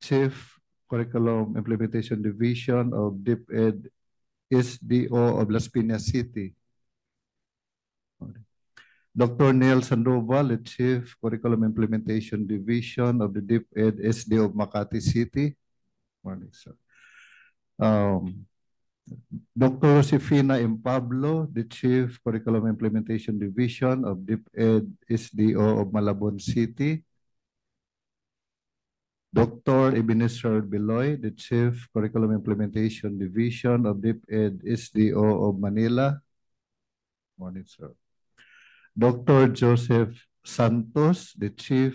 Chief Curriculum Implementation Division of DepEd SDO of Las Piñas City. Dr. Neil Sandoval, the Chief Curriculum Implementation Division of the DepEd SDO of Makati City. Morning, sir. Um, Dr. Josefina M. Pablo, the Chief Curriculum Implementation Division of DepEd SDO of Malabon City. Dr. Ebenezer Beloy, the Chief Curriculum Implementation Division of DepEd SDO of Manila. Morning, sir. Dr. Joseph Santos, the Chief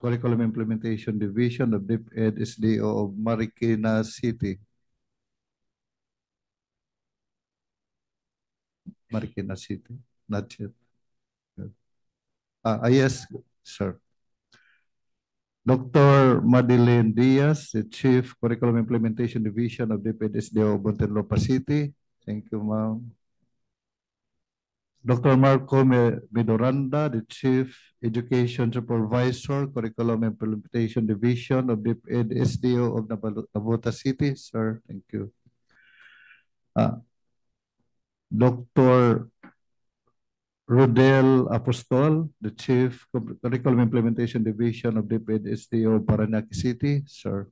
Curriculum Implementation Division of DepEd SDO of Marikina City. Marikina City, not yet. Uh, yes, sir. Dr. Madeline Diaz, the Chief Curriculum Implementation Division of DPSDO Buntinlopa City. Thank you, ma'am. Dr. Marco Medoranda, the Chief Education Supervisor, Curriculum Implementation Division of DepEd of Nabota City. Sir, thank you. Uh, Dr. Rodel Apostol, the Chief Curriculum Implementation Division of DepEd STO Paranaque City, sir.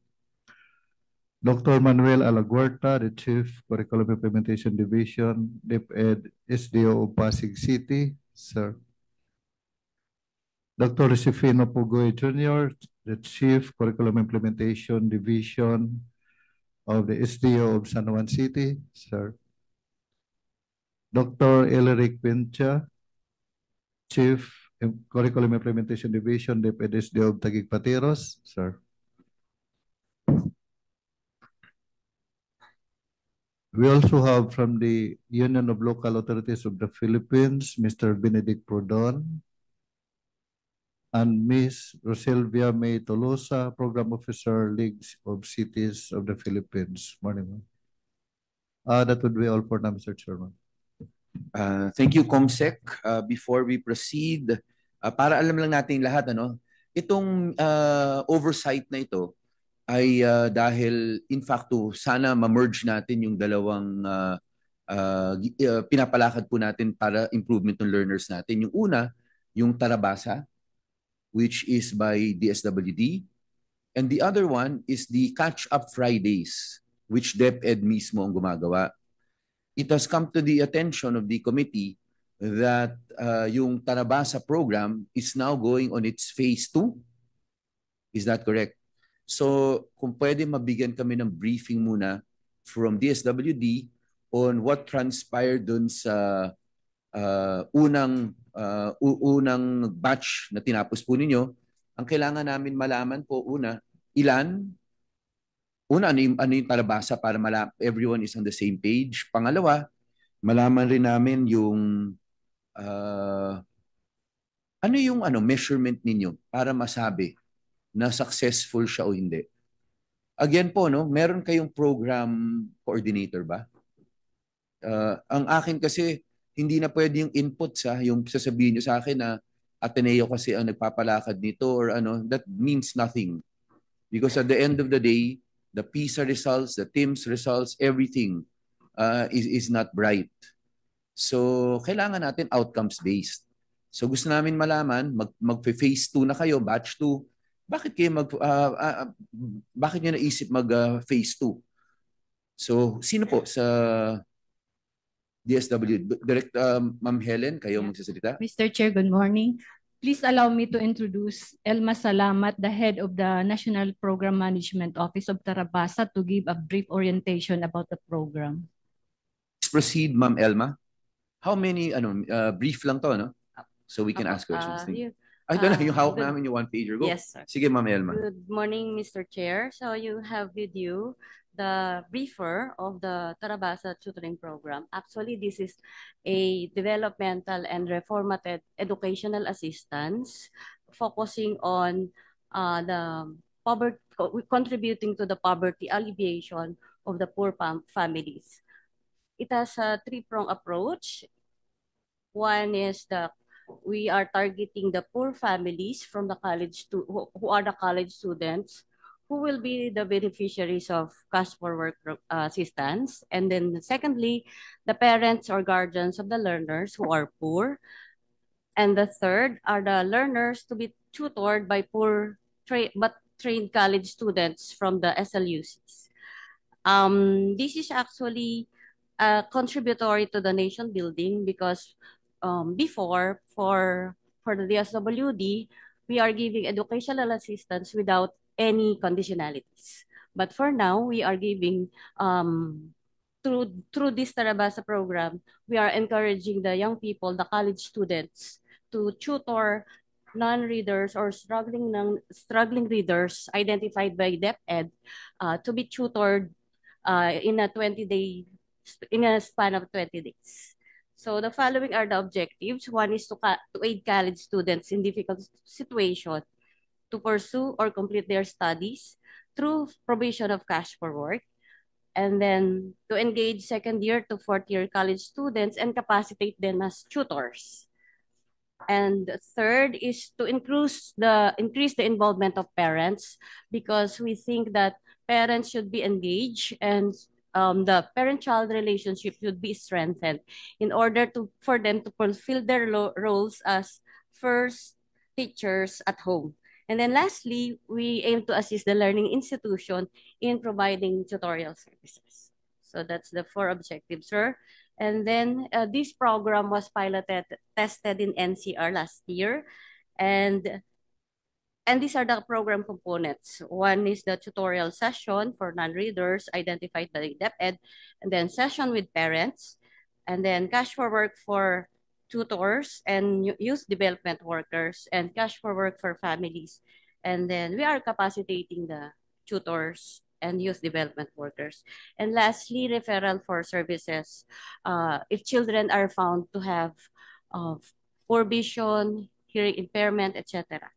Dr. Manuel Alaguerta, the Chief Curriculum Implementation Division, DepEd SDO Pasig City, sir. Dr. Josefino Pugoy Jr., the Chief Curriculum Implementation Division of the SDO of San Juan City, sir. Dr. Elric Pincha, Chief Curriculum Implementation Division, DepEDSD of Taguig Patiros. Sir. We also have from the Union of Local Authorities of the Philippines, Mr. Benedict Prodon, and Ms. Roselvia May Tolosa, Program Officer, Leagues of Cities of the Philippines. Morning. Uh, that would be all for now, Mr. Chairman. Uh, thank you, Comsec. Uh, before we proceed, uh, para alam lang natin lahat, ano, itong uh, oversight na ito ay uh, dahil, in facto, sana ma-merge natin yung dalawang uh, uh, uh, pinapalakad po natin para improvement ng learners natin. Yung una, yung Tarabasa, which is by DSWD. And the other one is the Catch Up Fridays, which DepEd mismo ang gumagawa it has come to the attention of the committee that uh, yung Tanabasa program is now going on its phase 2. Is that correct? So kung pwede mabigyan kami ng briefing muna from DSWD on what transpired dun sa uh, unang uh, unang batch na tinapos po ninyo, ang kailangan namin malaman po una, ilan una, ano yung, ano yung palabasa para mala everyone is on the same page. Pangalawa, malaman rin namin yung uh, ano yung ano measurement ninyo para masabi na successful siya o hindi. Again po, no, meron kayong program coordinator ba? Uh, ang akin kasi, hindi na pwede yung input sa yung sasabihin niyo sa akin na Ateneo kasi ang nagpapalakad nito or ano, that means nothing. Because at the end of the day, the PISA results, the TIMS results, everything uh, is, is not bright. So, kailangan natin outcomes-based. So, gusto namin malaman, mag, mag-phase 2 na kayo, batch 2. Bakit kayo mag, uh, uh, bakit nyo naisip mag-phase uh, 2? So, sino po sa DSW? Direct, uh, Ma'am Helen, kayo magsasalita. Mr. Chair, good morning. Please allow me to introduce Elma Salamat, the head of the National Program Management Office of Tarabasa, to give a brief orientation about the program. Proceed, Ma'am Elma. How many, ano, uh, brief lang to, no? So we can okay. ask questions. Uh, yeah. Ay, ito uh, na, yung um, hawak good, namin yung one pager. Go. Yes, sir. Sige, Ma'am Elma. Good morning, Mr. Chair. So you have with you the briefer of the Tarabasa Tutoring Program. Actually, this is a developmental and reformative educational assistance focusing on uh, the poverty, contributing to the poverty alleviation of the poor families. It has a three-prong approach. One is that we are targeting the poor families from the college to who, who are the college students who will be the beneficiaries of cash for work uh, assistance. And then secondly, the parents or guardians of the learners who are poor. And the third are the learners to be tutored by poor tra but trained college students from the SLUCs. Um, this is actually a contributory to the nation building because um, before for for the DSWD, we are giving educational assistance without any conditionalities. But for now, we are giving um, through through this Tarabasa program, we are encouraging the young people, the college students, to tutor non-readers or struggling non struggling readers identified by DepEd uh, to be tutored uh, in a 20 day in a span of 20 days. So the following are the objectives. One is to, to aid college students in difficult situations to pursue or complete their studies through provision of cash for work. And then to engage second year to fourth year college students and capacitate them as tutors. And third is to increase the increase the involvement of parents because we think that parents should be engaged and um, the parent-child relationship should be strengthened in order to for them to fulfill their roles as first teachers at home and then lastly, we aim to assist the learning institution in providing tutorial services. So that's the four objectives, sir. And then uh, this program was piloted, tested in NCR last year. And, and these are the program components. One is the tutorial session for non-readers identified by DepEd, and then session with parents, and then cash for work for tutors and youth development workers and cash for work for families. And then we are capacitating the tutors and youth development workers. And lastly, referral for services. Uh, if children are found to have uh, poor vision, hearing impairment, etc.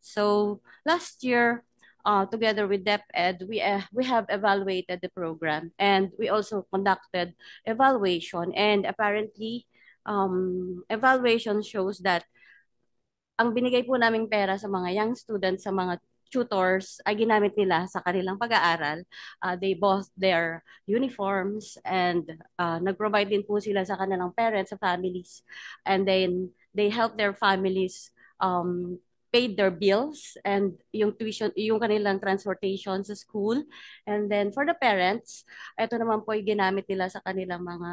So last year, uh, together with DepEd, we, uh, we have evaluated the program and we also conducted evaluation and apparently um, evaluation shows that ang binigay po naming pera sa mga young students, sa mga tutors ay ginamit nila sa kanilang pag-aaral. Uh, they bought their uniforms and uh, nag-provide din po sila sa kanilang parents, sa families. And then they helped their families um, paid their bills and yung tuition, yung kanilang transportation sa school. And then for the parents, ito naman po yung ginamit nila sa kanilang mga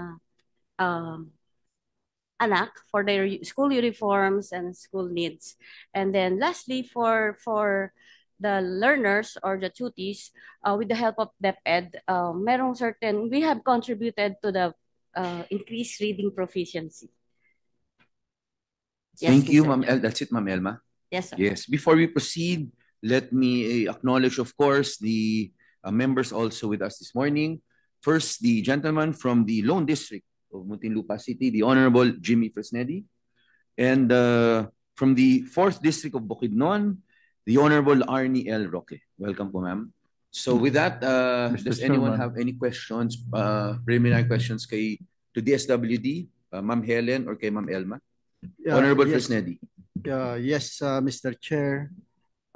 um, anak for their school uniforms and school needs. And then lastly, for, for the learners or the tutees, uh, with the help of DepEd, uh, merong certain, we have contributed to the uh, increased reading proficiency. Yes, Thank you, Ma'am. That's it, Ma'am Elma. Yes, sir. Yes. Before we proceed, let me acknowledge, of course, the uh, members also with us this morning. First, the gentleman from the Loan District of Muntinlupa City, the Honorable Jimmy Fresnedi, and uh, from the 4th District of Bukidnon, the Honorable Arnie L. Roque. Welcome po, ma'am. So with that, uh, does anyone have any questions, uh, preliminary questions kay to DSWD, uh, Ma'am Helen or kay Ma'am Elma? Uh, Honorable yes. Fresnedi. Uh, yes, uh, Mr. Chair.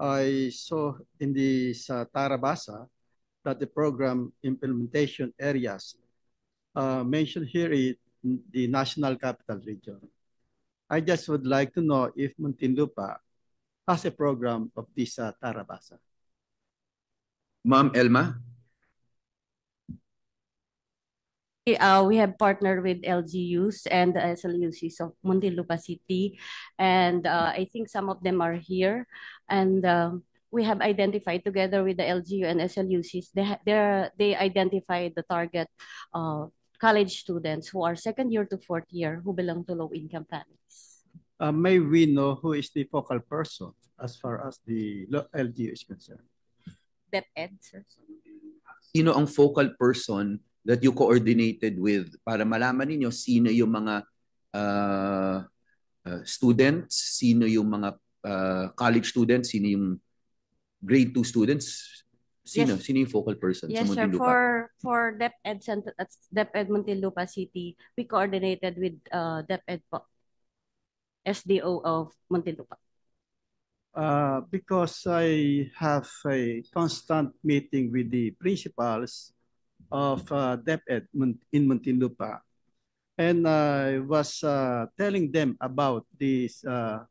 I saw in the uh, Tarabasa that the program implementation areas Uh, mentioned here is the National Capital Region. I just would like to know if Muntinlupa has a program of this uh, Tarabasa. Ma'am Elma? Uh, we have partnered with LGUs and the SLUCs of Muntinlupa City, and uh, I think some of them are here. And um, we have identified together with the LGU and SLUCs, they, they identify the target uh, college students who are second year to fourth year who belong to low-income families? Uh, may we know who is the focal person as far as the LGU is concerned? That sir. Sino ang focal person that you coordinated with para malaman ninyo sino yung mga uh, uh, students, sino yung mga uh, college students, sino yung grade 2 students, Sino? Yes. Sino yung focal person yes, sa Muntinlupa? Sir. For, for DepEd, Center, at DepEd Muntinlupa City, we coordinated with uh, DepEd po, SDO of Muntinlupa. Uh, because I have a constant meeting with the principals of uh, DepEd in Muntinlupa. And I was uh, telling them about this uh,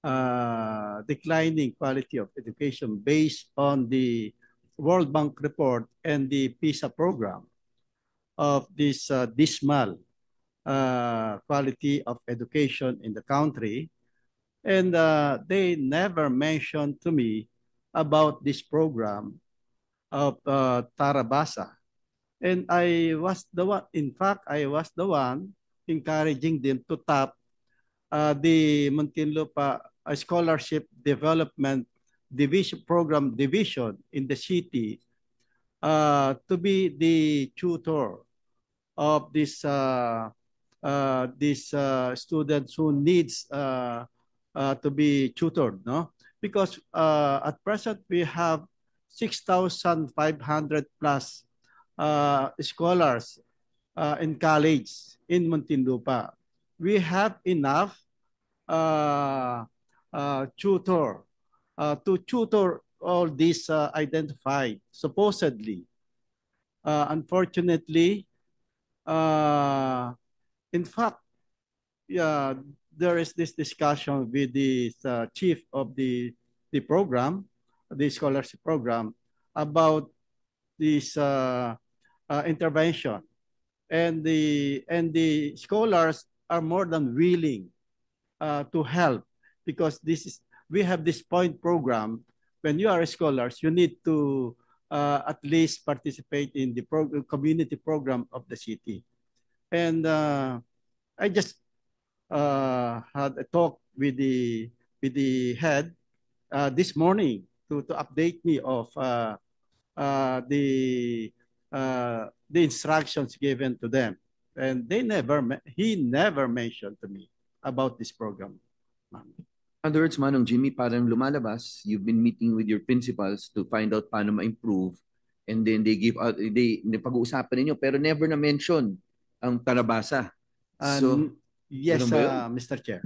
uh, declining quality of education based on the World Bank report and the PISA program of this uh, dismal uh, quality of education in the country. And uh, they never mentioned to me about this program of uh, Tarabasa. And I was the one, in fact, I was the one encouraging them to tap uh, the Montinlupa Scholarship Development division program division in the city uh, to be the tutor of this uh, uh, this uh, students who needs uh, uh, to be tutored, no? Because uh, at present we have 6,500 plus uh, scholars uh, in college in Muntinlupa. We have enough uh, uh, tutor uh, to tutor all these uh, identified, supposedly. Uh, unfortunately, uh, in fact, yeah, there is this discussion with the uh, chief of the, the program, the scholarship program, about this uh, uh, intervention. And the, and the scholars are more than willing uh, to help because this is we have this point program. When you are scholars, you need to uh, at least participate in the community program of the city. And uh, I just uh, had a talk with the with the head uh, this morning to, to update me of uh, uh, the the instructions given to them, and they never he never mentioned to me about this program. other words, Manong Jimmy, parang lumalabas, you've been meeting with your principals to find out paano ma-improve and then they give out, they, they pag-uusapan ninyo pero never na mention ang Tarabasa. Um, yes, uh, Mr. Chair.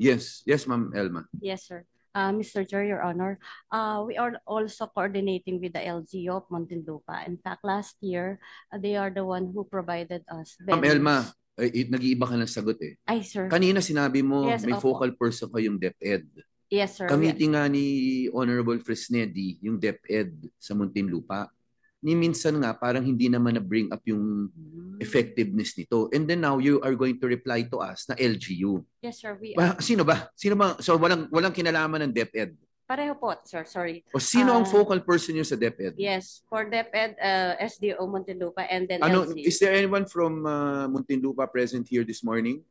Yes, yes, Ma'am Elma. Yes, sir. Uh, Mr. Chair, Your Honor, uh, we are also coordinating with the LGU of Muntinlupa. In fact, last year, uh, they are the one who provided us. Ma'am Elma, eh, nag-iiba ka ng sagot eh. Ay, sir. Kanina sinabi mo, yes, may opo. focal person ka yung DepEd. Yes, sir. Kamiti yes. nga ni Honorable Fresnedi, yung DepEd sa Muntinlupa. Ni minsan nga, parang hindi naman na-bring up yung hmm. effectiveness nito. And then now, you are going to reply to us na LGU. Yes, sir. We are. Sino ba? Sino ba? So, walang, walang kinalaman ng DepEd? Pareho po, sir. Sorry. O sino uh, ang ah, focal person niyo sa DepEd? Yes, for DepEd, uh, SDO Muntinlupa and then ano, LC. Is there anyone from uh, Muntinlupa present here this morning?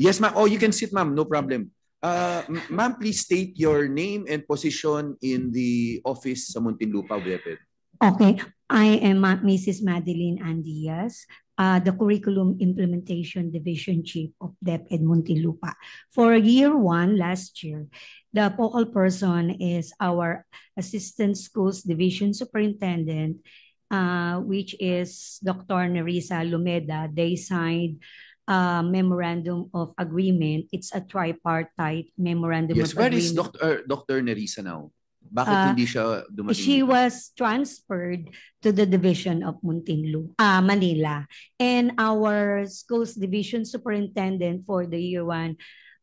Yes, ma'am. Oh, you can sit, ma'am. No problem. Uh, ma'am, please state your name and position in the office sa Muntinlupa, DepEd. Okay, I am uh, Mrs. Madeline Andias, uh, the Curriculum Implementation Division Chief of DepEd Muntinlupa. For year one last year, the focal person is our Assistant Schools Division Superintendent, uh, which is Dr. Nerissa Lumeda. They signed uh, memorandum of agreement. It's a tripartite memorandum yes, of where agreement. is Dr. Uh, Dr. Nerissa now? Bakit uh, hindi siya dumating? She dito? was transferred to the division of Muntinlu, uh, Manila. And our school's division superintendent for the year one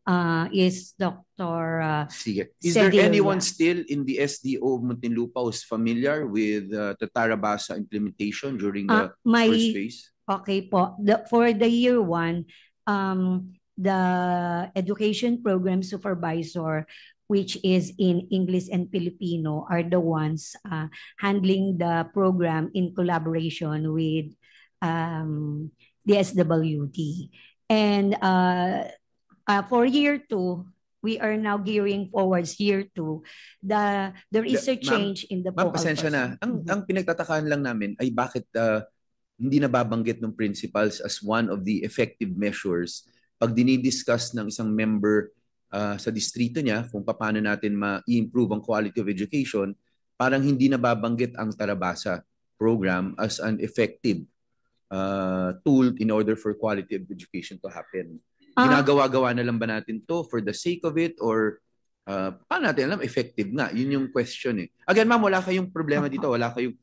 uh, is Dr. Uh, Sige. Is Cedillo. there anyone still in the SDO of Muntinlupa who's familiar with uh, the Tarabasa implementation during the uh, my, first phase? Okay po. The, for the year one, um, the education program supervisor which is in English and Filipino, are the ones uh, handling the program in collaboration with um, the SWD. And uh, uh, for year two, we are now gearing towards year two. The there is a change in the Ma'am, pasensya na. Ang mm-hmm. ang pinagtatakaan lang namin ay bakit uh, hindi nababanggit ng principals as one of the effective measures pag dinidiscuss ng isang member uh, sa distrito niya kung paano natin ma-improve ang quality of education, parang hindi nababanggit ang Tarabasa program as an effective uh, tool in order for quality of education to happen. Ah. Ginagawa-gawa na lang ba natin to for the sake of it or uh, paano natin alam effective nga? Yun yung question eh. Again ma'am, wala kayong problema dito. Wala kayong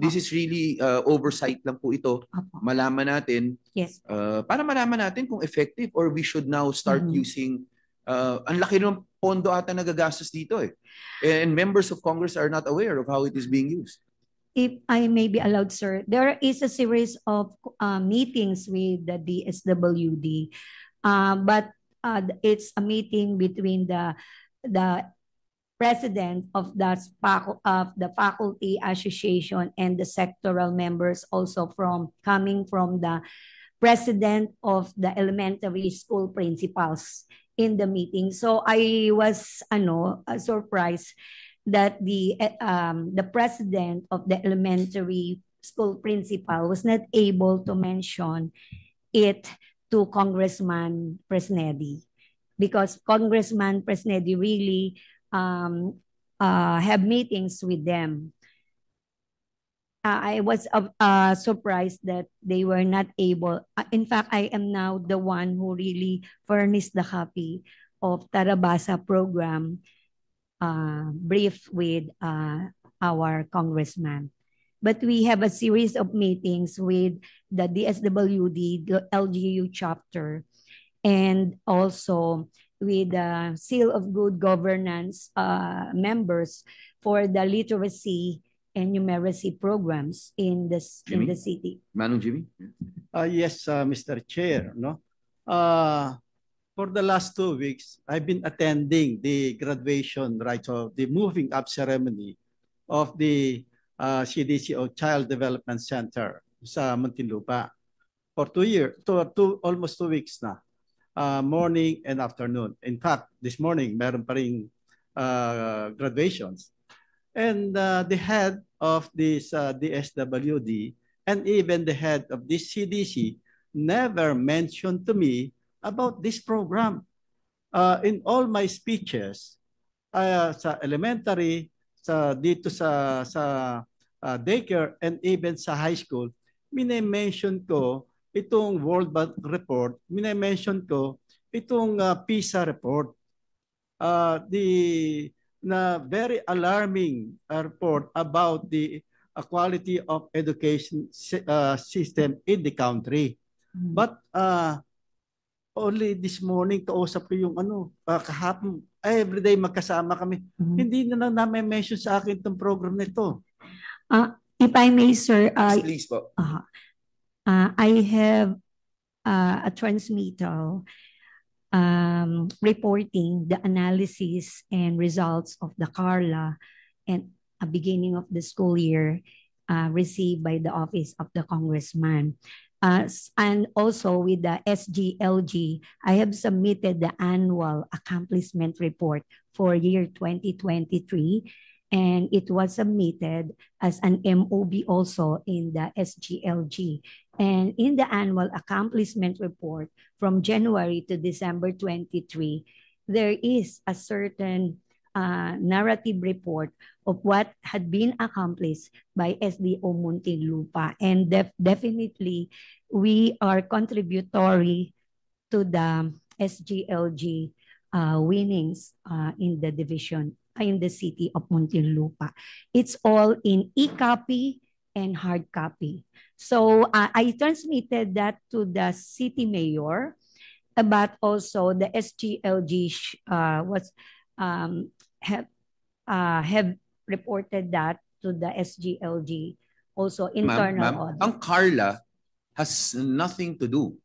This is really uh, oversight lang po ito. Malaman natin. Yes. Uh, para malaman natin kung effective or we should now start mm-hmm. using Uh, ang laki ng pondo ata nagagastos dito eh. And members of Congress are not aware of how it is being used. If I may be allowed, sir, there is a series of uh, meetings with the DSWD, uh, ah, but uh, it's a meeting between the the president of the of the faculty association and the sectoral members also from coming from the president of the elementary school principals in the meeting. So I was ano uh, surprised that the um, the president of the elementary school principal was not able to mention it to Congressman Presnedi because Congressman Presnedi really um, uh, have meetings with them Uh, I was uh, uh, surprised that they were not able. Uh, in fact, I am now the one who really furnished the copy of Tarabasa program uh, brief with uh, our congressman. But we have a series of meetings with the DSWD, the LGU chapter, and also with the Seal of Good Governance members for the literacy and numeracy programs in the in the city. Manong Jimmy? Uh, yes, uh, Mr. Chair, no. Uh, for the last two weeks, I've been attending the graduation right of the moving up ceremony of the uh, CDCO Child Development Center sa Muntinlupa. For two years, two, two, almost two weeks na, uh, morning and afternoon. In fact, this morning, meron pa rin uh, graduations and uh, the head of this uh, DSWD and even the head of this CDC never mentioned to me about this program. Uh, in all my speeches, uh, sa elementary, sa dito sa sa uh, daycare and even sa high school, mini-mention ko itong World Bank report, mini-mention ko itong uh, PISA report. Uh, the na very alarming report about the uh, quality of education uh, system in the country. Hmm. But uh, only this morning kausap ko yung ano, uh, kahapon, everyday magkasama kami. Mm-hmm. Hindi na lang namin mention sa akin itong program nito. Uh, if I may, sir. Uh, Please po. Uh, uh, I have uh, a transmittal um, reporting the analysis and results of the CARLA and a beginning of the school year uh, received by the office of the congressman. Uh, and also with the SGLG, I have submitted the annual accomplishment report for year 2023 and it was submitted as an MOB also in the SGLG. And in the annual accomplishment report from January to December 23, there is a certain uh, narrative report of what had been accomplished by SDO Muntinlupa. And def definitely, we are contributory to the SGLG uh, winnings uh, in the division, uh, in the city of Muntinlupa. It's all in e-copy and hard copy. So uh, I transmitted that to the city mayor, uh, but also the SGLG uh, was um, have uh, have reported that to the SGLG also internal ma'am, ma'am, audit. Ang Carla has nothing to do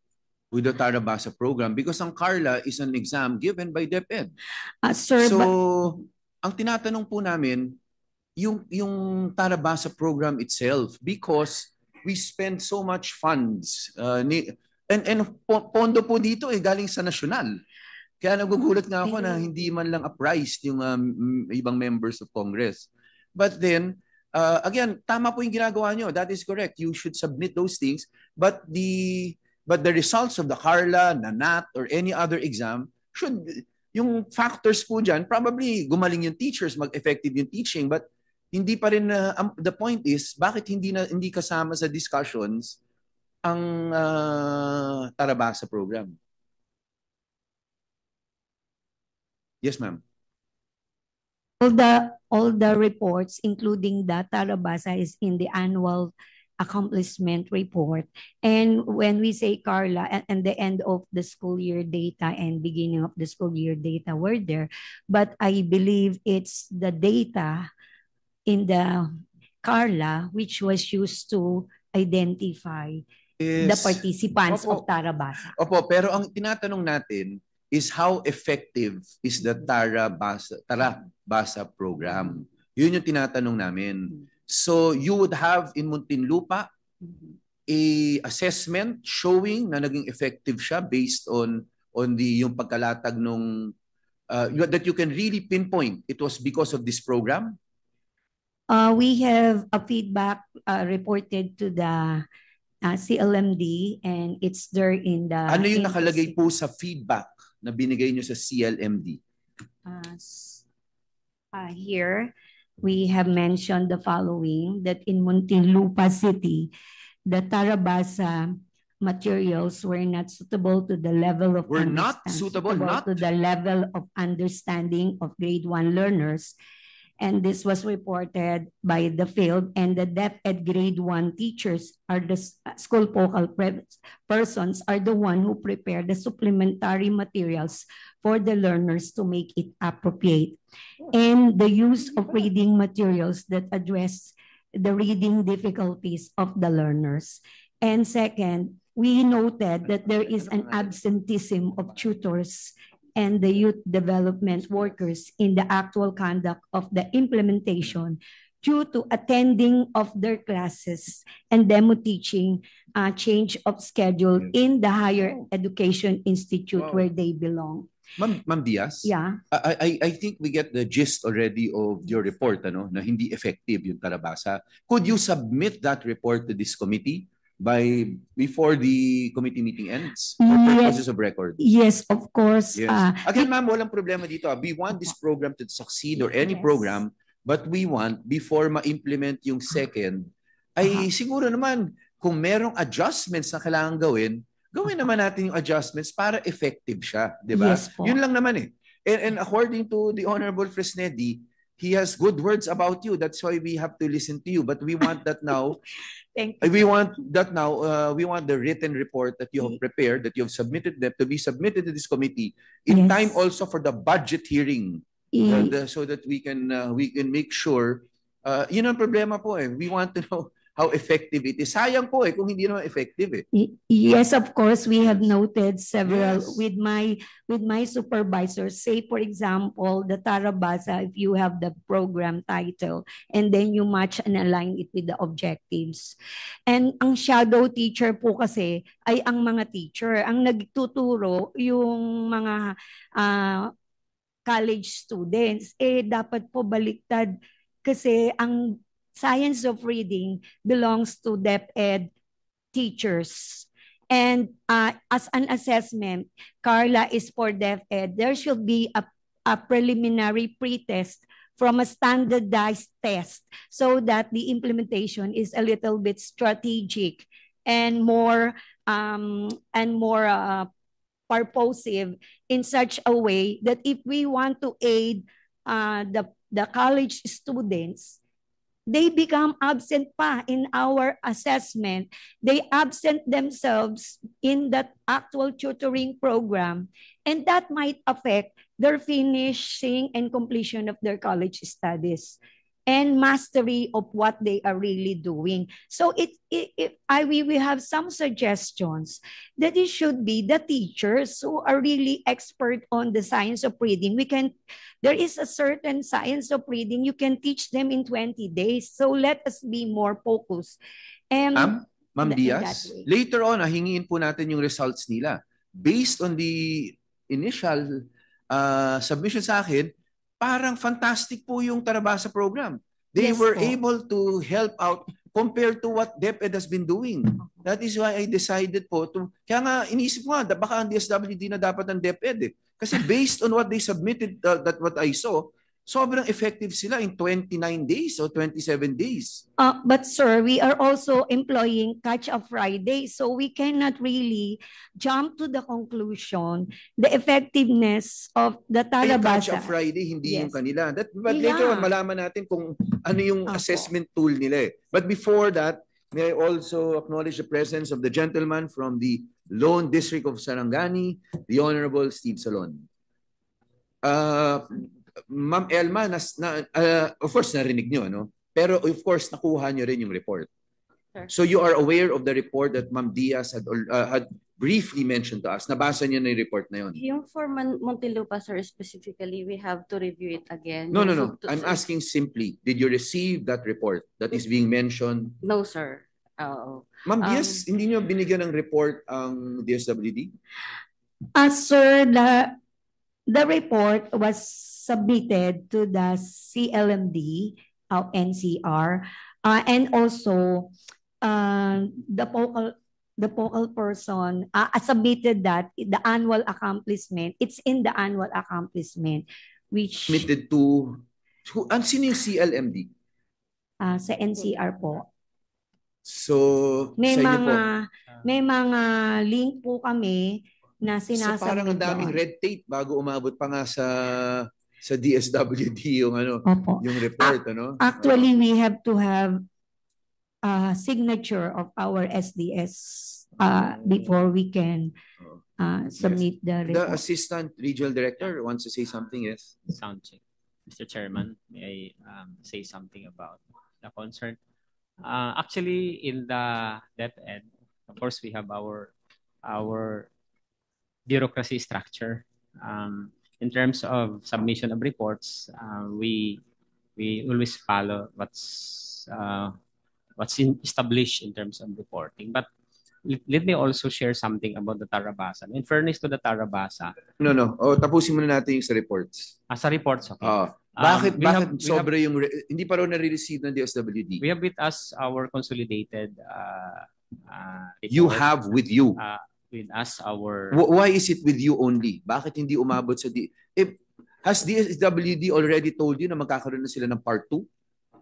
with the Tarabasa program because ang Carla is an exam given by DepEd. Uh, sir, so but... ang tinatanong po namin yung yung Tarabasa program itself because we spend so much funds. Uh, ni, and, and pondo po dito eh, galing sa national. Kaya nagugulat nga ako na mm-hmm. hindi man lang apprised yung um, ibang members of Congress. But then, uh, again, tama po yung ginagawa nyo. That is correct. You should submit those things. But the but the results of the Carla, Nanat, or any other exam should, yung factors po dyan, probably gumaling yung teachers, mag-effective yung teaching, but hindi pa rin uh, um, the point is bakit hindi na hindi kasama sa discussions ang uh, ah, Tarabasa program. Yes, ma'am. All the all the reports including the Tarabasa is in the annual accomplishment report. And when we say Carla and, and the end of the school year data and beginning of the school year data were there, but I believe it's the data in the Carla, which was used to identify is, the participants opo, of Tarabasa. Opo, pero ang tinatanong natin is how effective is the Tarabasa, Tarabasa program? Yun yung tinatanong namin. So you would have in Muntinlupa a assessment showing na naging effective siya based on on the yung pagkalatag nung uh, that you can really pinpoint it was because of this program Uh, we have a feedback uh, reported to the uh, CLMD and it's there in the... Ano yung nakalagay po sa feedback na binigay nyo sa CLMD? Uh, uh, here, we have mentioned the following, that in Muntinlupa City, the Tarabasa materials were not suitable to the level of... Were not suitable, suitable not... To the level of understanding of grade 1 learners and this was reported by the field and the deaf at grade 1 teachers are the uh, school focal persons are the one who prepare the supplementary materials for the learners to make it appropriate and the use of reading materials that address the reading difficulties of the learners and second we noted that there is an absenteeism of tutors and the youth development workers in the actual conduct of the implementation due to attending of their classes and demo teaching uh, change of schedule in the higher education institute wow. where they belong. Ma'am, Ma'am Diaz, yeah. I, I, I think we get the gist already of your report ano, na hindi effective yung Tarabasa. Could you submit that report to this committee by before the committee meeting ends for mm, yes. purposes of record. Yes, of course. Yes. Uh, Again, ma'am, walang problema dito. Ah. We want this program to succeed or any yes. program, but we want before ma-implement yung second, ay uh-huh. siguro naman kung merong adjustments na kailangan gawin, gawin naman natin yung adjustments para effective siya, 'di ba? Yes, Yun lang naman eh. And, and according to the Honorable Fresnedi, he has good words about you. That's why we have to listen to you. But we want that now Thank you. We want that now, uh, we want the written report that you have mm-hmm. prepared, that you have submitted them to be submitted to this committee in yes. time also for the budget hearing. Uh, the, so that we can uh, we can make sure uh, yun ang problema po eh. We want to know how effective it is. Sayang po eh kung hindi naman effective eh. Yes, of course we have noted several yes. with my with my supervisor. Say for example, the Tarabasa if you have the program title and then you match and align it with the objectives. And ang shadow teacher po kasi ay ang mga teacher, ang nagtuturo yung mga uh, college students eh dapat po baliktad kasi ang science of reading belongs to DepEd teachers. And uh, as an assessment, Carla is for DepEd, there should be a, a preliminary pretest from a standardized test so that the implementation is a little bit strategic and more um, and more uh, purposive in such a way that if we want to aid uh, the, the college students, they become absent pa in our assessment. They absent themselves in that actual tutoring program and that might affect their finishing and completion of their college studies and mastery of what they are really doing. So it, it, it I we, we have some suggestions that it should be the teachers who are really expert on the science of reading. We can there is a certain science of reading you can teach them in 20 days. So let us be more focused. And um, Ma'am Diaz, later on ah, po natin yung results nila based on the initial uh, submission sa akin, parang fantastic po yung Tarabasa program. They yes, were po. able to help out compared to what DepEd has been doing. That is why I decided po to, kaya nga inisip ko nga, baka ang DSWD na dapat ng DepEd eh. Kasi based on what they submitted, uh, that what I saw, sobrang effective sila in 29 days or 27 days. Uh, but sir, we are also employing Catch a Friday. So we cannot really jump to the conclusion the effectiveness of the eh, Talabasa. Catch a Friday, hindi yes. yung kanila. That, but yeah. later on, malaman natin kung ano yung Okay. assessment tool nila. Eh. But before that, may I also acknowledge the presence of the gentleman from the Lone District of Sarangani, the Honorable Steve Salon. Uh, Ma'am Elma, nas, na, uh, of course narinig nyo, no? Pero of course nakuha nyo rin yung report. So you are aware of the report that Ma'am Diaz had, uh, had briefly mentioned to us. Nabasa niyo na yung report na yun. Yung for Man- Montelupa, sir, specifically, we have to review it again. No, no, no. To, I'm asking simply, did you receive that report that is being mentioned? No, sir. Oo. Ma'am um, Diaz, um, hindi niyo binigyan ng report ang DSWD? Uh, ah, sir, the, the report was submitted to the CLMD uh, NCR uh, and also uh, the focal the focal person uh, submitted that the annual accomplishment it's in the annual accomplishment which submitted to who ang ah, sino yung CLMD uh, ah, sa NCR po so may mga po. may mga link po kami na sinasabi so parang ang daming red tape bago umabot pa nga sa sa DSWD yung ano, Opo. yung report, A- ano? Actually, we have to have a signature of our SDS uh, oh. before we can oh. uh, submit yes. the report. The assistant regional director wants to say something, yes? Sound check. Mr. Chairman, may I um, say something about the concern? Uh, actually, in the death end, of course, we have our our bureaucracy structure. Um, in terms of submission of reports, uh, we we always follow what's uh, what's in, established in terms of reporting. But let, let me also share something about the Tarabasa. In fairness to the Tarabasa. No, no. oh, tapusin muna natin yung sa reports. Ah, sa reports, okay. Oh. Um, bakit bakit have, sobre have, yung re- hindi pa raw na receive ng DSWD? We have with us our consolidated uh, uh, report. You have with you. Uh, with us our Why is it with you only? Bakit hindi umabot sa D- If, has DSWD already told you na magkakaroon na sila ng part 2?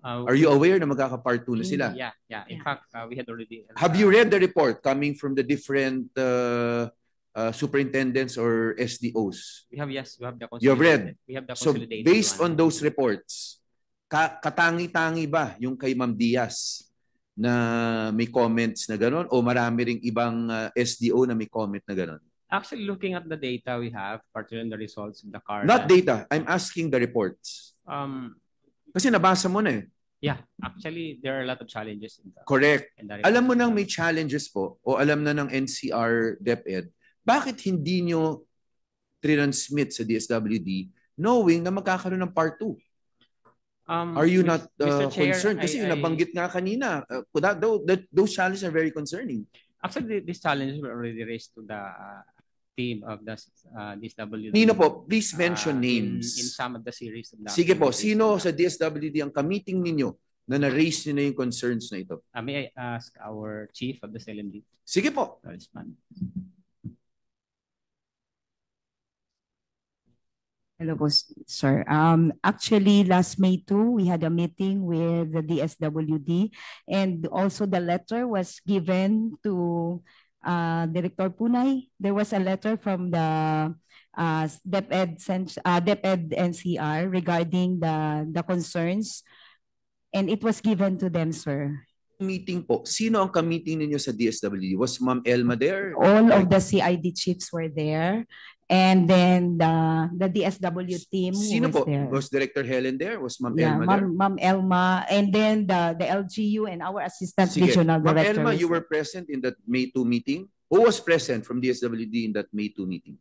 Uh, Are you aware na magkaka-part 2 na sila? Mm, yeah, yeah. In fact, uh, we had already... Uh, Have you read the report coming from the different uh, uh, superintendents or SDOs? We have, yes. We have the You have read? We have the So, based one. on those reports, ka- katangi-tangi ba yung kay Ma'am Diaz na may comments na gano'n o marami ring ibang uh, ah, SDO na may comment na gano'n? Actually, looking at the data we have, particularly the results of the car. Not data. I'm asking the reports. Um, Kasi nabasa mo na eh. Yeah, actually there are a lot of challenges in the Correct. In the alam mo nang may challenges po o alam na ng NCR DepEd, bakit hindi nyo transmit sa DSWD knowing na magkakaroon ng part 2? Um, Are you not uh, Chair, concerned? Kasi I, I, nabanggit nga kanina, uh, that, that, those challenges are very concerning. Actually, these challenges were already raised to the uh, team of the uh, DSWD. Nino po, please uh, mention uh, names. In, in some of the series. Of the Sige po, sino sa DSWD ang kamiting ninyo na na-raise nyo na yung concerns na ito? Uh, may I ask our chief of the CLMD? Sige po. Correspondent. Hello po, sir. Um, actually, last May 2, we had a meeting with the DSWD and also the letter was given to uh, Director Punay. There was a letter from the uh, DepEd, uh, DepEd NCR regarding the, the concerns and it was given to them, sir meeting po, sino ang kamiting meeting ninyo sa DSWD? Was Ma'am Elma there? All of the CID chiefs were there. And then the the DSW team Sino was po? there. Was Director Helen there? Was Ma'am yeah, Elma Ma'am, there? Ma'am Elma. And then the the LGU and our assistant Sige. regional Ma'am director. Ma'am Elma, you were present in that May 2 meeting? Who was present from DSWD in that May 2 meeting?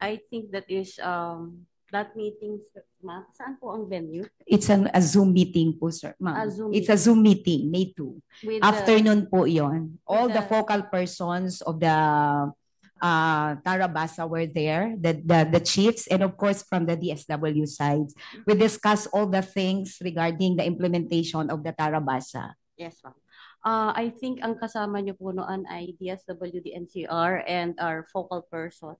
I think that is um that meeting, ma'am. Saan po ang venue? It's an, a Zoom meeting po, sir. Ma'am. It's a Zoom meeting, May 2. With Afternoon the, po yon. All the, the focal persons of the uh, Tarabasa were there, the, the, the chiefs, and of course from the DSW side. We discussed all the things regarding the implementation of the Tarabasa. Yes, ma'am. Uh, I think ang kasama niyo po noon ay DSWD NCR and our focal person.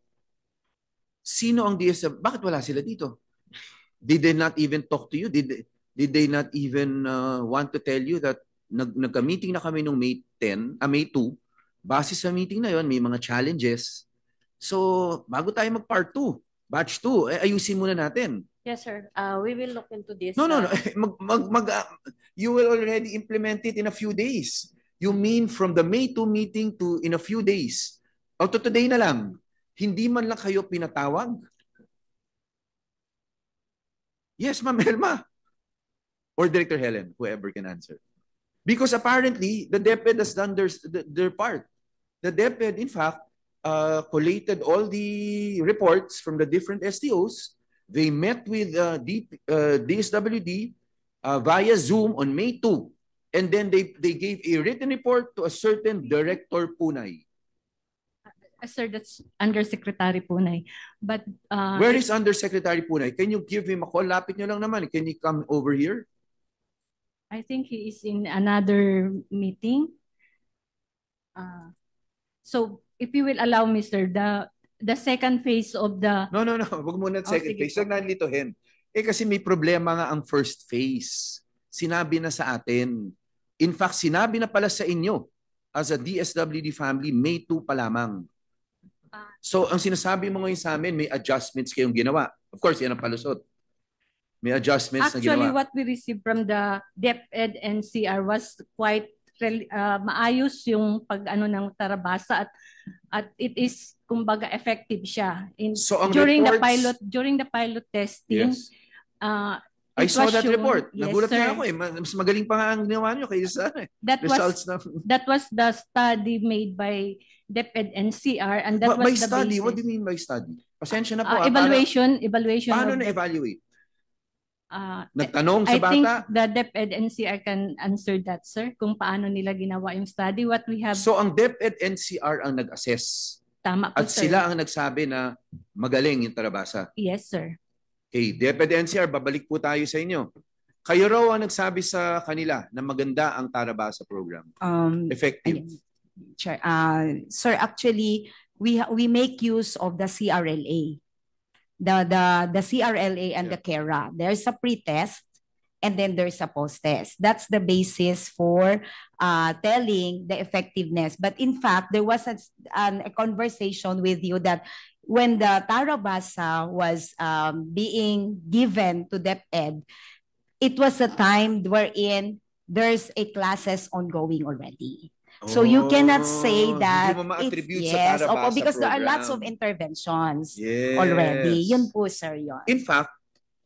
Sino ang DSW? Bakit wala sila dito? Did they not even talk to you? Did they, did they not even uh, want to tell you that nag nagka-meeting na kami nung May 10, uh, ah, May 2 base sa meeting na yon may mga challenges. So, bago tayo mag part 2, batch 2, eh, ayusin muna natin. Yes, sir. Uh, we will look into this. No, no, no. Uh, mag, mag, mag, uh, you will already implement it in a few days. You mean from the May 2 meeting to in a few days. O oh, to today na lang, hindi man lang kayo pinatawag. Yes, Ma'am Elma. Or Director Helen, whoever can answer. Because apparently, the DepEd e has done their, their part. the DepEd, in fact, uh, collated all the reports from the different STOs. They met with uh, D, uh, DSWD uh, via Zoom on May 2. And then they, they gave a written report to a certain Director Punay. Uh, sir, that's Undersecretary Punay. But uh, Where is Undersecretary Punay? Can you give him a call? Lapit nyo lang naman. Can he come over here? I think he is in another meeting. Uh, So, if you will allow me, sir, the the second phase of the... No, no, no. Wag muna oh, second sige. phase. Huwag nalito, Hen. Eh kasi may problema nga ang first phase. Sinabi na sa atin. In fact, sinabi na pala sa inyo as a DSWD family, May 2 pa lamang. So, ang sinasabi mo ngayon sa amin, may adjustments kayong ginawa. Of course, yan ang palusot. May adjustments Actually, na ginawa. Actually, what we received from the DepEd e e and CR was quite uh, maayos yung pag-ano ng tarabasa at at it is kumbaga effective siya in so during reports, the pilot during the pilot testing yes. uh, I saw that shown, report. Nagulat sir. na ako eh. Mas magaling pa nga ang ginawa niyo kaysa sa eh. that results was, na... That was the study made by DepEd NCR and that but was by the study? Basis. What do you mean by study? Pasensya na po. Uh, ah, evaluation. Akala, evaluation. Paano na-evaluate? Uh, Nagtanong sa I bata? I think the DepEd NCR can answer that, sir, kung paano nila ginawa yung study. What we have... So ang DepEd NCR ang nag-assess? Tama po, At sir. sila ang nagsabi na magaling yung Tarabasa? Yes, sir. Okay, DepEd NCR, babalik po tayo sa inyo. Kayo raw ang nagsabi sa kanila na maganda ang Tarabasa program. Um, Effective. Ayan. Sure. Uh, sir, actually, we we make use of the CRLA the the the CRLA and yeah. the CARA. There's a pre-test and then there's a post-test. That's the basis for uh, telling the effectiveness. But in fact, there was a, an, a conversation with you that when the Tarabasa was um, being given to DepEd, it was a time wherein there's a classes ongoing already. So you cannot oh, say that it's, yes, opo, because there are lots of interventions yes. already. Yun po, sir, yun. In fact,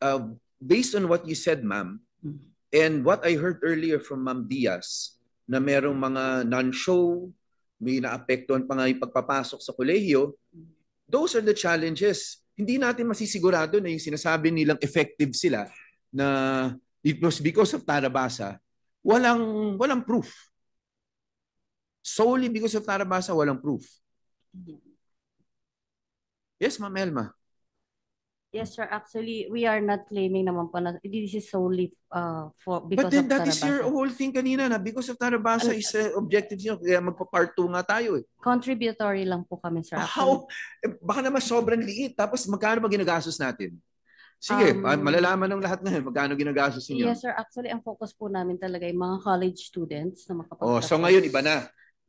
uh, based on what you said, ma'am, and what I heard earlier from Ma'am Diaz, na merong mga non-show, may naapektuhan pa nga yung pagpapasok sa kolehiyo, those are the challenges. Hindi natin masisigurado na yung sinasabi nilang effective sila na it was because of Tarabasa, walang, walang proof solely because of Tarabasa, walang proof. Yes, Ma'am Elma. Yes, sir. Actually, we are not claiming naman po na this is solely uh, for because But then of that Tarabasa. is your whole thing kanina na because of Tarabasa is uh, objective niyo Kaya magpa-part 2 nga tayo eh. Contributory lang po kami, sir. How? Eh, baka naman sobrang liit. Tapos magkano ba ginagastos natin? Sige, um, ah, malalaman ng lahat ngayon magkano ginagastos niyo. Yes, sir. Actually, ang focus po namin talaga ay mga college students na makapagtapos. Oh, so ngayon iba na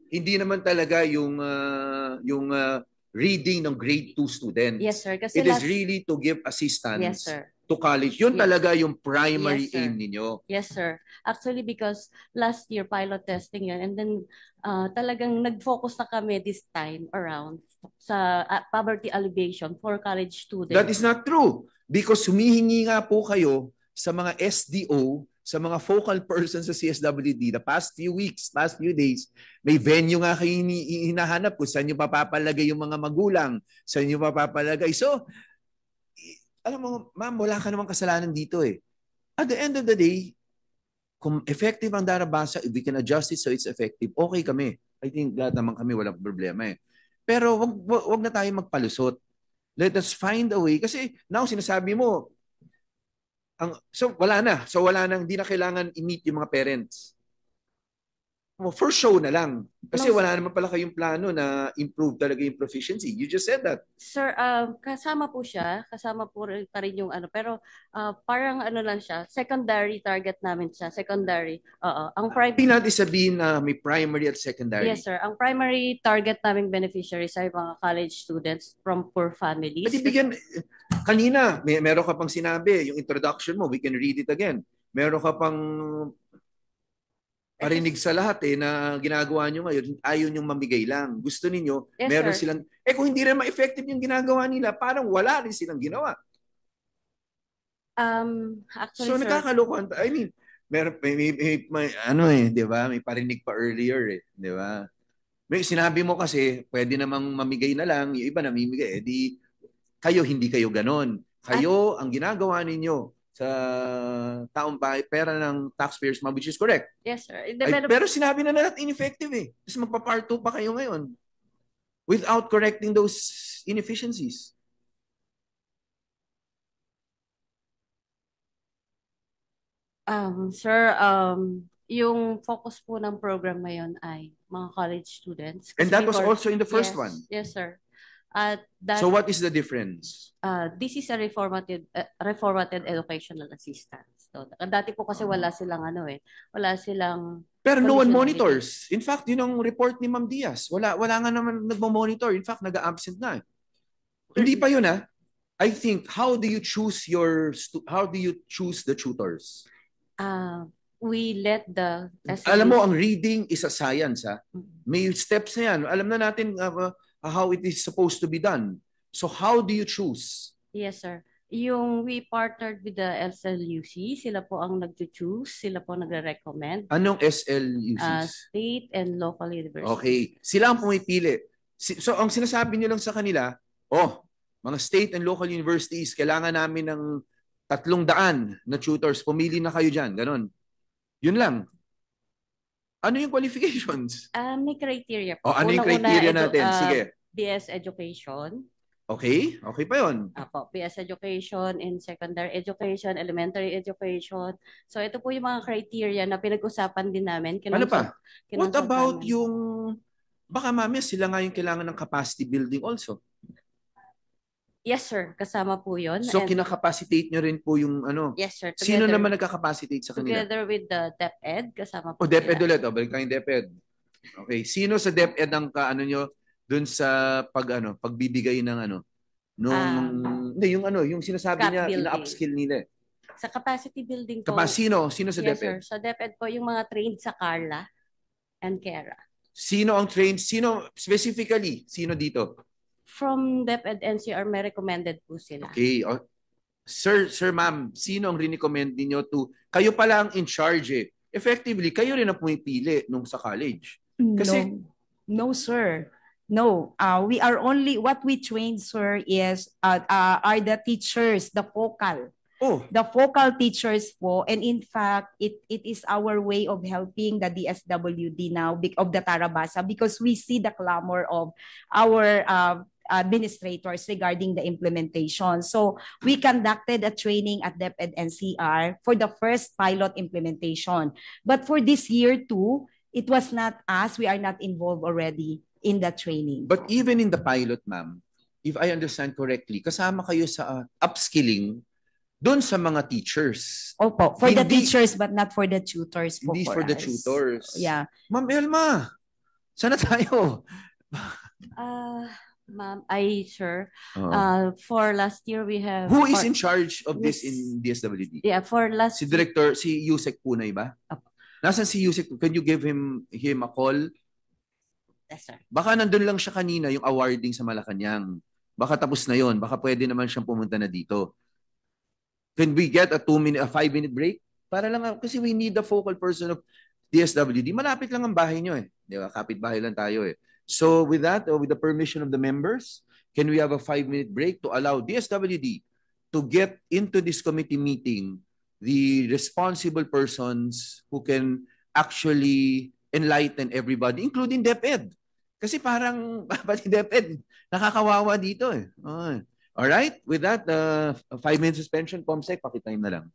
hindi naman talaga yung uh, yung uh, reading ng grade 2 student. Yes, sir. Kasi It last... is really to give assistance yes, sir. to college. Yun yes. talaga yung primary yes, aim niyo. Yes, sir. Actually, because last year, pilot testing yun. And then, uh, talagang nag-focus na kami this time around sa uh, poverty alleviation for college students. That is not true. Because humihingi nga po kayo sa mga SDO sa mga focal person sa CSWD the past few weeks, past few days, may venue nga kayo hinahanap kung saan nyo papapalagay yung mga magulang, saan nyo papapalagay. So, alam mo, ma'am, wala ka namang kasalanan dito eh. At the end of the day, kung effective ang darabasa, if we can adjust it so it's effective, okay kami. I think lahat naman kami walang problema eh. Pero wag, wag, wag na tayo magpalusot. Let us find a way. Kasi now sinasabi mo, ang so wala na. So wala nang hindi na kailangan i-meet yung mga parents well, for show na lang. Kasi no, wala naman pala kayong plano na improve talaga yung proficiency. You just said that. Sir, uh, kasama po siya. Kasama po rin, pa rin yung ano. Pero uh, parang ano lang siya. Secondary target namin siya. Secondary. Oo. Ang primary... Hindi natin sabihin na may primary at secondary. Yes, sir. Ang primary target naming beneficiaries ay mga college students from poor families. Pati bigyan, kanina, may, meron ka pang sinabi, yung introduction mo, we can read it again. Meron ka pang parinig sa lahat eh na ginagawa nyo ngayon, ayaw nyo mamigay lang. Gusto ninyo, yes, meron sir. silang, eh kung hindi rin ma-effective yung ginagawa nila, parang wala rin silang ginawa. Um, actually, so sir, nakakalokohan. I mean, meron, may, may, may, may, ano eh, di ba? May parinig pa earlier eh, di ba? May sinabi mo kasi, pwede namang mamigay na lang, yung iba namimigay, eh di, kayo hindi kayo ganon. Kayo, ang ginagawa ninyo, sa taong bahay pera ng taxpayers mo, which is correct. Yes, sir. Ay, pero sinabi na natin ineffective eh. Tapos magpa-part 2 pa kayo ngayon without correcting those inefficiencies. Um, sir, um, yung focus po ng program ngayon ay mga college students. And that was also in the first yes, one. Yes, sir. At that, so what is the difference? Uh, this is a reformatted uh, eh, reformative educational assistance. So, dati po kasi wala ah. silang ano eh, wala silang Pero no one monitors. In fact, yun ang report ni Ma'am Diaz. Wala wala nga naman nagmo-monitor. In fact, nag-absent na. Eh. Hindi pa yun ah. I think how do you choose your how do you choose the tutors? Uh, we let the SMU... Alam mo ang reading is a science ha. Mm-hmm. May steps na yan. Alam na natin uh, Uh, how it is supposed to be done. So how do you choose? Yes, sir. Yung we partnered with the SLUC, sila po ang nag-choose, sila po nag-recommend. Anong SLUC? Uh, state and local universities. Okay. Sila ang pumipili. So ang sinasabi niyo lang sa kanila, oh, mga state and local universities, kailangan namin ng tatlong daan na tutors. Pumili na kayo dyan. Ganon. Yun lang. Ano yung qualifications? Uh, may criteria po. O, oh, ano yung criteria una, natin? Uh, Sige. BS Education. Okay, okay pa yun. Apo, BS Education in Secondary Education, Elementary Education. So ito po yung mga criteria na pinag-usapan din namin. Kinunso, ano pa? What about namin. yung, baka mamaya sila nga yung kailangan ng capacity building also. Yes, sir. Kasama po yun. So, And, kinakapacitate nyo rin po yung ano? Yes, sir. Together, sino naman nagkakapacitate sa kanila? Together with the DepEd, kasama po. O, oh, DepEd nila. ulit. oh, balik tayong DepEd. Okay. Sino sa DepEd ang ka, ano nyo, dun sa pag, ano, pagbibigay ng ano? Nung, um, hindi, yung ano, yung sinasabi niya, ina-upskill nila. Eh. Sa capacity building po. Kapag sino? Sino sa yes, DepEd? Yes, sir. Sa DepEd po, yung mga trained sa Carla and Kera. Sino ang trained? Sino, specifically, sino dito? from DepEd NCR may recommended po sila. Okay. Oh. sir, sir ma'am, sino ang recommend niyo to? Kayo pala ang in charge eh. Effectively, kayo rin ang pumipili nung sa college. Kasi no, no sir. No, uh, we are only what we train sir is uh, uh, are the teachers, the focal. Oh. The focal teachers po and in fact it it is our way of helping the DSWD now of the Tarabasa because we see the clamor of our uh, administrators regarding the implementation. So we conducted a training at DepEd NCR for the first pilot implementation. But for this year too, it was not us. We are not involved already in the training. But even in the pilot, ma'am, if I understand correctly, kasama kayo sa uh, upskilling doon sa mga teachers. Opo, for hindi, the teachers but not for the tutors po. Hindi for, for us. the tutors. Yeah. Ma'am Elma, sana tayo? Ah... uh ma'am, I sir, uh-huh. uh, for last year we have... Who is in charge of this in DSWD? Yeah, for last... Si Director, si Yusek Punay ba? Opo. Nasaan si Yusek? Can you give him him a call? Yes, sir. Baka nandun lang siya kanina yung awarding sa Malacanang. Baka tapos na yon. Baka pwede naman siyang pumunta na dito. Can we get a two minute, a five minute break? Para lang, kasi we need the focal person of DSWD. Malapit lang ang bahay nyo eh. Di ba? Kapit bahay lang tayo eh. So with that, uh, with the permission of the members, can we have a five-minute break to allow DSWD to get into this committee meeting the responsible persons who can actually enlighten everybody, including DepEd. E e Kasi parang, pati DepEd, nakakawawa dito eh. All right, with that, uh, five-minute suspension, Comsec, pakitime na lang.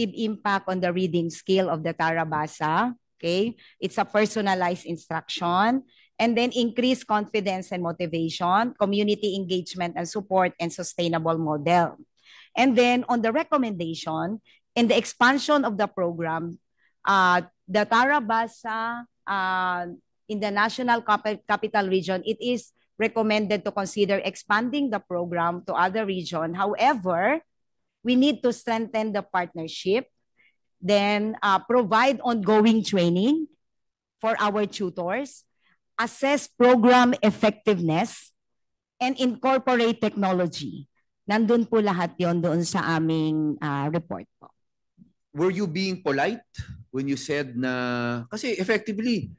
impact on the reading skill of the Tarabasa. Okay, it's a personalized instruction. And then increase confidence and motivation, community engagement and support, and sustainable model. And then on the recommendation, in the expansion of the program, uh, the Tarabasa uh, in the National Capital Region, it is recommended to consider expanding the program to other region. However, we need to strengthen the partnership, then uh, provide ongoing training for our tutors, assess program effectiveness, and incorporate technology. Nandun po lahat yon doon sa aming uh, report po. Were you being polite when you said na, kasi effectively,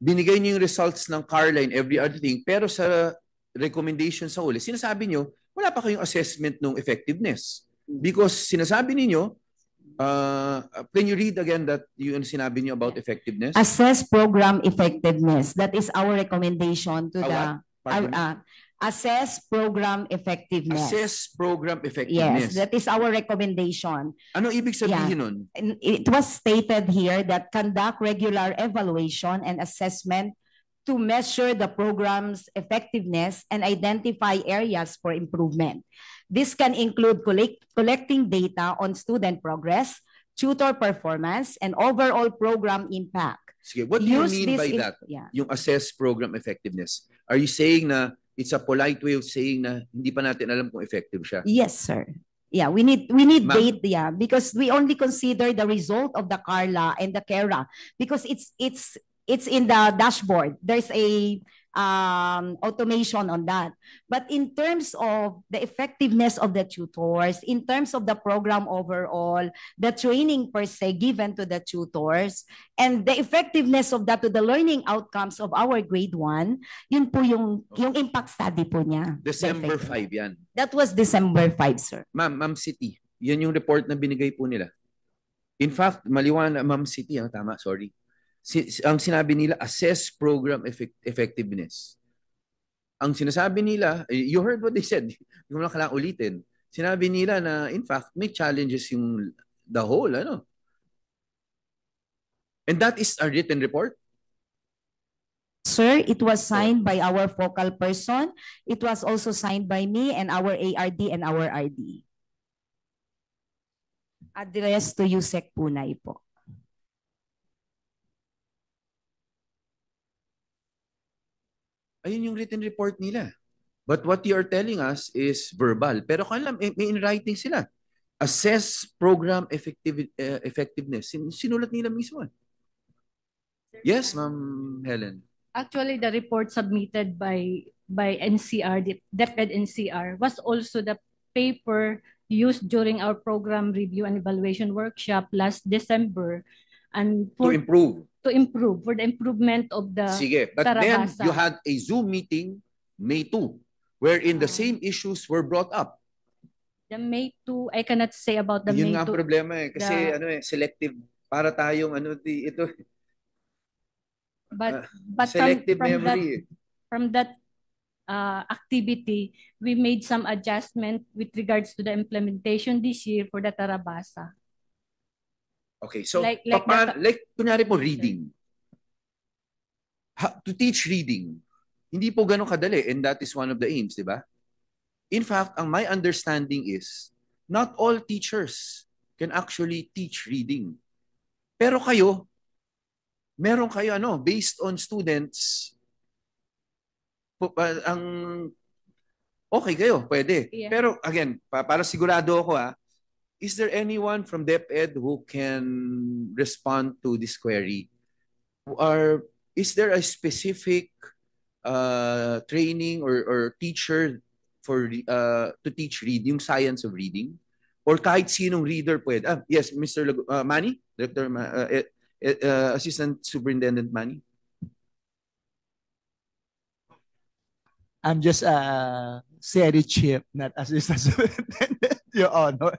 binigay niyo yung results ng Carline, every other thing, pero sa recommendation sa uli, sinasabi niyo, wala pa kayong assessment ng effectiveness. Because sinasabi ninyo, uh, can you read again that you yung sinabi niyo about effectiveness? Assess program effectiveness. That is our recommendation to Our, the... Our, uh, assess program effectiveness. Assess program effectiveness. Yes, that is our recommendation. Ano ibig sabihin yeah. nun? It was stated here that conduct regular evaluation and assessment to measure the program's effectiveness and identify areas for improvement. This can include collect collecting data on student progress, tutor performance, and overall program impact. Sige, what do you mean by that? Yeah. Yung assess program effectiveness. Are you saying na it's a polite way of saying na hindi pa natin alam kung effective siya? Yes, sir. Yeah, we need we need data yeah because we only consider the result of the Carla and the Kera because it's it's it's in the dashboard. There's a um, automation on that. But in terms of the effectiveness of the tutors, in terms of the program overall, the training per se given to the tutors, and the effectiveness of that to the learning outcomes of our grade 1, yun po yung, yung impact study po niya. December 5 yan. That was December 5, sir. Ma'am, Ma'am City, yan yung report na binigay po nila. In fact, maliwan, Ma'am City, ah, tama, sorry si, ang sinabi nila, assess program effect, effectiveness. Ang sinasabi nila, eh, you heard what they said, hindi mo na kailangan ulitin. Sinabi nila na, in fact, may challenges yung the whole, ano. And that is a written report. Sir, it was oh. signed by our focal person. It was also signed by me and our ARD and our RD. Address to USEC Punay po. Ayun yung written report nila. But what you are telling us is verbal. Pero kailan eh, may in writing sila. Assess program effective, uh, effectiveness. Sin sinulat nila mismo. Eh. Yes, Ma'am Helen. Actually, the report submitted by by NCR, DepEd NCR, was also the paper used during our program review and evaluation workshop last December. And for, to improve to improve, for the improvement of the Sige, but Tarabasa. then you had a Zoom meeting May 2 wherein the same issues were brought up. The May 2, I cannot say about the Yun May 2. Yun nga problema eh kasi the... ano eh selective para tayong ano di ito eh. but ah, but uh, selective from, from memory that, eh. from that uh, activity we made some adjustment with regards to the implementation this year for the Tarabasa Okay, so like, like, papa- the... like kunyari po reading. Ha- to teach reading, hindi po ganun kadali and that is one of the aims, di ba? In fact, ang my understanding is not all teachers can actually teach reading. Pero kayo, meron kayo ano, based on students, ang okay kayo, pwede. Yeah. Pero again, para sigurado ako ah, is there anyone from DepEd who can respond to this query? Or is there a specific uh, training or, or teacher for uh, to teach reading, science of reading? Or kahit sinong reader pwede? Ah, yes, Mr. Mani, uh, Manny, Director, uh, eh, eh, uh, Assistant Superintendent Manny. I'm just a uh, CID chief, not assistant superintendent, Your Honor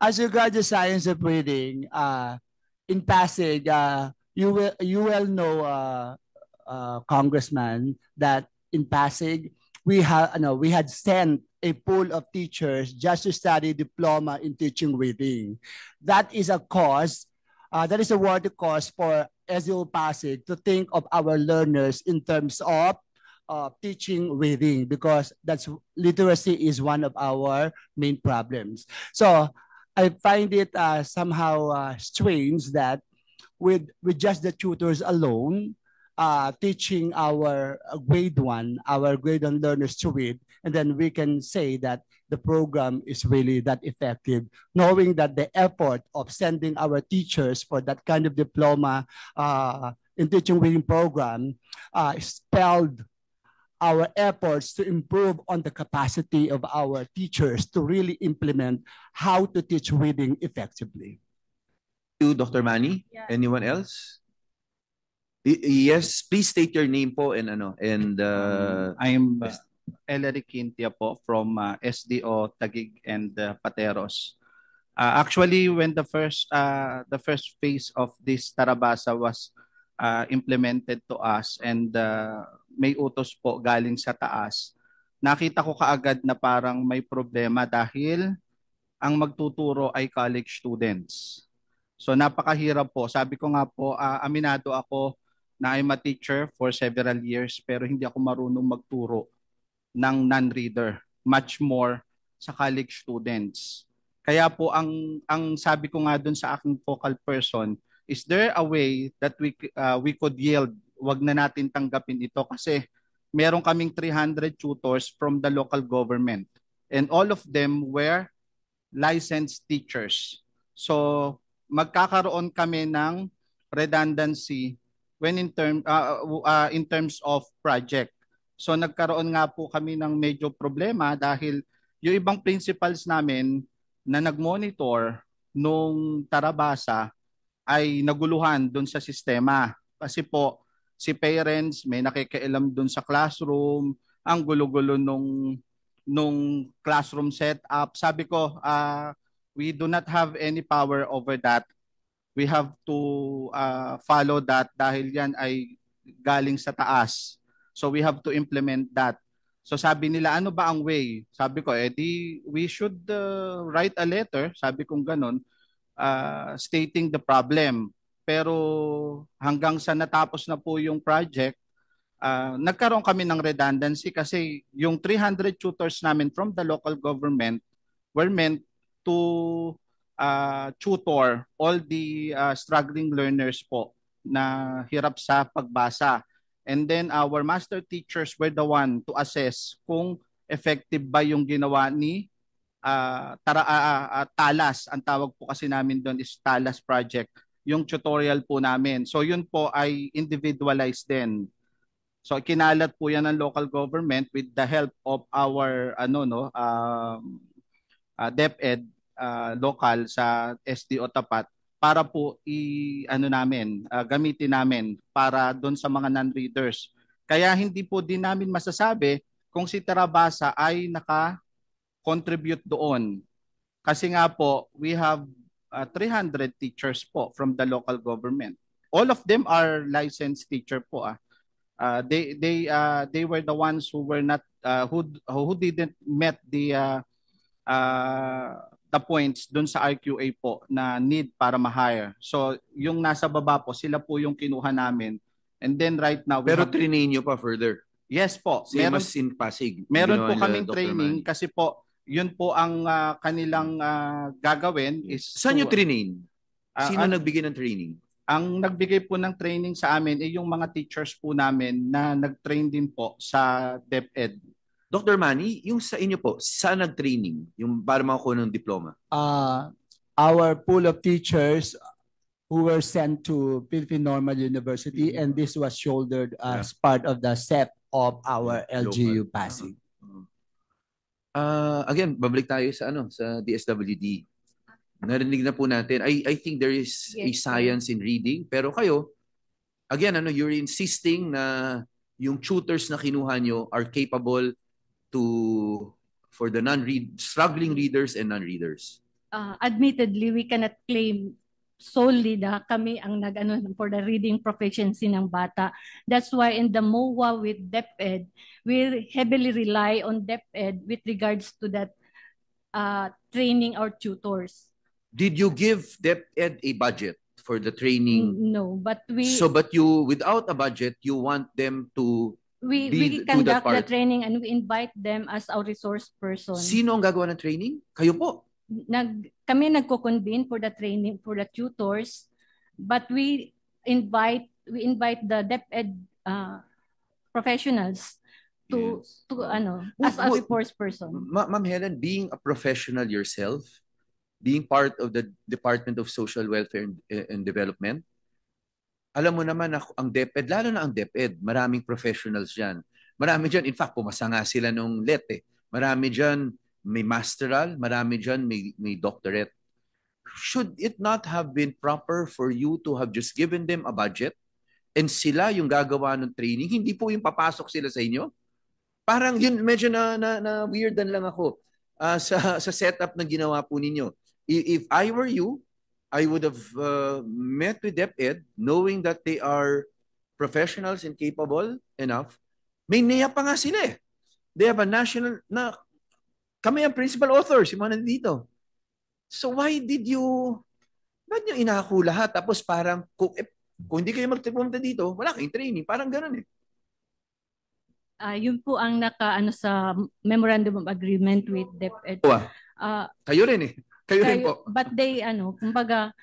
as you the science of reading, uh, in passing, uh, you will you will know, uh, uh, Congressman, that in passing we have no we had sent a pool of teachers just to study diploma in teaching reading. That is a cause. Uh, that is a worthy cause for SEO Pasig to think of our learners in terms of uh, teaching reading because that's literacy is one of our main problems. So I find it uh, somehow uh, strange that with with just the tutors alone uh, teaching our uh, grade one, our grade one learners to read, and then we can say that the program is really that effective, knowing that the effort of sending our teachers for that kind of diploma uh, in teaching reading program uh, spelled our efforts to improve on the capacity of our teachers to really implement how to teach reading effectively. To Dr. Manny, yeah. anyone else? yes, please state your name po and ano and uh, I am uh, Ellery Quintia po from uh, SDO Tagig and uh, Pateros. Uh, actually when the first uh, the first phase of this Tarabasa was uh, implemented to us and uh, may utos po galing sa taas, nakita ko kaagad na parang may problema dahil ang magtuturo ay college students. So napakahirap po. Sabi ko nga po, uh, aminado ako na I'm a teacher for several years pero hindi ako marunong magturo ng non-reader. Much more sa college students. Kaya po ang ang sabi ko nga doon sa aking focal person, is there a way that we uh, we could yield wag na natin tanggapin ito kasi meron kaming 300 tutors from the local government and all of them were licensed teachers. So magkakaroon kami ng redundancy when in term uh, uh, uh, in terms of project. So nagkaroon nga po kami ng medyo problema dahil yung ibang principals namin na nagmonitor nung Tarabasa ay naguluhan doon sa sistema kasi po si parents may nakikialam doon sa classroom, ang gulo-gulo nung nung classroom setup. Sabi ko, uh, we do not have any power over that. We have to uh, follow that dahil yan ay galing sa taas. So we have to implement that. So sabi nila, ano ba ang way? Sabi ko, eddie eh, we should uh, write a letter, sabi kong ganun, uh, stating the problem pero hanggang sa natapos na po yung project, uh, nagkaroon kami ng redundancy kasi yung 300 tutors namin from the local government were meant to uh, tutor all the uh, struggling learners po na hirap sa pagbasa. And then our master teachers were the one to assess kung effective ba yung ginawa ni uh, tara, uh, uh, Talas. Ang tawag po kasi namin doon is Talas Project yung tutorial po namin. So yun po ay individualized din. So kinalat po yan ng local government with the help of our ano no um, uh, DepEd uh, local sa SDO Tapat para po i ano namin uh, gamitin namin para doon sa mga non-readers. Kaya hindi po din namin masasabi kung si Tarabasa ay naka-contribute doon. Kasi nga po, we have uh, ah, 300 teachers po from the local government. All of them are licensed teacher po ah. Uh, they they uh, they were the ones who were not uh, who who didn't met the uh, uh, the points doon sa RQA po na need para ma-hire. So yung nasa baba po sila po yung kinuha namin and then right now we Pero have... trainin niyo pa further. Yes po. Same meron, as in Pasig. Meron po uh, kaming training Manny. kasi po yun po ang uh, kanilang uh, gagawin is Saan to, yung training? Uh, Sino ang, nagbigay ng training? Ang nagbigay po ng training sa amin ay yung mga teachers po namin na nag-train din po sa DepEd. Dr. Manny, yung sa inyo po, saan nag-training? Yung para makakuha ng diploma? Uh, our pool of teachers who were sent to Philippine Normal University mm-hmm. and this was shouldered as yeah. part of the set of our LGU Local. passing uh, again, babalik tayo sa ano, sa DSWD. Narinig na po natin. I I think there is yes. a science in reading, pero kayo again, ano, you're insisting na yung tutors na kinuha nyo are capable to for the non-read struggling readers and non-readers. Uh, admittedly, we cannot claim solely na kami ang nag-ano for the reading proficiency ng bata. That's why in the MOA with DepEd, we heavily rely on DepEd with regards to that uh, training our tutors. Did you give DepEd a budget for the training? No, but we... So, but you, without a budget, you want them to We, we conduct the training and we invite them as our resource person. Sino ang gagawa ng training? Kayo po nag kami nagko-convene for the training for the tutors but we invite we invite the DepEd uh, professionals to yes. to ano well, as a resource person. Ma'am Ma Helen, being a professional yourself, being part of the Department of Social Welfare and, and Development, alam mo naman ako, ang DepEd, lalo na ang DepEd, maraming professionals diyan. Marami diyan, in fact, pumasa nga sila nung LET eh. Marami diyan may masteral, marami dyan may, may doctorate. Should it not have been proper for you to have just given them a budget and sila yung gagawa ng training, hindi po yung papasok sila sa inyo? Parang yun, medyo na, na, na weirdan lang ako uh, sa, sa setup na ginawa po ninyo. If I were you, I would have uh, met with DepEd knowing that they are professionals and capable enough. May NEA pa nga sila eh. They have a national, na kami ang principal author, si mga nandito. So why did you, ba't nyo inako lahat? Tapos parang, kung, eh, kung hindi kayo magpumunta dito, wala kayong training. Parang ganun eh. Uh, yun po ang naka ano sa memorandum of agreement with DepEd. Uh, ah, kayo rin eh. Kayo, kayo rin po. But they ano, kumbaga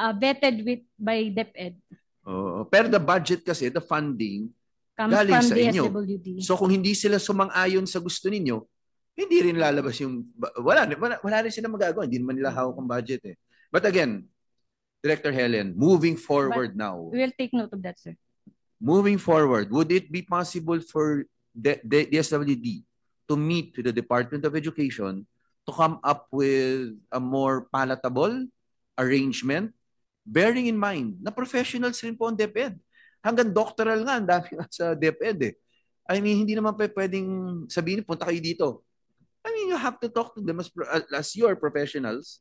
uh, vetted with by DepEd. Oo. pero the budget kasi, the funding, comes galing from sa DSWD. inyo. So kung hindi sila sumang-ayon sa gusto ninyo, hindi rin lalabas yung, wala, wala, wala rin silang magagawa. Hindi naman nila hawak ang budget eh. But again, Director Helen, moving forward But now. We'll take note of that, sir. Moving forward, would it be possible for the, the DSWD to meet with the Department of Education to come up with a more palatable arrangement, bearing in mind na professionals rin po ang DepEd. E e Hanggang doctoral nga, ang dami nga sa DepEd e eh. I mean, hindi naman pwedeng sabihin, punta kayo dito. I mean, you have to talk to them as, uh, as your professionals.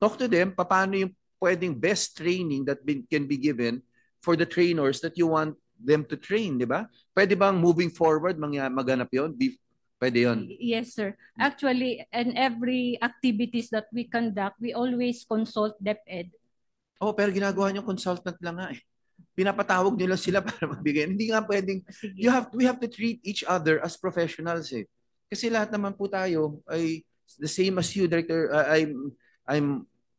Talk to them paano yung pwedeng best training that be, can be given for the trainers that you want them to train, di ba? Pwede bang moving forward mangya, maganap yon? Be, pwede yon? Yes, sir. Actually, in every activities that we conduct, we always consult DepEd. Oh, pero ginagawa niyo consultant lang nga eh. Pinapatawag nila sila para magbigay. Hindi nga pwedeng, Sige. you have, we have to treat each other as professionals eh. Kasi lahat naman po tayo ay the same as you, Director. Uh, I'm I'm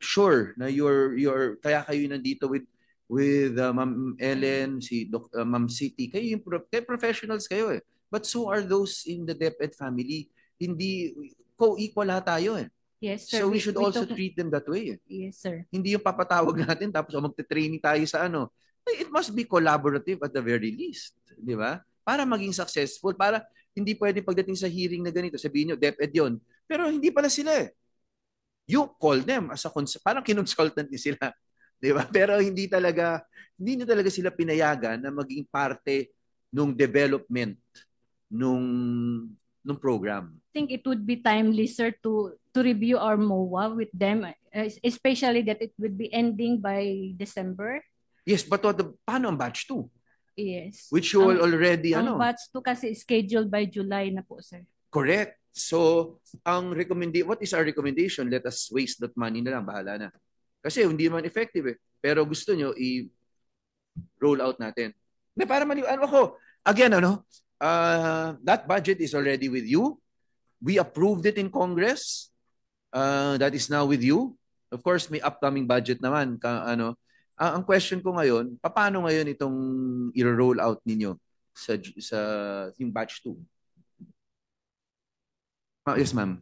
sure na you're you're kaya kayo nandito with with uh, Ma'am Ellen, si Doc, uh, Ma'am City. Kayo yung pro- kayo professionals kayo eh. But so are those in the DepEd family. Hindi co-equal lahat tayo eh. Yes, sir. So we, we should we also talk... treat them that way. Eh. Yes, sir. Hindi yung papatawag natin tapos oh, magte-training tayo sa ano. It must be collaborative at the very least, di ba? Para maging successful, para hindi pwedeng pagdating sa hearing na ganito, sabihin nyo, DepEd yun. Pero hindi pala sila eh. You call them as a cons- parang kinonsultant ni sila. Di ba? Pero hindi talaga, hindi nyo talaga sila pinayagan na maging parte nung development nung nung program. I think it would be timely, sir, to to review our MOA with them, especially that it would be ending by December. Yes, but what the, paano ang batch 2? Yes. Which you all already, ang ano? Ang batch to kasi scheduled by July na po, sir. Correct. So, ang recommendation, what is our recommendation? Let us waste that money na lang, bahala na. Kasi hindi man effective eh. Pero gusto nyo, i-roll out natin. Na para mali, ano ako, again, ano, uh, that budget is already with you. We approved it in Congress. Uh, that is now with you. Of course, may upcoming budget naman. Ka, ano, Uh, ang question ko ngayon, paano ngayon itong i-roll out ninyo sa, sa yung batch 2? Oh, ah, yes, ma'am.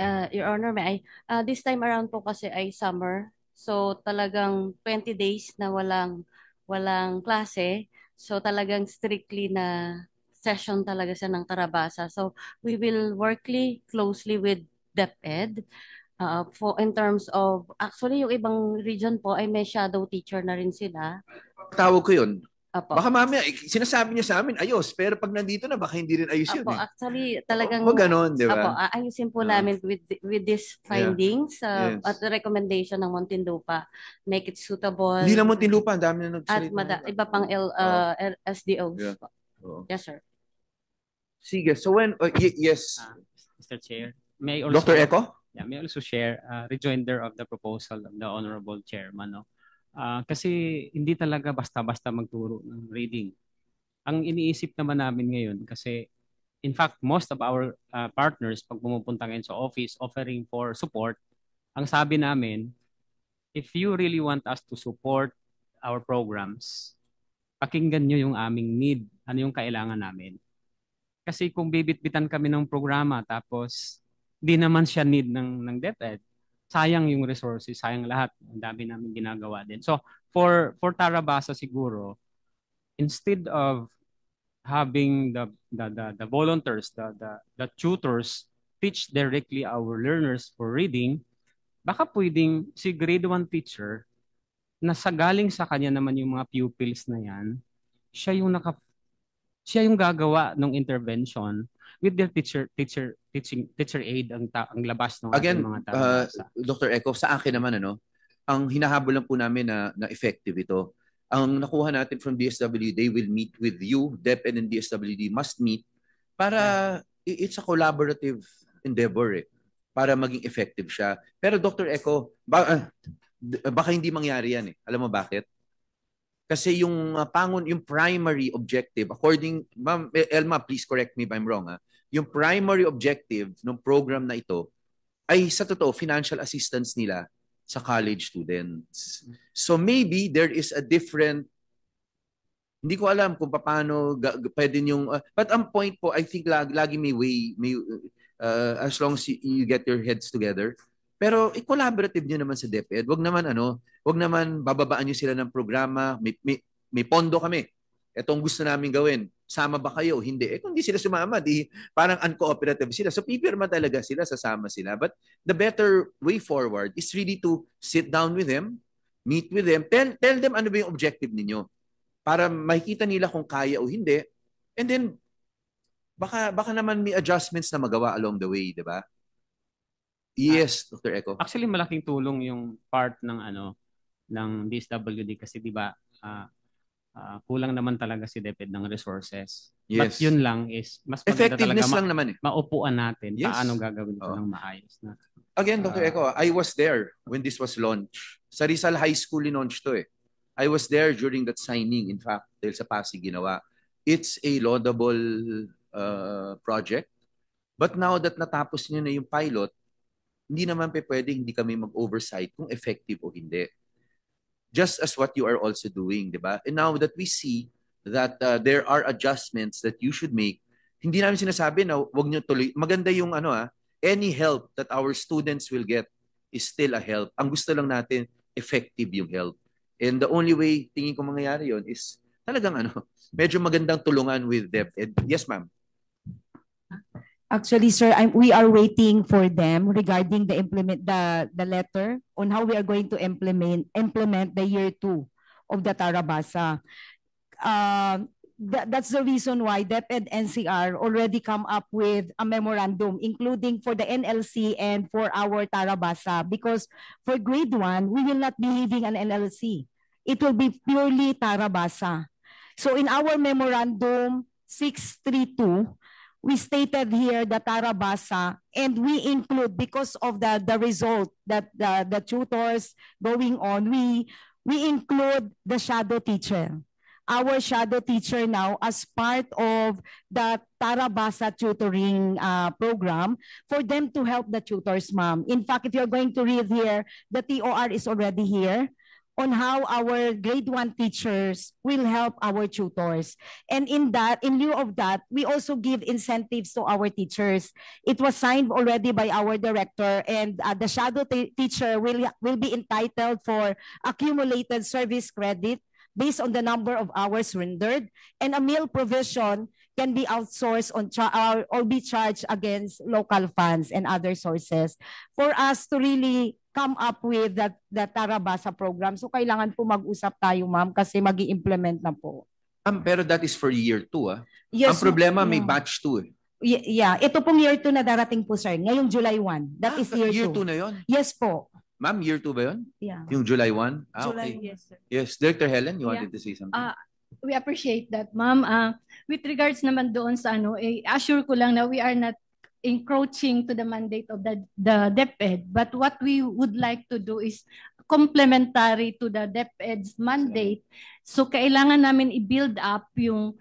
Uh, Your Honor, may I, uh, this time around po kasi ay summer. So talagang 20 days na walang walang klase. So talagang strictly na session talaga siya ng Karabasa. So we will workly closely with DepEd Uh, for in terms of actually yung ibang region po ay may shadow teacher na rin sila. Tawag ko 'yun. Apo. Baka mamaya eh, sinasabi niya sa amin ayos pero pag nandito na baka hindi rin ayos Apo, 'yun. Apo, eh. actually talagang Apo, ganun, 'di ba? Apo, aayusin po uh, namin with with this findings yeah. uh, at the recommendation ng Muntinlupa make it suitable. Hindi na Muntinlupa, ang dami na nagsasalita. At mada- iba pang L, uh, ah, oh. SDOs. Yeah. Oh. Yes, sir. Sige. So when uh, y- yes. Uh, ah, Mr. Chair, may also Dr. Echo? Yeah, may also share uh, rejoinder of the proposal of the honorable chairman no. Uh, kasi hindi talaga basta-basta magturo ng reading. Ang iniisip naman namin ngayon kasi in fact most of our uh, partners pag pumupunta ngayon sa office offering for support, ang sabi namin, if you really want us to support our programs, pakinggan nyo yung aming need, ano yung kailangan namin. Kasi kung bibitbitan kami ng programa tapos di naman siya need ng, ng DepEd. Sayang yung resources, sayang lahat. Ang dami namin ginagawa din. So, for, for Tarabasa siguro, instead of having the, the, the, the volunteers, the, the, the tutors teach directly our learners for reading, baka pwedeng si grade 1 teacher na sa galing sa kanya naman yung mga pupils na yan, siya yung naka siya yung gagawa ng intervention with their teacher teacher teaching teacher aid ang ta- ang labas ng Again, mga tao. Again, Uh, Dr. Echo, sa akin naman ano, ang hinahabol lang po namin na, na effective ito. Ang nakuha natin from DSWD, they will meet with you, DepEd and DSWD must meet para yeah. it's a collaborative endeavor eh, para maging effective siya. Pero Dr. Echo, ba, uh, baka hindi mangyari yan eh. Alam mo bakit? Kasi yung uh, pangon, yung primary objective, according, Ma'am eh, Elma, please correct me if I'm wrong, ha? Ah, yung primary objective ng program na ito ay sa totoo financial assistance nila sa college students. So maybe there is a different hindi ko alam kung paano ga, pwede yung uh, but ang point po I think lag, lagi may way may uh, as long as you, you get your heads together. Pero i-collaborative eh, niyo naman sa DepEd. Wag naman ano, wag naman bababaan niyo sila ng programa. May, may, may pondo kami Itong gusto namin gawin. Sama ba kayo? Hindi. Eh kung di sila sumama, di parang uncooperative sila. So pipirma talaga sila, sasama sila. But the better way forward is really to sit down with them, meet with them, tell, tell them ano ba yung objective ninyo para makikita nila kung kaya o hindi. And then, baka, baka naman may adjustments na magawa along the way, di ba? Yes, uh, ah, Dr. Echo. Actually, malaking tulong yung part ng ano ng DSWD kasi 'di ba uh, uh, kulang naman talaga si DepEd ng resources. Yes. But yun lang is, mas maganda Effectiveness talaga ma- naman eh. maupuan natin yes. paano gagawin ito oh. ng maayos. Na, Again, Dr. Uh, ah. Eko, I was there when this was launched. Sa Rizal High School in-launch to eh. I was there during that signing, in fact, dahil sa Pasig ginawa. It's a laudable uh, project. But now that natapos niyo na yung pilot, hindi naman pwedeng hindi kami mag-oversight kung effective o hindi just as what you are also doing, di ba? And now that we see that uh, there are adjustments that you should make, hindi namin sinasabi na wag nyo tuloy. Maganda yung ano ah, any help that our students will get is still a help. Ang gusto lang natin, effective yung help. And the only way, tingin ko mangyayari yon is talagang ano, medyo magandang tulungan with DepEd. Yes, ma'am. Actually, sir, I'm, we are waiting for them regarding the implement the, the letter on how we are going to implement implement the year two of the Tarabasa. Uh, th that's the reason why DepEd NCR already come up with a memorandum, including for the NLC and for our Tarabasa, because for grade one, we will not be having an NLC. It will be purely Tarabasa. So in our memorandum 632, we stated here the Tarabasa, and we include because of the the result that the, the tutors going on, we we include the shadow teacher. Our shadow teacher now as part of the Tarabasa tutoring uh, program for them to help the tutors, ma'am. In fact, if you're going to read here, the TOR is already here. on how our grade one teachers will help our tutors. And in that, in lieu of that, we also give incentives to our teachers. It was signed already by our director and uh, the shadow teacher will, will be entitled for accumulated service credit based on the number of hours rendered and a meal provision can be outsourced on or, or be charged against local funds and other sources for us to really come up with that, that Tarabasa program. So kailangan po mag-usap tayo ma'am kasi mag implement na po. Um, pero that is for year 2 ah. Yes, Ang problema yeah. may batch 2 eh. Y- yeah, ito pong year 2 na darating po sir. Ngayong July 1. That ah, is year 2. Year 2 na yon? Yes po. Ma'am, year 2 ba yon? Yeah. Yung July 1? Ah, July, okay. yes sir. Yes, Director Helen, you yeah. wanted to say something? Uh, we appreciate that, ma'am. Uh, with regards naman doon sa ano, eh, assure ko lang na we are not encroaching to the mandate of the, the DepEd. But what we would like to do is complementary to the DepEd's mandate. So kailangan namin i-build up yung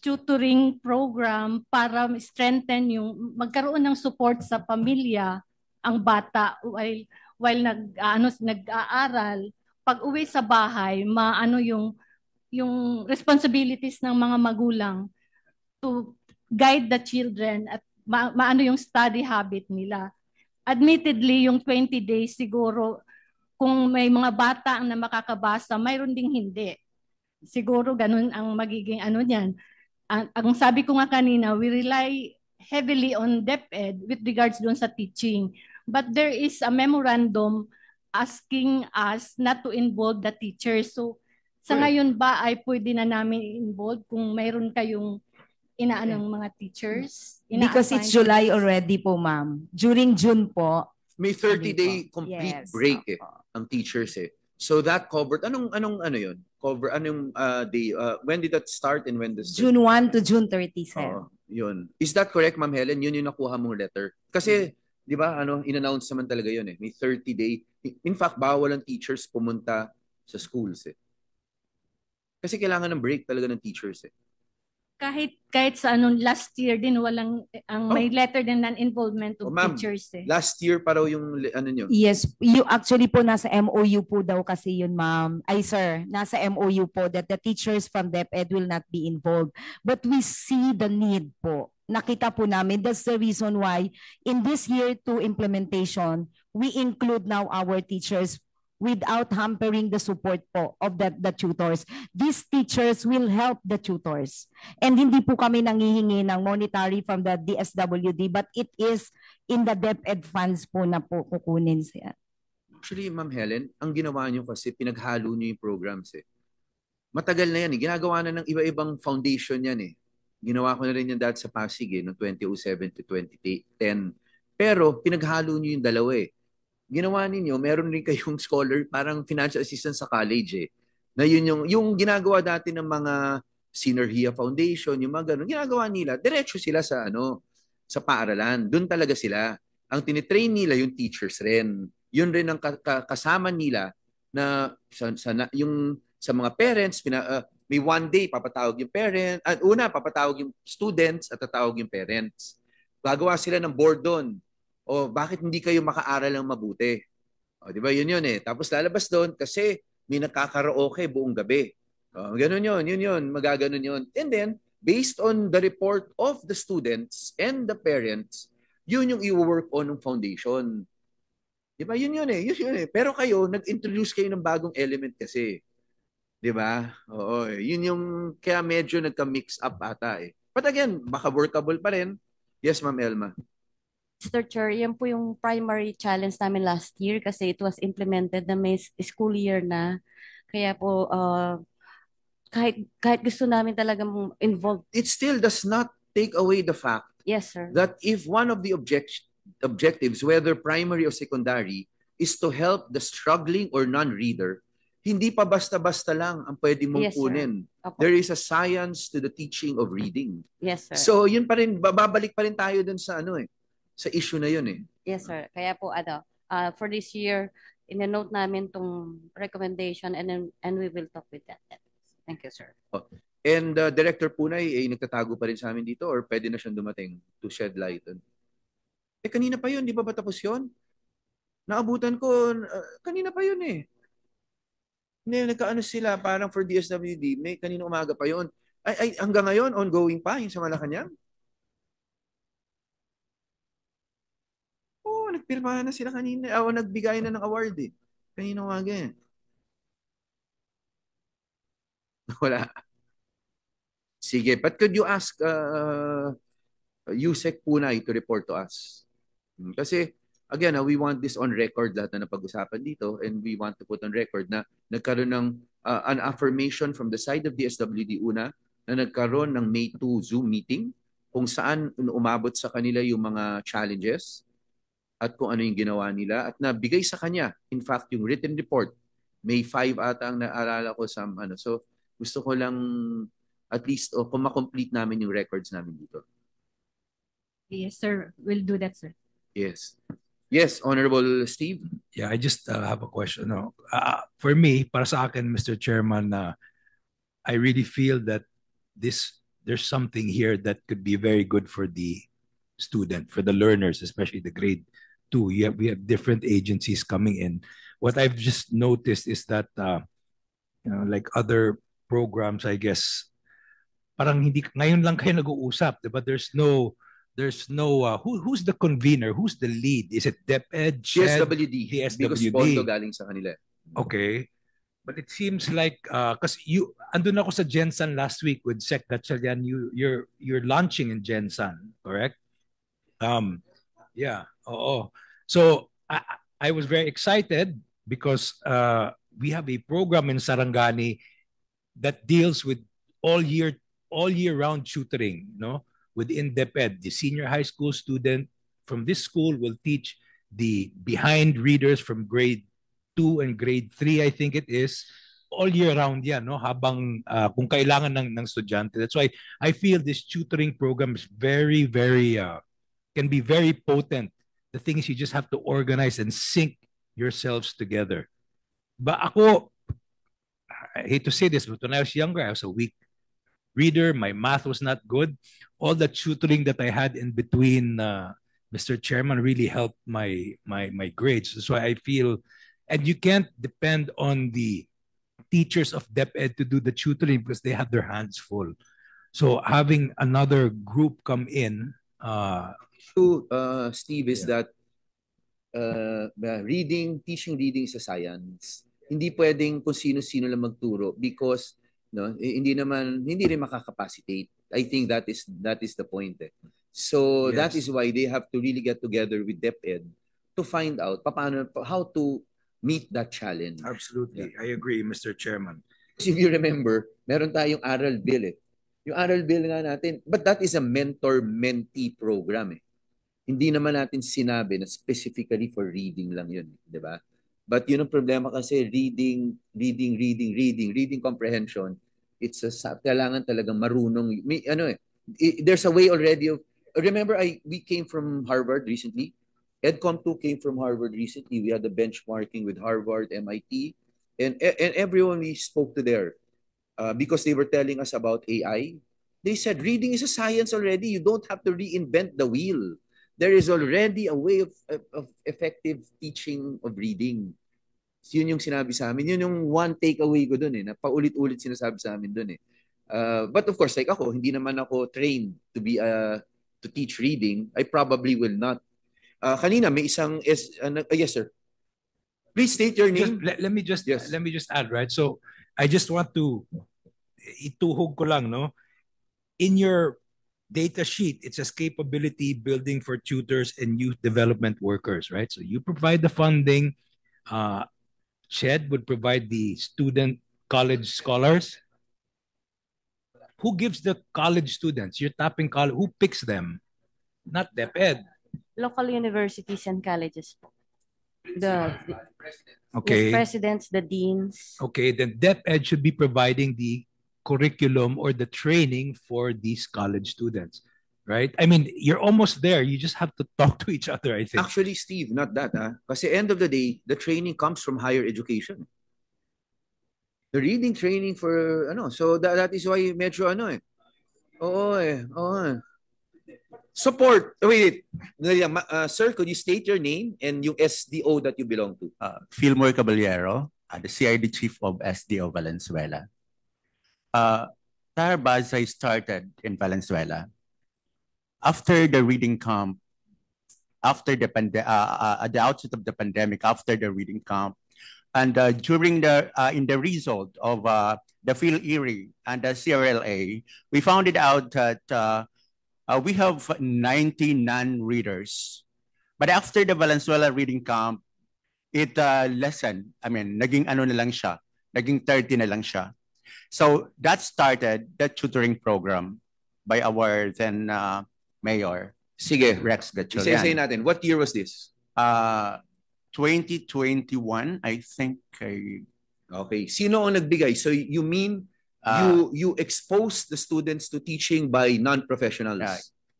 tutoring program para strengthen yung magkaroon ng support sa pamilya ang bata while while nag ano nag-aaral pag-uwi sa bahay maano yung yung responsibilities ng mga magulang to guide the children at ma- maano yung study habit nila. Admittedly, yung 20 days siguro, kung may mga bata ang na makakabasa, mayroon ding hindi. Siguro ganun ang magiging ano niyan. Ang, ang sabi ko nga kanina, we rely heavily on DepEd with regards doon sa teaching. But there is a memorandum asking us not to involve the teachers. So sa ngayon ba ay pwede na namin involve kung mayroon kayong inaano ng mga teachers. Ina mm-hmm. Because it's July already po, ma'am. During June po. May 30-day complete yes, break eh, ang teachers eh. So that covered, anong, anong ano yun? Cover, anong uh, day, uh, when did that start and when does June 1 to June 30, sir. Oh, yun. Is that correct, Ma'am Helen? Yun yung nakuha mong letter. Kasi, mm-hmm. di ba, ano, in-announce naman talaga yun eh. May 30-day. In fact, bawal ang teachers pumunta sa schools eh. Kasi kailangan ng break talaga ng teachers eh kahit kahit sa anong last year din walang ang oh. may letter din ng involvement of oh, ma'am, teachers eh. Last year pa raw yung ano niyo? Yes, you actually po nasa MOU po daw kasi yun ma'am. Ay sir, nasa MOU po that the teachers from DepEd will not be involved. But we see the need po. Nakita po namin that's the reason why in this year 2 implementation, we include now our teachers without hampering the support po of the, the tutors. These teachers will help the tutors. And hindi po kami nangihingi ng monetary from the DSWD but it is in the DepEd e e funds po na po kukunin siya. Actually, Ma'am Helen, ang ginawa niyo kasi pinaghalo niyo yung programs eh. Matagal na yan eh. Ginagawa na ng iba-ibang foundation yan eh. Ginawa ko na rin yan dahil sa Pasig eh, noong 2007 to 2010. Pero pinaghalo niyo yung dalawa eh ginawa ninyo, meron rin kayong scholar, parang financial assistance sa college eh. Na yun yung, yung ginagawa dati ng mga Sinerhia Foundation, yung mga ganun, ginagawa nila, diretso sila sa ano, sa paaralan. Doon talaga sila. Ang tinitrain nila yung teachers rin. Yun rin ang kasama nila na sa, sa yung sa mga parents pina, uh, may one day papatawag yung parent at ah, una papatawag yung students at tatawag yung parents gagawa sila ng board doon o bakit hindi kayo makaaral ng mabuti? O, di ba? Yun yun eh. Tapos lalabas doon kasi may nakakaraoke buong gabi. O, ganun yun. Yun yun. Magaganon yun. And then, based on the report of the students and the parents, yun yung i-work on ng foundation. Di ba? Yun yun eh. Yun yun eh. Pero kayo, nag-introduce kayo ng bagong element kasi. Di ba? Oo. Yun yung kaya medyo nagka-mix up ata eh. But again, baka workable pa rin. Yes, Ma'am Elma. Mr. Chair, yan po yung primary challenge namin last year kasi it was implemented na may school year na. Kaya po, uh, kahit, kahit gusto namin talaga involved. It still does not take away the fact yes, sir. that if one of the object objectives, whether primary or secondary, is to help the struggling or non-reader, hindi pa basta-basta lang ang pwede mong yes, kunin. There is a science to the teaching of reading. Yes, sir. So, yun pa rin, babalik pa rin tayo dun sa ano eh, sa issue na yun eh. Yes, sir. Kaya po, ano, uh, for this year, in-note namin tong recommendation and and we will talk with that. Thank you, sir. Oh. And uh, Director Punay, eh, nagtatago pa rin sa amin dito or pwede na siyang dumating to shed light? On... Eh, kanina pa yun. Di ba ba tapos yun? Naabutan ko. Uh, kanina pa yun eh. Hindi, nagkaano sila. Parang for DSWD, may kanina umaga pa yun. Ay, ay, hanggang ngayon, ongoing pa yung sa Malacanang. nagpirma na sila kanina. Eh, o, nagbigay na ng award eh. Kanina umaga yan. Wala. Sige, but could you ask uh, USEC Punay to report to us? Hmm, kasi, again, ah, we want this on record lahat na napag-usapan dito and we want to put on record na nagkaroon ng uh, an affirmation from the side of DSWD una na nagkaroon ng May 2 Zoom meeting kung saan umabot sa kanila yung mga challenges at kung ano yung ginawa nila at nabigay sa kanya. In fact, yung written report, May 5 ata ang naalala ko sa ano. So gusto ko lang at least o oh, kung makomplete namin yung records namin dito. Yes, sir. We'll do that, sir. Yes. Yes, Honorable Steve. Yeah, I just uh, have a question. No, uh, uh for me, para sa akin, Mr. Chairman, uh, I really feel that this there's something here that could be very good for the student, for the learners, especially the grade too. You have, we have different agencies coming in. What I've just noticed is that, uh, you know, like other programs, I guess, parang hindi, ngayon lang kayo nag-uusap, di There's no, there's no, uh, who, who's the convener? Who's the lead? Is it DepEd? DSWD. DSWD. Because pondo galing sa kanila. Okay. But it seems like because uh, you andun ako sa Jensen last week with Sec Gatchalian. You you're you're launching in Jensen, correct? Um, yeah. Oh, so I, I was very excited because uh, we have a program in Sarangani that deals with all year all year round tutoring. You know, within DepEd, the senior high school student from this school will teach the behind readers from grade two and grade three, I think it is, all year round Yeah. no? habang uh, kung kailangan ng, ng estudyante. That's why I feel this tutoring program is very, very uh, can be very potent. The thing is, you just have to organize and sync yourselves together. But ako, I hate to say this, but when I was younger, I was a weak reader. My math was not good. All the tutoring that I had in between, uh, Mr. Chairman, really helped my my my grades. That's why I feel, and you can't depend on the teachers of DepEd to do the tutoring because they have their hands full. So having another group come in uh, issue, uh, Steve, is yeah. that uh, reading, teaching reading is a science. Hindi pwedeng kung sino-sino lang magturo because no, hindi naman hindi rin makakapacitate. I think that is that is the point. Eh. So yes. that is why they have to really get together with DepEd to find out paano how to meet that challenge. Absolutely. Yeah. I agree, Mr. Chairman. If you remember, meron tayong aral bill eh. Yung aral bill nga natin, but that is a mentor-mentee program eh hindi naman natin sinabi na specifically for reading lang yun, di ba? But yun ang problema kasi reading, reading, reading, reading, reading comprehension, it's a, kailangan talaga marunong, may, ano eh, there's a way already of, remember I, we came from Harvard recently, EdCom 2 came from Harvard recently, we had a benchmarking with Harvard, MIT, and, e, and everyone we spoke to there, uh, because they were telling us about AI, they said reading is a science already, you don't have to reinvent the wheel there is already a way of, of, effective teaching of reading. So yun yung sinabi sa amin. Yun yung one takeaway ko dun eh, na paulit-ulit sinasabi sa amin dun eh. Uh, but of course, like ako, hindi naman ako trained to be a, uh, to teach reading. I probably will not. Uh, kanina may isang is, uh, uh, yes sir. Please state your name. Just, let, let me just yes. let me just add right. So I just want to ituhog ko lang no. In your data sheet It's a capability building for tutors and youth development workers right so you provide the funding uh, ched would provide the student college scholars who gives the college students you're tapping college who picks them not deped local universities and colleges the, the okay presidents the deans okay then deped should be providing the curriculum or the training for these college students right? I mean, you're almost there. You just have to talk to each other, I think. Actually, Steve, not that. Huh? Ah. the end of the day, the training comes from higher education. The reading training for, I know. so that, that is why metro ano eh. oh, eh, oh eh. Support. Oh, wait, Uh, sir, could you state your name and yung SDO that you belong to? Uh, Fillmore Caballero, uh, the CID Chief of SDO Valenzuela uh, Tarbaza started in Valenzuela. After the reading camp, after the pande- uh, uh, the outset of the pandemic, after the reading camp, and uh, during the uh, in the result of uh, the Phil Erie and the CRLA, we found it out that uh, we have 90 non-readers, but after the Valenzuela reading camp, it lessened. I mean, naging ano na lang siya, naging 30 na lang siya. So that started the tutoring program by our then uh, mayor. Sige. Rex Gatchalian. Say, say natin, what year was this? Uh, 2021, I think. I... Okay. Sino ang nagbigay? So you mean uh, you you expose the students to teaching by non-professionals? Uh,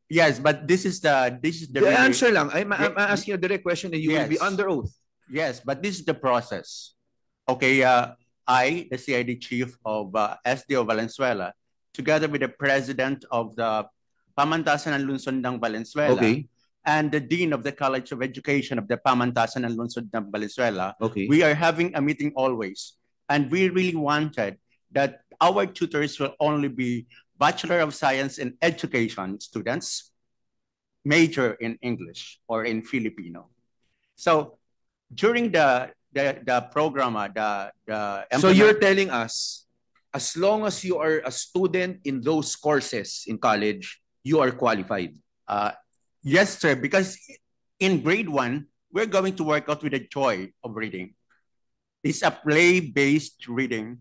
yes, but this is the this is the, the really, answer lang. I'm, I'm asking a direct question and you yes. will be under oath. Yes, but this is the process. Okay, uh, I, the CID chief of uh, SDO Valenzuela, together with the president of the Pamantasan and Lunsundang Valenzuela, okay. and the dean of the College of Education of the Pamantasan and Lunsundang Valenzuela, okay. we are having a meeting always. And we really wanted that our tutors will only be Bachelor of Science in Education students, major in English or in Filipino. So during the the, the programmer, ah, the, the So you're telling us, as long as you are a student in those courses in college, you are qualified. Uh, yes, sir. Because in grade one, we're going to work out with the joy of reading. It's a play-based reading.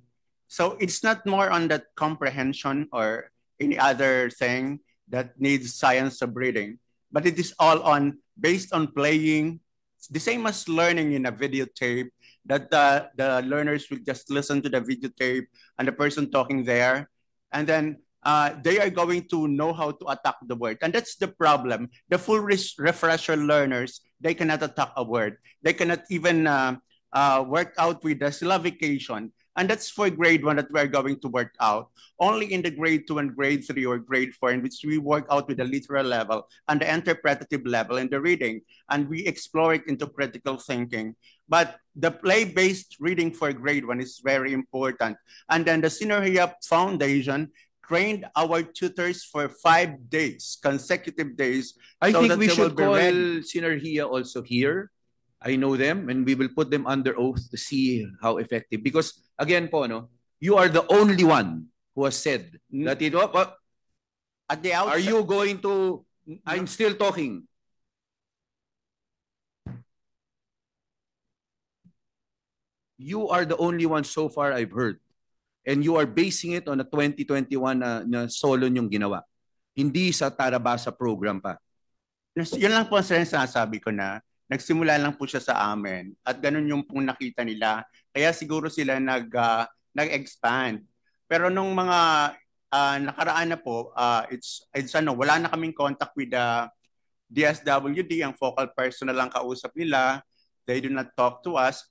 So it's not more on that comprehension or any other thing that needs science of reading, but it is all on based on playing the same as learning in a videotape that the, the learners will just listen to the videotape and the person talking there. And then uh, they are going to know how to attack the word. And that's the problem. The full refresher learners, they cannot attack a word. They cannot even uh, uh, work out with the syllabication. And that's for grade one that we're going to work out. Only in the grade two and grade three or grade four, in which we work out with the literal level and the interpretative level in the reading, and we explore it into critical thinking. But the play-based reading for grade one is very important. And then the Synergia Foundation trained our tutors for five days, consecutive days. I so think we should call Synergia also here I know them and we will put them under oath to see how effective. Because again po, no, you are the only one who has said mm. that it, oh, oh, at the outset, are you going to, mm, I'm still talking. You are the only one so far I've heard. And you are basing it on a 2021 na, na solo yung ginawa. Hindi sa Tarabasa program pa. Yun lang po ang sinasabi ko na nagsimula lang po siya sa amin. At ganun yung pong nakita nila. Kaya siguro sila nag, uh, nag-expand. Pero nung mga uh, nakaraan na po, uh, it's, it's ano, wala na kaming contact with the DSWD. Ang focal person na lang kausap nila. They do not talk to us.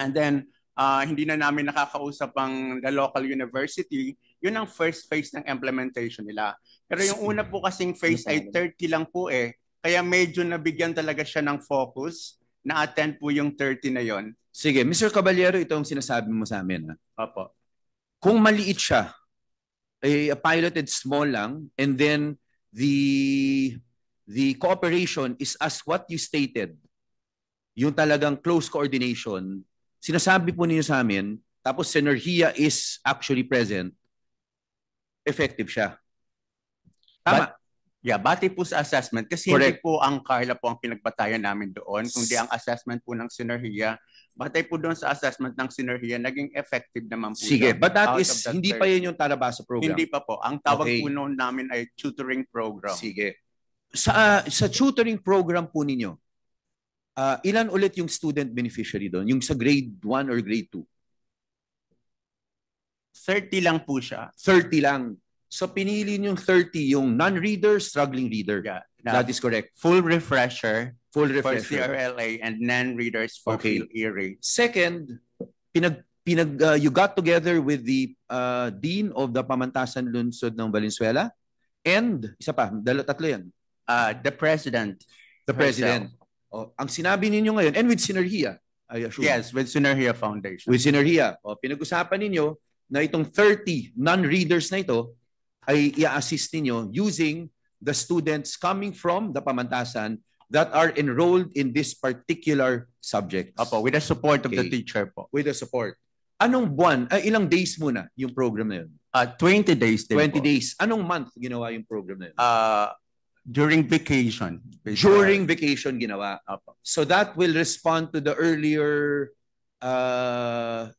And then, uh, hindi na namin nakakausap ang the local university. Yun ang first phase ng implementation nila. Pero yung una po kasing phase ay 30 lang po eh. Kaya medyo nabigyan talaga siya ng focus. Na-attend po yung 30 na yon. Sige, Mr. Caballero, ito ang sinasabi mo sa amin. Ha? Ah. Opo. Kung maliit siya, eh, piloted small lang, and then the the cooperation is as what you stated, yung talagang close coordination, sinasabi po ninyo sa amin, tapos synergia is actually present, effective siya. Tama. But, Yeah, bati po sa assessment kasi Correct. hindi po ang Carla po ang pinagbatayan namin doon, kundi ang assessment po ng sinerhiya. Batay po doon sa assessment ng sinerhiya, naging effective naman po. Sige, doon, but that is, hindi 30. pa yun yung Tarabaso program. Hindi pa po. Ang tawag okay. po noon namin ay tutoring program. Sige. Sa, uh, sa tutoring program po ninyo, uh, ilan ulit yung student beneficiary doon? Yung sa grade 1 or grade 2? 30 lang po siya. 30 lang. So pinili yung 30 yung non-reader, struggling reader. Yeah. No. That is correct. Full refresher. Full refresher. For CRLA and non-readers for okay. Phil e Second, pinag pinag uh, you got together with the uh, dean of the pamantasan lunsod ng Valenzuela and isa pa, dalo tatlo 'yan. Uh, the president. The president. Oh, ang sinabi ninyo ngayon and with Sinergia. I assume. Yes, with Sinergia Foundation. With Sinergia. Oh, pinag-usapan ninyo na itong 30 non-readers na ito ay i-assist ninyo using the students coming from the pamantasan that are enrolled in this particular subject. Opo, with the support okay. of the teacher po. With the support. Anong buwan, uh, ilang days muna yung program na yun? Uh, ah, 20 days. 20 po. days. Anong month ginawa yung program na yun? Uh, during vacation. Basically. During vacation ginawa. Opo. So that will respond to the earlier uh,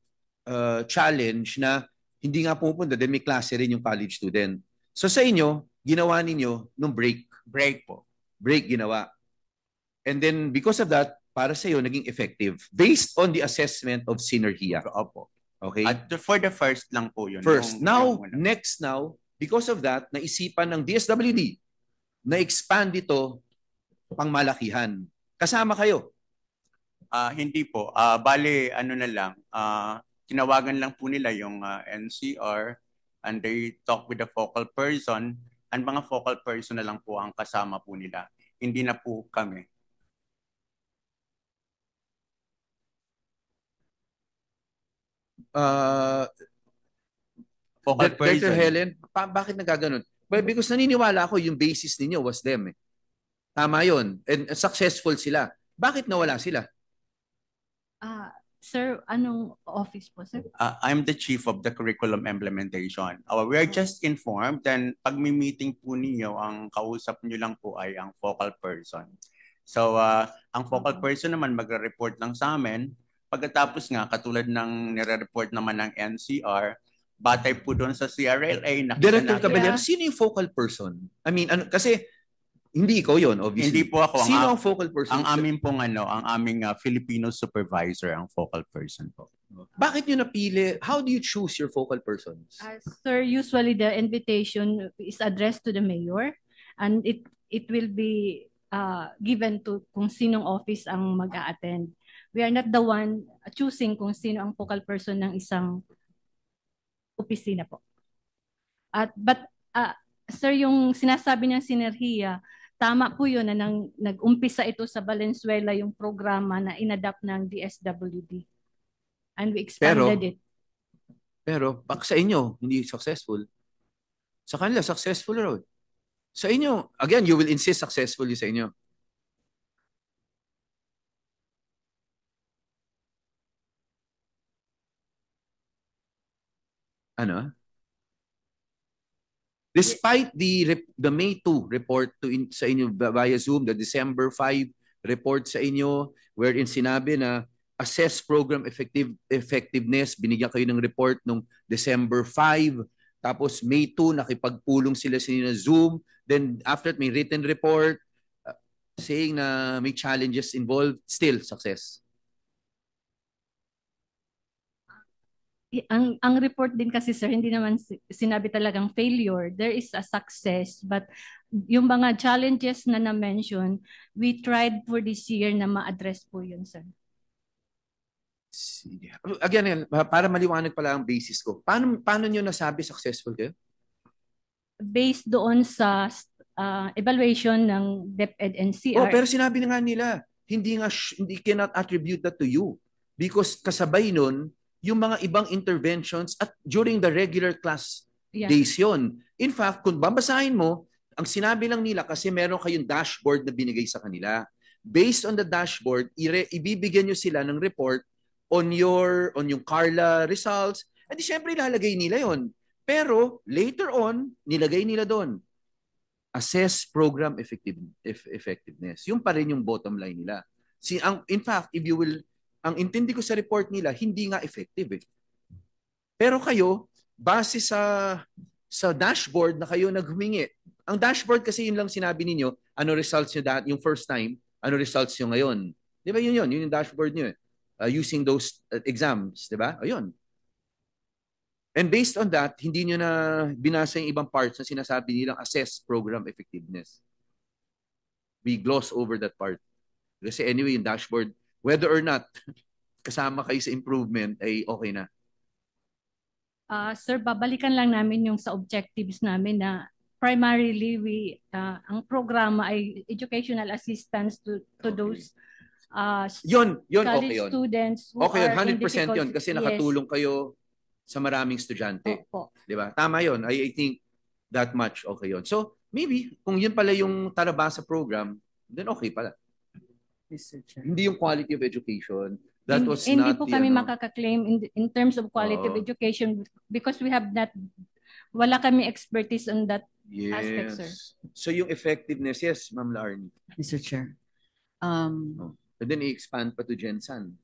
uh, challenge na hindi nga pupunta dahil may klase rin yung college student. So sa inyo, ginawa ninyo nung break. Break po. Break ginawa. And then because of that, para sa iyo naging effective based on the assessment of synergia. Opo. Okay? At for the first lang po yun. First. Yung, now, yung next now, because of that, naisipan ng DSWD na expand ito pangmalakihan. Kasama kayo? Uh, hindi po. Uh, bale, ano na lang, uh, tinawagan lang po nila yung uh, ah, NCR and they talk with the focal person and mga focal person na lang po ang kasama po nila. Hindi na po kami. Uh, focal Dr. person. Dr. Helen, pa- bakit nagkaganon? Well, because naniniwala ako yung basis ninyo was them. Eh. Tama yon And successful sila. Bakit nawala sila? Sir, anong office po, sir? Uh, I'm the chief of the curriculum implementation. Uh, we are just informed and pag may meeting po ninyo, ang kausap nyo lang po ay ang focal person. So, uh, ang focal mm-hmm. person naman magre-report lang sa amin. Pagkatapos nga, katulad ng nire-report naman ng NCR, batay po doon sa CRLA. Director Caballero, yeah. sino yung focal person? I mean, ano, kasi hindi ko yon obviously. Hindi po ako. Sino ang focal person? Ang aming pong ano, ang aming uh, Filipino supervisor ang focal person po. Bakit niyo napili? How do you choose your focal persons? Uh, sir, usually the invitation is addressed to the mayor and it it will be uh, given to kung sinong office ang mag attend We are not the one choosing kung sino ang focal person ng isang opisina po. At but uh, sir yung sinasabi ng sinerhiya Tama po yun na nang, nag-umpisa ito sa Valenzuela yung programa na inadapt ng DSWD. And we expanded pero, it. Pero bak sa inyo, hindi successful. Sa kanila, successful raw. Sa inyo, again, you will insist successfully sa inyo. Ano? Despite the the May 2 report to in, sa inyo via Zoom, the December 5 report sa inyo wherein sinabi na assess program effective effectiveness, binigyan kayo ng report nung December 5, tapos May 2 nakipagpulong sila sa inyo ng Zoom, then after that may written report uh, saying na may challenges involved, still success. ang ang report din kasi sir hindi naman sinabi talagang failure there is a success but yung mga challenges na na-mention we tried for this year na ma-address po yun sir Sige. Again, para maliwanag pala ang basis ko. Paano paano niyo nasabi successful kayo? Based doon sa uh, evaluation ng DepEd and CR. Oh, pero sinabi na nga nila, hindi nga hindi cannot attribute that to you because kasabay noon yung mga ibang interventions at during the regular class yeah. days yon. In fact, kung babasahin mo, ang sinabi lang nila kasi meron kayong dashboard na binigay sa kanila. Based on the dashboard, ire- ibibigyan nyo sila ng report on your on yung Carla results. At di syempre ilalagay nila yon. Pero later on, nilagay nila doon assess program effective, effectiveness. Yung pa rin yung bottom line nila. Si ang, in fact, if you will ang intindi ko sa report nila, hindi nga effective eh. Pero kayo, base sa sa dashboard na kayo naghumingi, ang dashboard kasi yun lang sinabi ninyo, ano results nyo that, yung first time, ano results nyo ngayon. Di ba yun yun? Yun yung dashboard nyo eh. Uh, using those uh, exams, di ba? Ayun. And based on that, hindi nyo na binasa yung ibang parts na sinasabi nilang assess program effectiveness. We gloss over that part. Kasi anyway, yung dashboard, whether or not kasama kayo sa improvement ay okay na? Uh, sir, babalikan lang namin yung sa objectives namin na primarily we uh, ang programa ay educational assistance to to okay. those uh, yun, yun, college okay yun. students who okay, yun, 100% yun kasi nakatulong kayo sa maraming estudyante. Opo. 'Di ba? Tama yun. I, I think that much okay yun. So, maybe kung 'yun pala yung taraba sa program, then okay pala. Mr. Chair. Hindi yung quality of education. That was hindi not po kami ano, makaka-claim in, in terms of quality uh, of education because we have not, wala kami expertise on that yes. aspect, sir. So yung effectiveness, yes, Ma'am Larnie. Mr. Chair. Um, oh. And then i-expand pa to Jensen.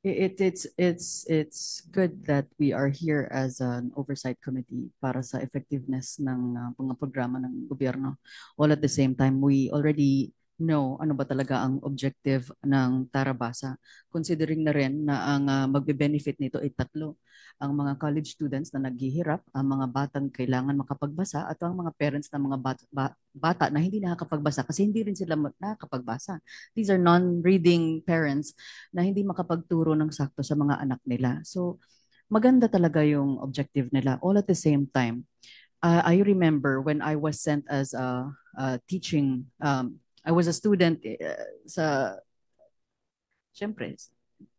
It, it's it's it's good that we are here as an oversight committee para sa effectiveness ng uh, mga programa ng gobyerno. All at the same time, we already know ano ba talaga ang objective ng Tarabasa. Considering na rin na ang uh, magbe-benefit nito ay tatlo. Ang mga college students na naghihirap, ang mga batang kailangan makapagbasa at ang mga parents ng mga bat- ba- bata na hindi nakakapagbasa kasi hindi rin sila nakakapagbasa. These are non-reading parents na hindi makapagturo ng sakto sa mga anak nila. So maganda talaga yung objective nila all at the same time. Uh, I remember when I was sent as a, a teaching um, I was a student uh, sa, syempre,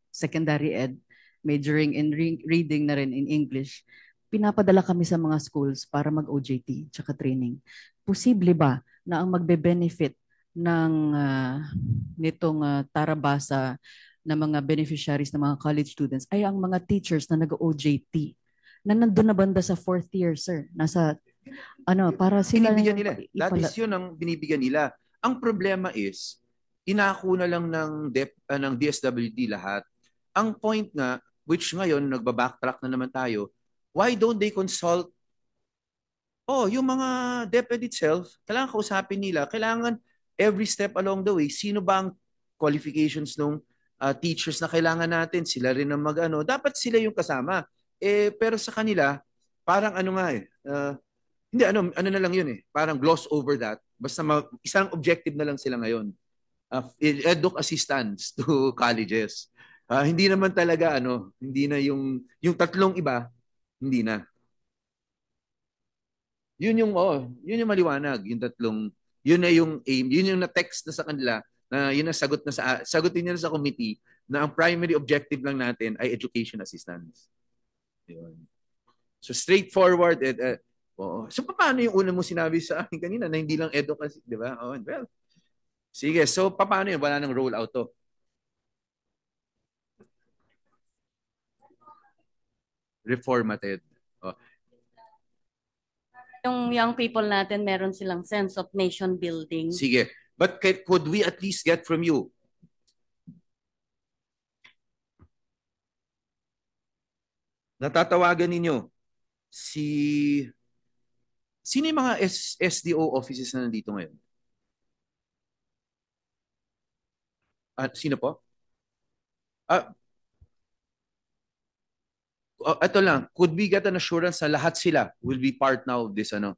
secondary ed, majoring in re- reading na rin in English. Pinapadala kami sa mga schools para mag-OJT, tsaka training. Posible ba na ang magbe-benefit ng uh, nitong uh, tarabasa ng mga beneficiaries ng mga college students ay ang mga teachers na nag-OJT na nandun na banda sa fourth year, sir. Nasa, ano, para sila... Binibigyan nila. Ipala- That is yun ang binibigyan nila. Ang problema is, inako na lang ng, DEP, uh, ng DSWD lahat. Ang point nga, which ngayon nagbabacktrack na naman tayo, why don't they consult Oh, yung mga DepEd itself, kailangan kausapin nila. Kailangan every step along the way, sino ba ang qualifications ng uh, ah, teachers na kailangan natin? Sila rin ang mag-ano. Dapat sila yung kasama. Eh, pero sa kanila, parang ano nga eh, uh, hindi, ano, ano na lang yun eh. Parang gloss over that. Basta ma- isang objective na lang sila ngayon. Uh, educ assistance to colleges. Uh, hindi naman talaga ano, hindi na yung yung tatlong iba, hindi na. Yun yung oh, yun yung maliwanag, yung tatlong yun na yung aim, yun yung na-text na sa kanila na yun ang sagot na sa sagutin na sa committee na ang primary objective lang natin ay education assistance. Yun. So straightforward at uh, eh, eh, Oo. So paano yung una mo sinabi sa akin kanina na hindi lang edo di ba? Oh, well. Sige, so paano yun? Wala nang roll out to. Reformated. Oh. Yung young people natin, meron silang sense of nation building. Sige. But could we at least get from you? Natatawagan ninyo si Sino yung mga S- SDO offices na nandito ngayon? Uh, sino po? Uh, ah, uh, ah, ito lang, could we get an assurance sa lahat sila will be part now of this ano?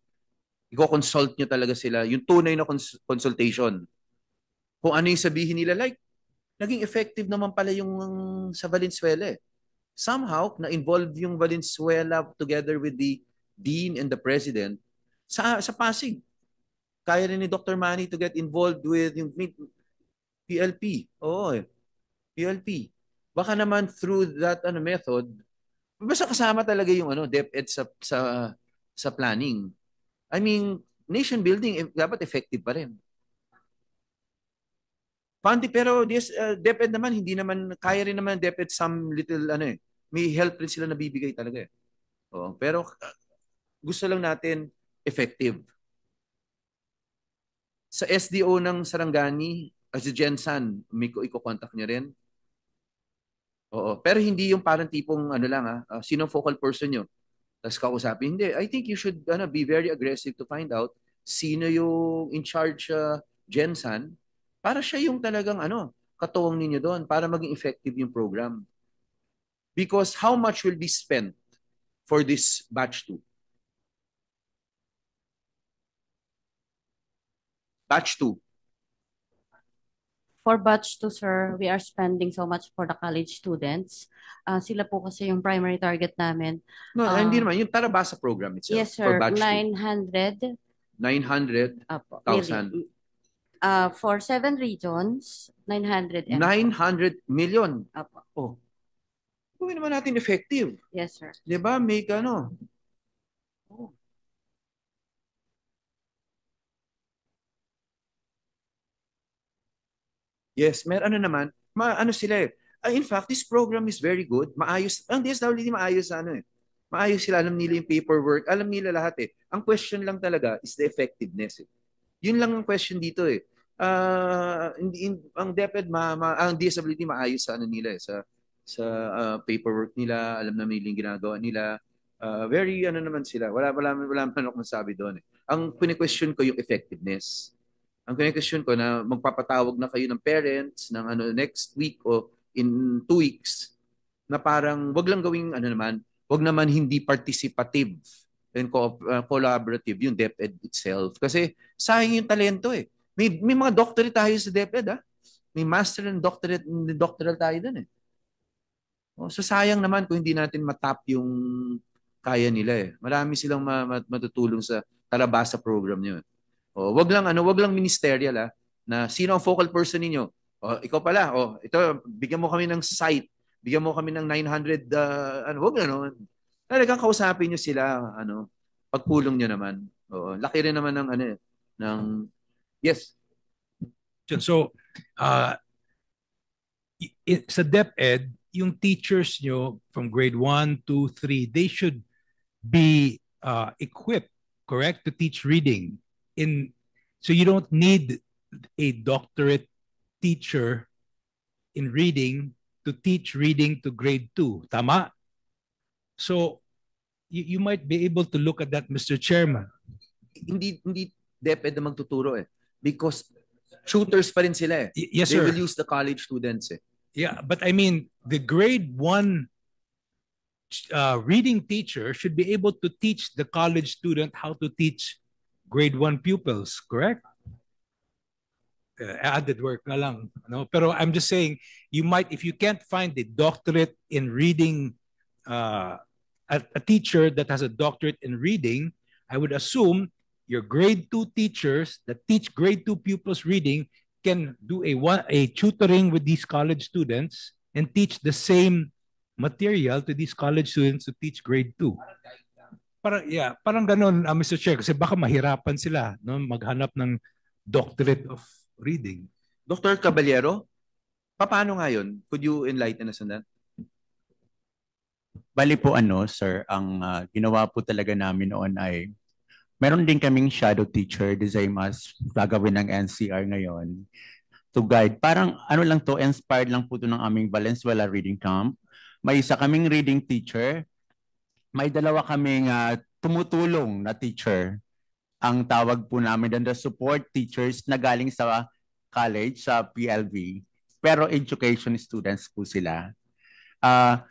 Iko-consult nyo talaga sila, yung tunay na cons- consultation. Kung ano yung sabihin nila, like, naging effective naman pala yung um, sa Valenzuela eh. Somehow, na-involve yung Valenzuela together with the dean and the president sa, sa Pasig, kaya rin ni Dr. Manny to get involved with yung PLP. Oo, PLP. Eh. Baka naman through that ano method, basta kasama talaga yung ano DepEd sa sa sa planning. I mean, nation building eh, dapat effective pa rin. Pandi, pero this, uh, DepEd naman, hindi naman, kaya rin naman DepEd some little, ano eh, may help rin sila nabibigay talaga eh. Oo, pero uh, gusto lang natin effective. Sa SDO ng Sarangani, as Jensen, may i-contact nyo rin. Oo. Pero hindi yung parang tipong ano lang ah, ah sino focal person yun. Tapos kausapin, hindi. I think you should ano, be very aggressive to find out sino yung in charge uh, ah, Jensen para siya yung talagang ano, katuwang ninyo doon para maging effective yung program. Because how much will be spent for this batch 2? Batch 2. For batch 2, sir, we are spending so much for the college students. Uh, sila po kasi yung primary target namin. No, uh, hindi naman. Yung Tarabasa program itself? Yes, sir. For batch 900. 2. 900. Apo, thousand. Uh, for seven regions, 900. 900 million? Apo. Oh. Gawin naman natin effective. Yes, sir. Di ba? May ano, Yes, mer ano naman, ma ano sila eh. Uh, in fact, this program is very good. Maayos. Ang DSWD maayos ano eh. Maayos sila. Alam nila yung paperwork. Alam nila lahat eh. Ang question lang talaga is the effectiveness eh. Yun lang ang question dito eh. Uh, ah, in, in, ang DepEd, e ma, ma, ah, ang DSWD maayos sa ano nila eh. Sa, sa uh, paperwork nila. Alam na nila yung ginagawa nila. Uh, very ano naman sila. Wala, wala, wala man ako masabi doon eh. Ang pini-question ko yung effectiveness ang connection ko na magpapatawag na kayo ng parents ng ano next week o in two weeks na parang wag lang gawing ano naman, wag naman hindi participative and co- uh, collaborative yung DepEd itself. Kasi sayang yung talento eh. May, may mga doctorate tayo sa DepEd ah. May master and doctorate, doctoral tayo din eh. Oh, so sayang naman kung hindi natin matap yung kaya nila eh. Marami silang matutulong sa talabasa program niyo. Eh. Oh, wag lang ano, wag lang ministerial ah, na sino ang focal person ninyo. Oh, ikaw pala, Oh, ito bigyan mo kami ng site, bigyan mo kami ng 900 uh, ah, ano, wag ano. Talagang kausapin niyo sila, ano, pagpulong niyo naman. O, laki rin naman ng ano eh, ng yes. So, uh, sa DepEd, yung teachers nyo from grade 1, 2, 3, they should be uh, equipped, correct, to teach reading. in so you don't need a doctorate teacher in reading to teach reading to grade 2 tama so you, you might be able to look at that Mr. Chairman hindi hindi DepEd magtuturo eh because tutors pa rin sila eh yes, they sir. will use the college students eh yeah but i mean the grade 1 uh, reading teacher should be able to teach the college student how to teach grade 1 pupils, correct? Uh, added work na lang. No? Pero I'm just saying, you might, if you can't find a doctorate in reading, uh, a, a teacher that has a doctorate in reading, I would assume your grade 2 teachers that teach grade 2 pupils reading can do a, one, a tutoring with these college students and teach the same material to these college students to teach grade 2. Parang, yeah, parang ganun, uh, ah, Mr. Chair, kasi baka mahirapan sila no, maghanap ng doctorate of reading. Dr. Caballero, paano nga yun? Could you enlighten us on that? Bali po ano, sir, ang uh, ginawa po talaga namin noon ay meron din kaming shadow teacher, the same gagawin ng NCR ngayon, to guide. Parang ano lang to, inspired lang po to ng aming Valenzuela Reading Camp. May isa kaming reading teacher may dalawa kaming uh, tumutulong na teacher. Ang tawag po namin doon, the support teachers na galing sa college, sa PLV. Pero education students po sila. Uh,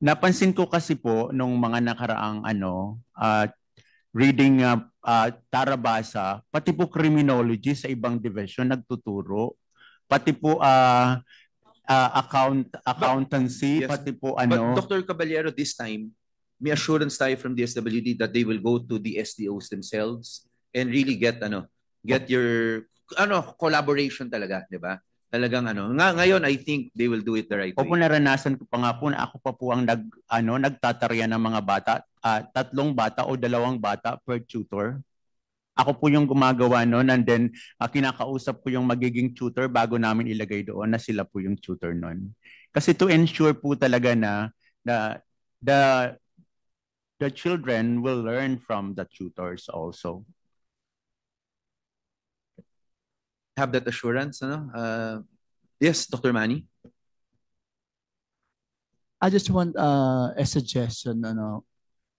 napansin ko kasi po nung mga nakaraang ano, uh, reading uh, uh, Tarabasa, pati po criminology sa ibang division nagtuturo. Pati po uh, uh, account accountancy, but, yes. pati po ano. But Dr. Caballero, this time, may assurance tayo from the SWD that they will go to the SDOs themselves and really get ano, get your ano collaboration talaga, 'di ba? Talagang ano. Nga, ngayon I think they will do it the right Opo, way. Opo naranasan ko pa nga po na ako pa po ang nag ano nagtatarya ng mga bata, uh, tatlong bata o dalawang bata per tutor. Ako po yung gumagawa noon and then uh, kinakausap ko yung magiging tutor bago namin ilagay doon na sila po yung tutor noon. Kasi to ensure po talaga na na the the children will learn from the tutors also. Have that assurance, no? Uh, yes, Dr. Mani. I just want uh, a suggestion, you know,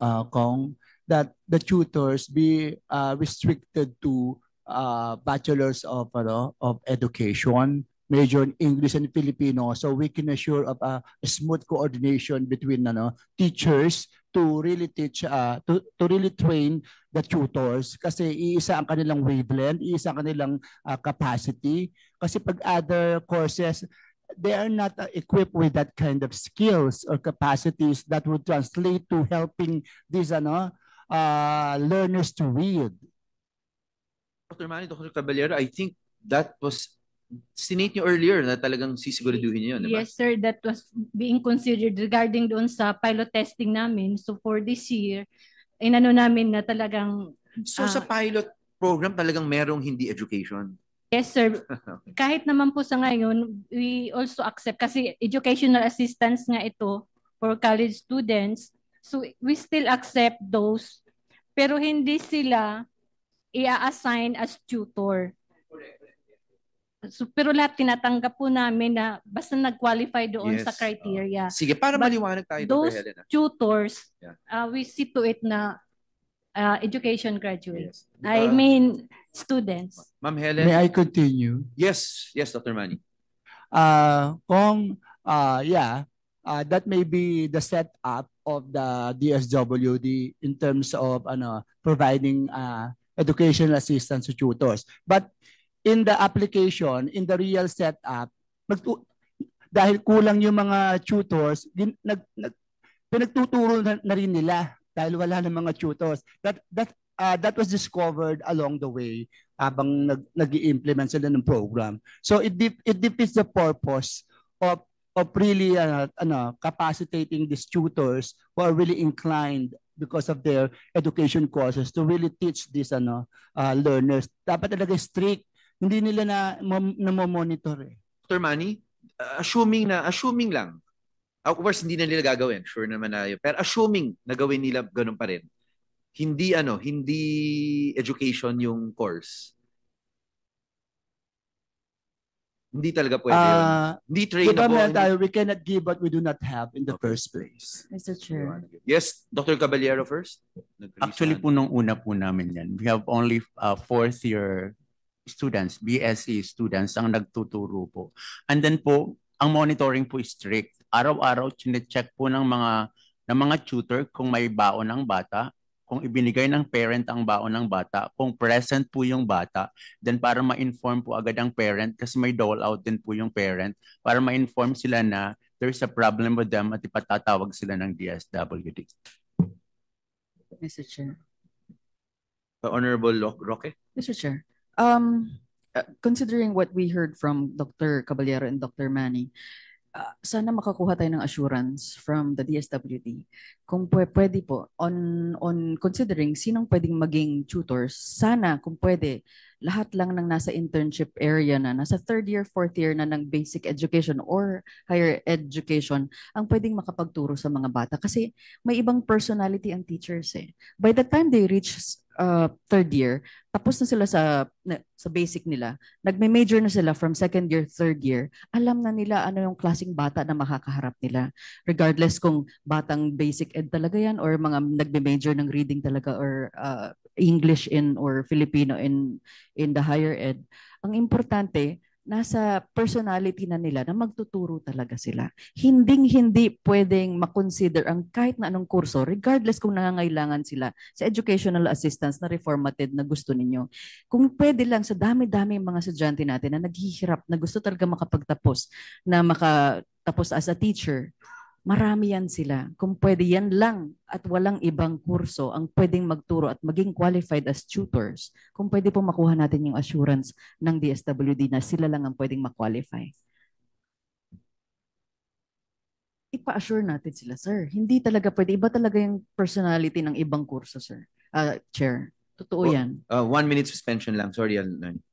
uh, Kong, that the tutors be uh, restricted to uh, bachelors of know, of education, major in English and Filipino, so we can assure of a, a smooth coordination between ano, teachers to really teach, uh, to, to really train the tutors kasi iisa ang kanilang wavelength, iisa ang kanilang uh, capacity. Kasi pag other courses, they are not uh, equipped with that kind of skills or capacities that would translate to helping these ano, uh, learners to read. Dr. Manny, Dr. Caballero, I think that was sinate nyo earlier na talagang sisiguraduhin nyo yun, di ba? Yes, sir. That was being considered regarding doon sa pilot testing namin. So, for this year, inano namin na talagang... So, uh, sa pilot program talagang merong hindi education? Yes, sir. Kahit naman po sa ngayon, we also accept kasi educational assistance nga ito for college students. So, we still accept those pero hindi sila i-assign as tutor. So, pero lahat tinatanggap po namin na basta nag-qualify doon yes. sa criteria. Uh, sige, para maliwanag tayo. Those Dr. Helena. tutors, yeah. uh, we see to it na uh, education graduates. Yes. Uh, I mean, students. Ma'am Helen? May I continue? Yes, yes, Dr. Manny. Uh, kung, uh, yeah, uh, that may be the setup of the DSWD in terms of ano, providing uh, educational assistance to tutors. But in the application, in the real setup, mag, dahil kulang yung mga tutors, din, nag, nag, pinagtuturo na, na rin nila dahil wala ng mga tutors. That, that, uh, that was discovered along the way habang nag, nag implement sila ng program. So it, de- it defeats the purpose of of really uh, ano, capacitating these tutors who are really inclined because of their education courses to really teach these ano, uh, learners. Dapat talaga strict hindi nila na namo-monitor eh. Dr. Manny, assuming na assuming lang. Of course hindi na nila gagawin, sure naman na yun. Pero assuming na gawin nila ganun pa rin. Hindi ano, hindi education yung course. Hindi talaga pwede uh, yun. Ah, hindi trainable. Diba tayo, we cannot give what we do not have in the okay. first place. Mr. Chair. Yes, Dr. Caballero first. Actually po nung una po namin yan, we have only uh, fourth year students, BSE students ang nagtuturo po. And then po, ang monitoring po is strict. Araw-araw chine-check po ng mga ng mga tutor kung may baon ang bata, kung ibinigay ng parent ang baon ng bata, kung present po yung bata, then para ma-inform po agad ang parent kasi may dole out din po yung parent para ma-inform sila na there's a problem with them at ipatatawag sila ng DSWD. Mr. Chair. The Honorable Roque. Mr. Chair, um, uh, considering what we heard from Dr. Caballero and Dr. Manny, uh, sana makakuha tayo ng assurance from the DSWD kung pwede po, on, on considering sinong pwedeng maging tutors, sana kung pwede, lahat lang ng nasa internship area na, nasa third year, fourth year na ng basic education or higher education, ang pwedeng makapagturo sa mga bata. Kasi may ibang personality ang teachers eh. By the time they reach uh, third year, tapos na sila sa, na, sa basic nila, nagme-major na sila from second year, third year, alam na nila ano yung klaseng bata na makakaharap nila. Regardless kung batang basic ed talaga yan or mga nagbe-major ng reading talaga or uh, English in or Filipino in in the higher ed. Ang importante nasa personality na nila na magtuturo talaga sila. Hinding hindi pwedeng makonsider ang kahit na anong kurso regardless kung nangangailangan sila sa educational assistance na reformatted na gusto ninyo. Kung pwede lang sa dami-dami mga estudyante natin na naghihirap na gusto talaga makapagtapos na makatapos as a teacher Marami yan sila. Kung pwede yan lang at walang ibang kurso ang pwedeng magturo at maging qualified as tutors, kung pwede po makuha natin yung assurance ng DSWD na sila lang ang pwedeng makwalify. Ipa-assure natin sila, sir. Hindi talaga pwede. Iba talaga yung personality ng ibang kurso, sir. Uh, chair. Totoo well, yan. Uh, one minute suspension lang. Sorry, I'll Alan.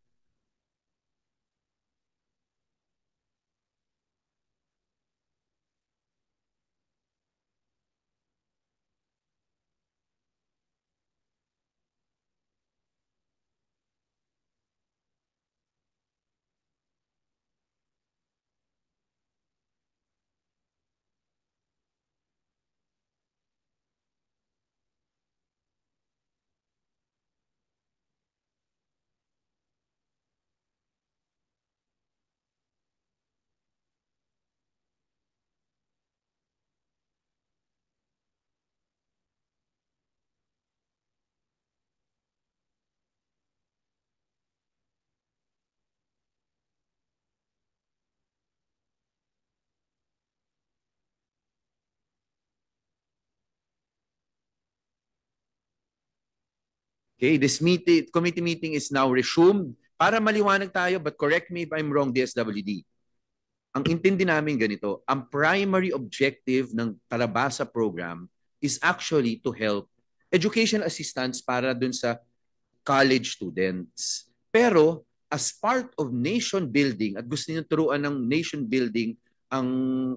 Okay, this meeting, committee meeting is now resumed. Para maliwanag tayo, but correct me if I'm wrong, DSWD. Ang intindi namin ganito, ang primary objective ng Tarabasa program is actually to help educational assistance para dun sa college students. Pero as part of nation building at gusto niyo turuan ng nation building ang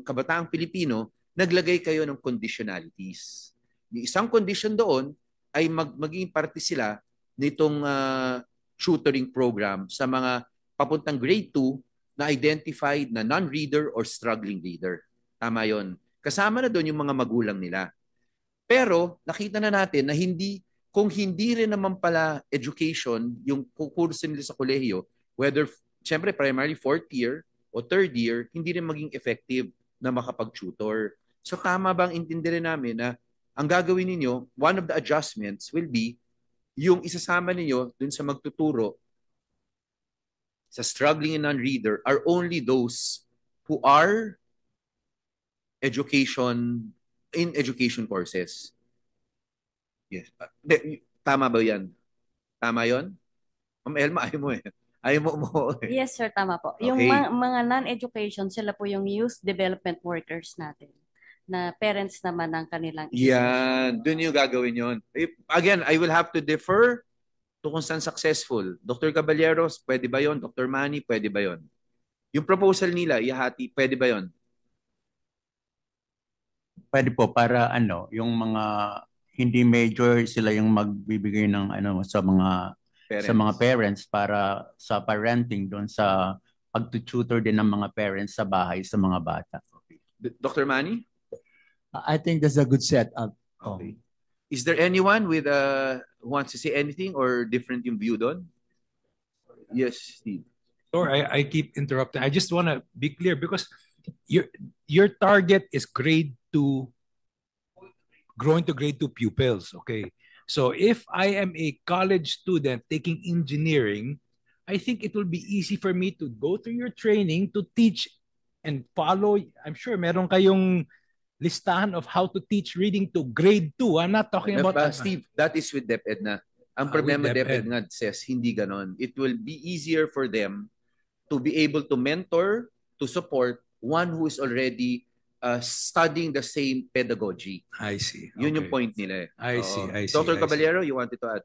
kabataang Pilipino, naglagay kayo ng conditionalities. Yung isang condition doon, ay mag, maging parte sila nitong uh, tutoring program sa mga papuntang grade 2 na identified na non-reader or struggling reader. Tama yon. Kasama na doon yung mga magulang nila. Pero nakita na natin na hindi kung hindi rin naman pala education yung kukurso nila sa kolehiyo, whether syempre primarily fourth year o third year, hindi rin maging effective na makapag-tutor. So tama bang intindi rin namin na ang gagawin ninyo, one of the adjustments will be yung isasama ninyo dun sa magtuturo sa struggling and non-reader are only those who are education in education courses. Yes. De, tama ba 'yan? Tama 'yon? Ma'am Elma, ayaw mo eh. Ayaw mo mo. Eh. Yes, sir. Tama po. Okay. Yung ma- mga non-education, sila po yung youth development workers natin na parents naman ang kanilang isip. Yeah, dun yung gagawin yon. Again, I will have to defer to kung saan successful. Dr. Caballeros, pwede ba yon? Dr. Manny, pwede ba yon? Yung proposal nila, ihati, pwede ba yon? Pwede po para ano, yung mga hindi major sila yung magbibigay ng ano sa mga parents. sa mga parents para sa parenting doon sa pag-tutor din ng mga parents sa bahay sa mga bata. Dr. Manny? I think that's a good setup. Okay. Um, is there anyone with uh wants to say anything or different yung view don? Yes, Steve. Sorry, I, I keep interrupting. I just want to be clear because your your target is grade two, growing to grade two pupils. Okay, so if I am a college student taking engineering, I think it will be easy for me to go through your training to teach and follow. I'm sure meron kayong listahan of how to teach reading to grade 2. I'm not talking ano about... But, that. Steve, that is with DepEd na. Ang uh, problema DepEd, DepEd nga says, hindi ganon. It will be easier for them to be able to mentor, to support one who is already uh, studying the same pedagogy. I see. Yun yung point nila eh. I see, I see. Dr. I Caballero, see. you wanted to add?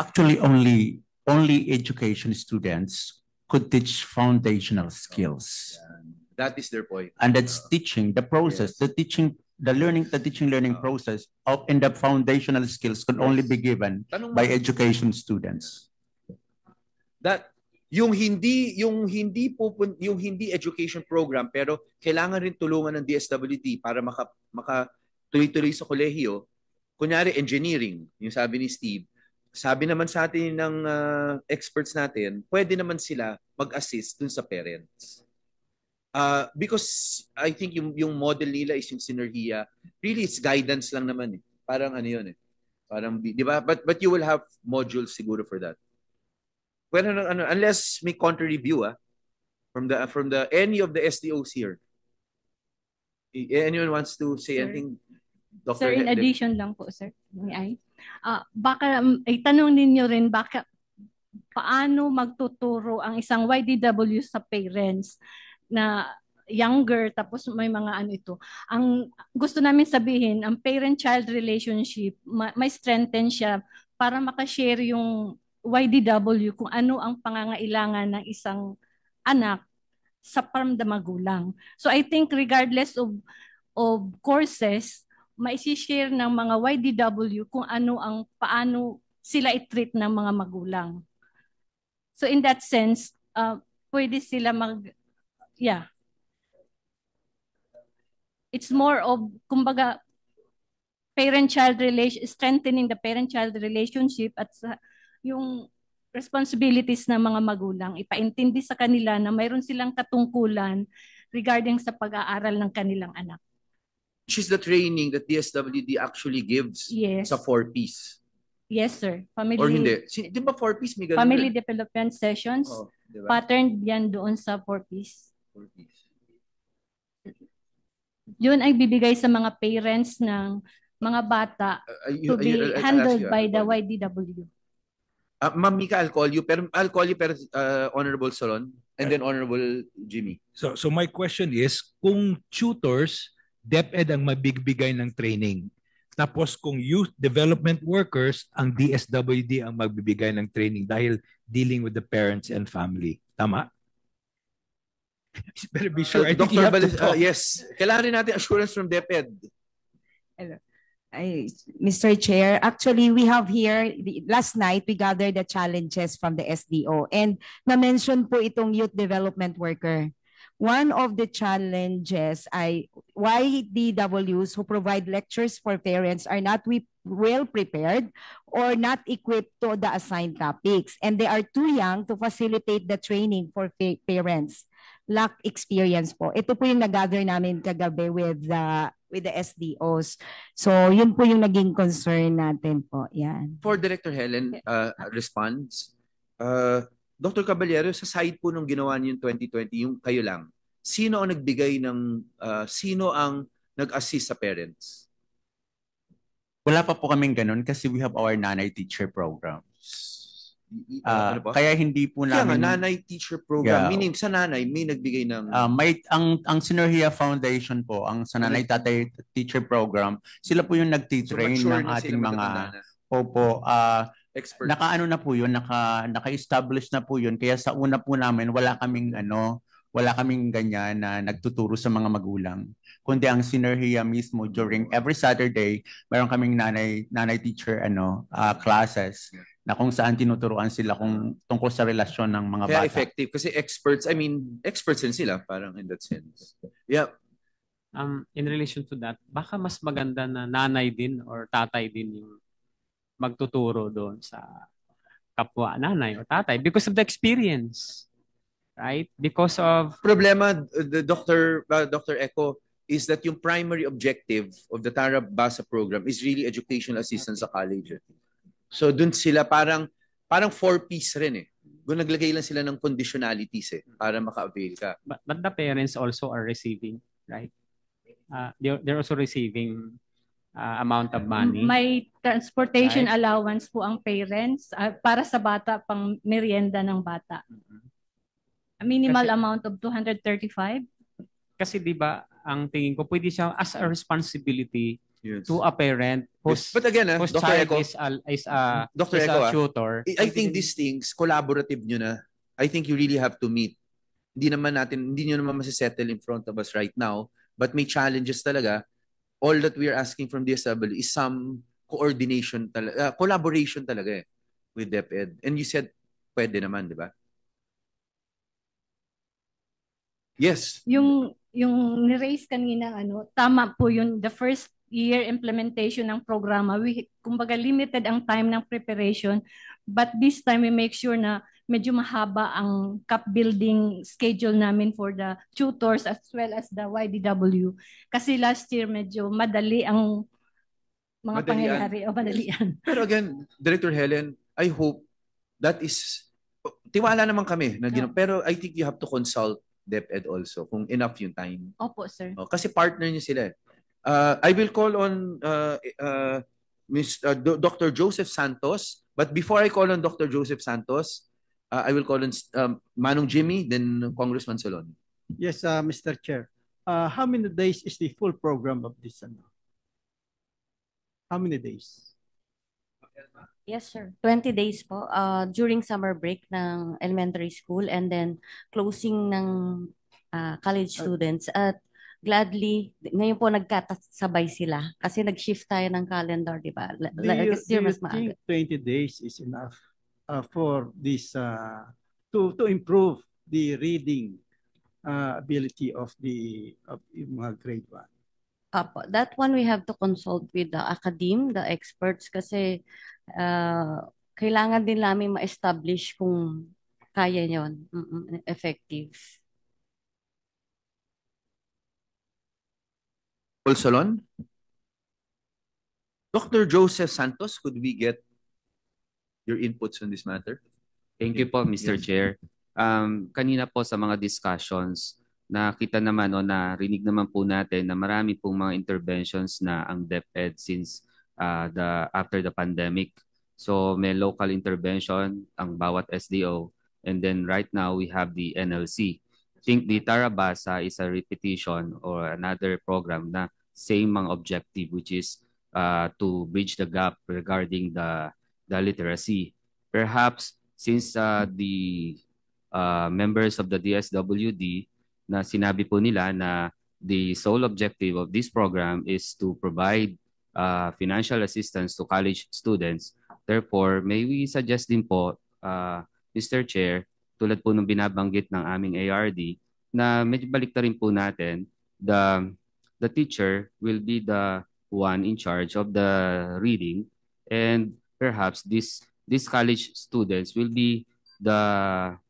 Actually, only only education students could teach foundational skills. Yeah. That is their point. And that's uh, teaching, the process, yes. the teaching, the learning, the teaching learning uh, process of and the foundational skills could yes. only be given Tanong by education students. That yung hindi yung hindi pupun, yung hindi education program pero kailangan rin tulungan ng DSWD para maka maka tuloy-tuloy sa kolehiyo kunyari engineering yung sabi ni Steve sabi naman sa atin ng uh, experts natin pwede naman sila mag-assist dun sa parents uh, because I think yung, yung model nila is yung sinerhiya. Really, it's guidance lang naman eh. Parang ano yun eh. Parang, di ba? But, but you will have modules siguro for that. Well, ano, ano, unless may contrary view ah, from the from the any of the SDOs here. Anyone wants to say sir, anything? Dr. Sir, in addition lang po, sir. May I? uh, baka, um, ay tanong ninyo rin, baka, paano magtuturo ang isang YDW sa parents? na younger tapos may mga ano ito. Ang gusto namin sabihin, ang parent-child relationship, ma- may strengthen siya para makashare yung YDW kung ano ang pangangailangan ng isang anak sa magulang. So I think regardless of of courses, maisishare ng mga YDW kung ano ang paano sila i-treat ng mga magulang. So in that sense, uh, pwede sila mag yeah. It's more of, kumbaga, parent-child relation, strengthening the parent-child relationship at sa, yung responsibilities ng mga magulang, ipaintindi sa kanila na mayroon silang katungkulan regarding sa pag-aaral ng kanilang anak. Which is the training that DSWD actually gives yes. sa 4Ps. Yes, sir. Family, Or hindi. Di ba 4Ps may ganun? Family development sessions. Oh, diba? Patterned yan doon sa 4Ps for Yun ay bibigay sa mga parents ng mga bata uh, to be handled by the YDW. Uh, ah, Ma'am Mika, I'll call you. Pero I'll call you pero uh, Honorable Solon and then Honorable Jimmy. So so my question is kung tutors DepEd ang mabigbigay ng training. Tapos kung youth development workers ang DSWD ang magbibigay ng training dahil dealing with the parents and family. Tama? better be sure. Uh, I think Dr. Balis, uh, yes. Kailangan rin natin assurance from DepEd. Hello. I, Mr. Chair, actually, we have here, the, last night, we gathered the challenges from the SDO and na-mention po itong youth development worker. One of the challenges I why DWs who provide lectures for parents are not well prepared or not equipped to the assigned topics and they are too young to facilitate the training for parents lack experience po. Ito po yung nag-gather namin kagabi with the with the SDOs. So, yun po yung naging concern natin po. Yan. For Director Helen uh, responds, uh, Dr. Caballero, sa side po nung ginawa niyo yung 2020, yung kayo lang, sino ang nagbigay ng, uh, sino ang nag-assist sa parents? Wala pa po kaming ganun kasi we have our nanay teacher programs. Uh, ano kaya hindi po namin Kaya nga, nanay teacher program yeah. meaning sa nanay may nagbigay ng uh, may ang ang Sinerhia Foundation po ang sa nanay tatay teacher program sila po yung nagtitrain so, ng ating mga opo uh, ah, expert nakaano na po yun naka naka-establish na po yun kaya sa una po namin wala kaming ano wala kaming ganyan na nagtuturo sa mga magulang. Kundi ang sinerhiya mismo during every Saturday, meron kaming nanay nanay teacher ano uh, classes na kung saan tinuturuan sila kung tungkol sa relasyon ng mga Kaya bata. effective kasi experts, I mean, experts din sila parang in that sense. Yeah. Um, in relation to that, baka mas maganda na nanay din or tatay din yung magtuturo doon sa kapwa nanay o tatay because of the experience. Right? Because of problema uh, the doctor, Uh, Dr. Echo is that yung primary objective of the Tara Basa program is really educational assistance sa college. So dun sila parang parang four-piece rin eh. Kung naglagay lang sila ng conditionalities eh para maka-avail ka. But, but the parents also are receiving, right? Uh, they're, they're also receiving uh, amount of money. May transportation right? allowance po ang parents uh, para sa bata, pang merienda ng bata. Mm-hmm. A minimal kasi, amount of 235. Kasi 'di ba, ang tingin ko pwede siya as a responsibility yes. to a parent whose, but again, eh, ah, whose Dr. child Eco, is a, is a, Dr. Is Eco, a ah, tutor. I, I think these things, collaborative nyo na. I think you really have to meet. Hindi naman natin, hindi nyo naman masisettle in front of us right now. But may challenges talaga. All that we are asking from DSW is some coordination talaga, uh, collaboration talaga eh with DepEd. And you said, pwede naman, di ba? Yes. Yung yung ni-raise kanina ano, tama po yun the first year implementation ng programa. We, kumbaga limited ang time ng preparation but this time we make sure na medyo mahaba ang cup building schedule namin for the tutors as well as the YDW. Kasi last year medyo madali ang mga pangyayari o madalian. Pero again, Director Helen, I hope that is tiwala naman kami na gina- pero I think you have to consult DepEd also kung enough yung time. Opo, sir. O, oh, kasi partner niyo sila. Eh. Uh, I will call on uh, eh, uh, Mr. Uh, Dr. Joseph Santos. But before I call on Dr. Joseph Santos, uh, I will call on um, Manong Jimmy, then Congressman Solon. Yes, uh, Mr. Chair. Uh, how many days is the full program of this? Ano? How many days? Yes, sir. 20 days po uh, during summer break ng elementary school and then closing ng uh, college uh, students at gladly, ngayon po nagkatasabay sila kasi nag-shift tayo ng calendar, diba ba? do you, do you think 20 days is enough uh, for this uh, to to improve the reading uh, ability of the of mga grade 1? Apo, that one we have to consult with the academe, the experts kasi uh, kailangan din namin ma-establish kung kaya yon effective. Solon. Dr. Joseph Santos, could we get your inputs on this matter? Thank you po, Mr. Yes. Chair. Um, kanina po sa mga discussions, nakita naman o narinig naman po natin na marami pong mga interventions na ang DepEd since uh, the after the pandemic. So may local intervention ang bawat SDO and then right now we have the NLC. I think the Tarabasa is a repetition or another program na same mga objective which is uh, to bridge the gap regarding the the literacy. Perhaps since uh, the uh, members of the DSWD na sinabi po nila na the sole objective of this program is to provide uh, financial assistance to college students. Therefore, may we suggest din po, uh, Mr. Chair, tulad po ng binabanggit ng aming ARD, na medyo balikta rin po natin the the teacher will be the one in charge of the reading and perhaps this these college students will be the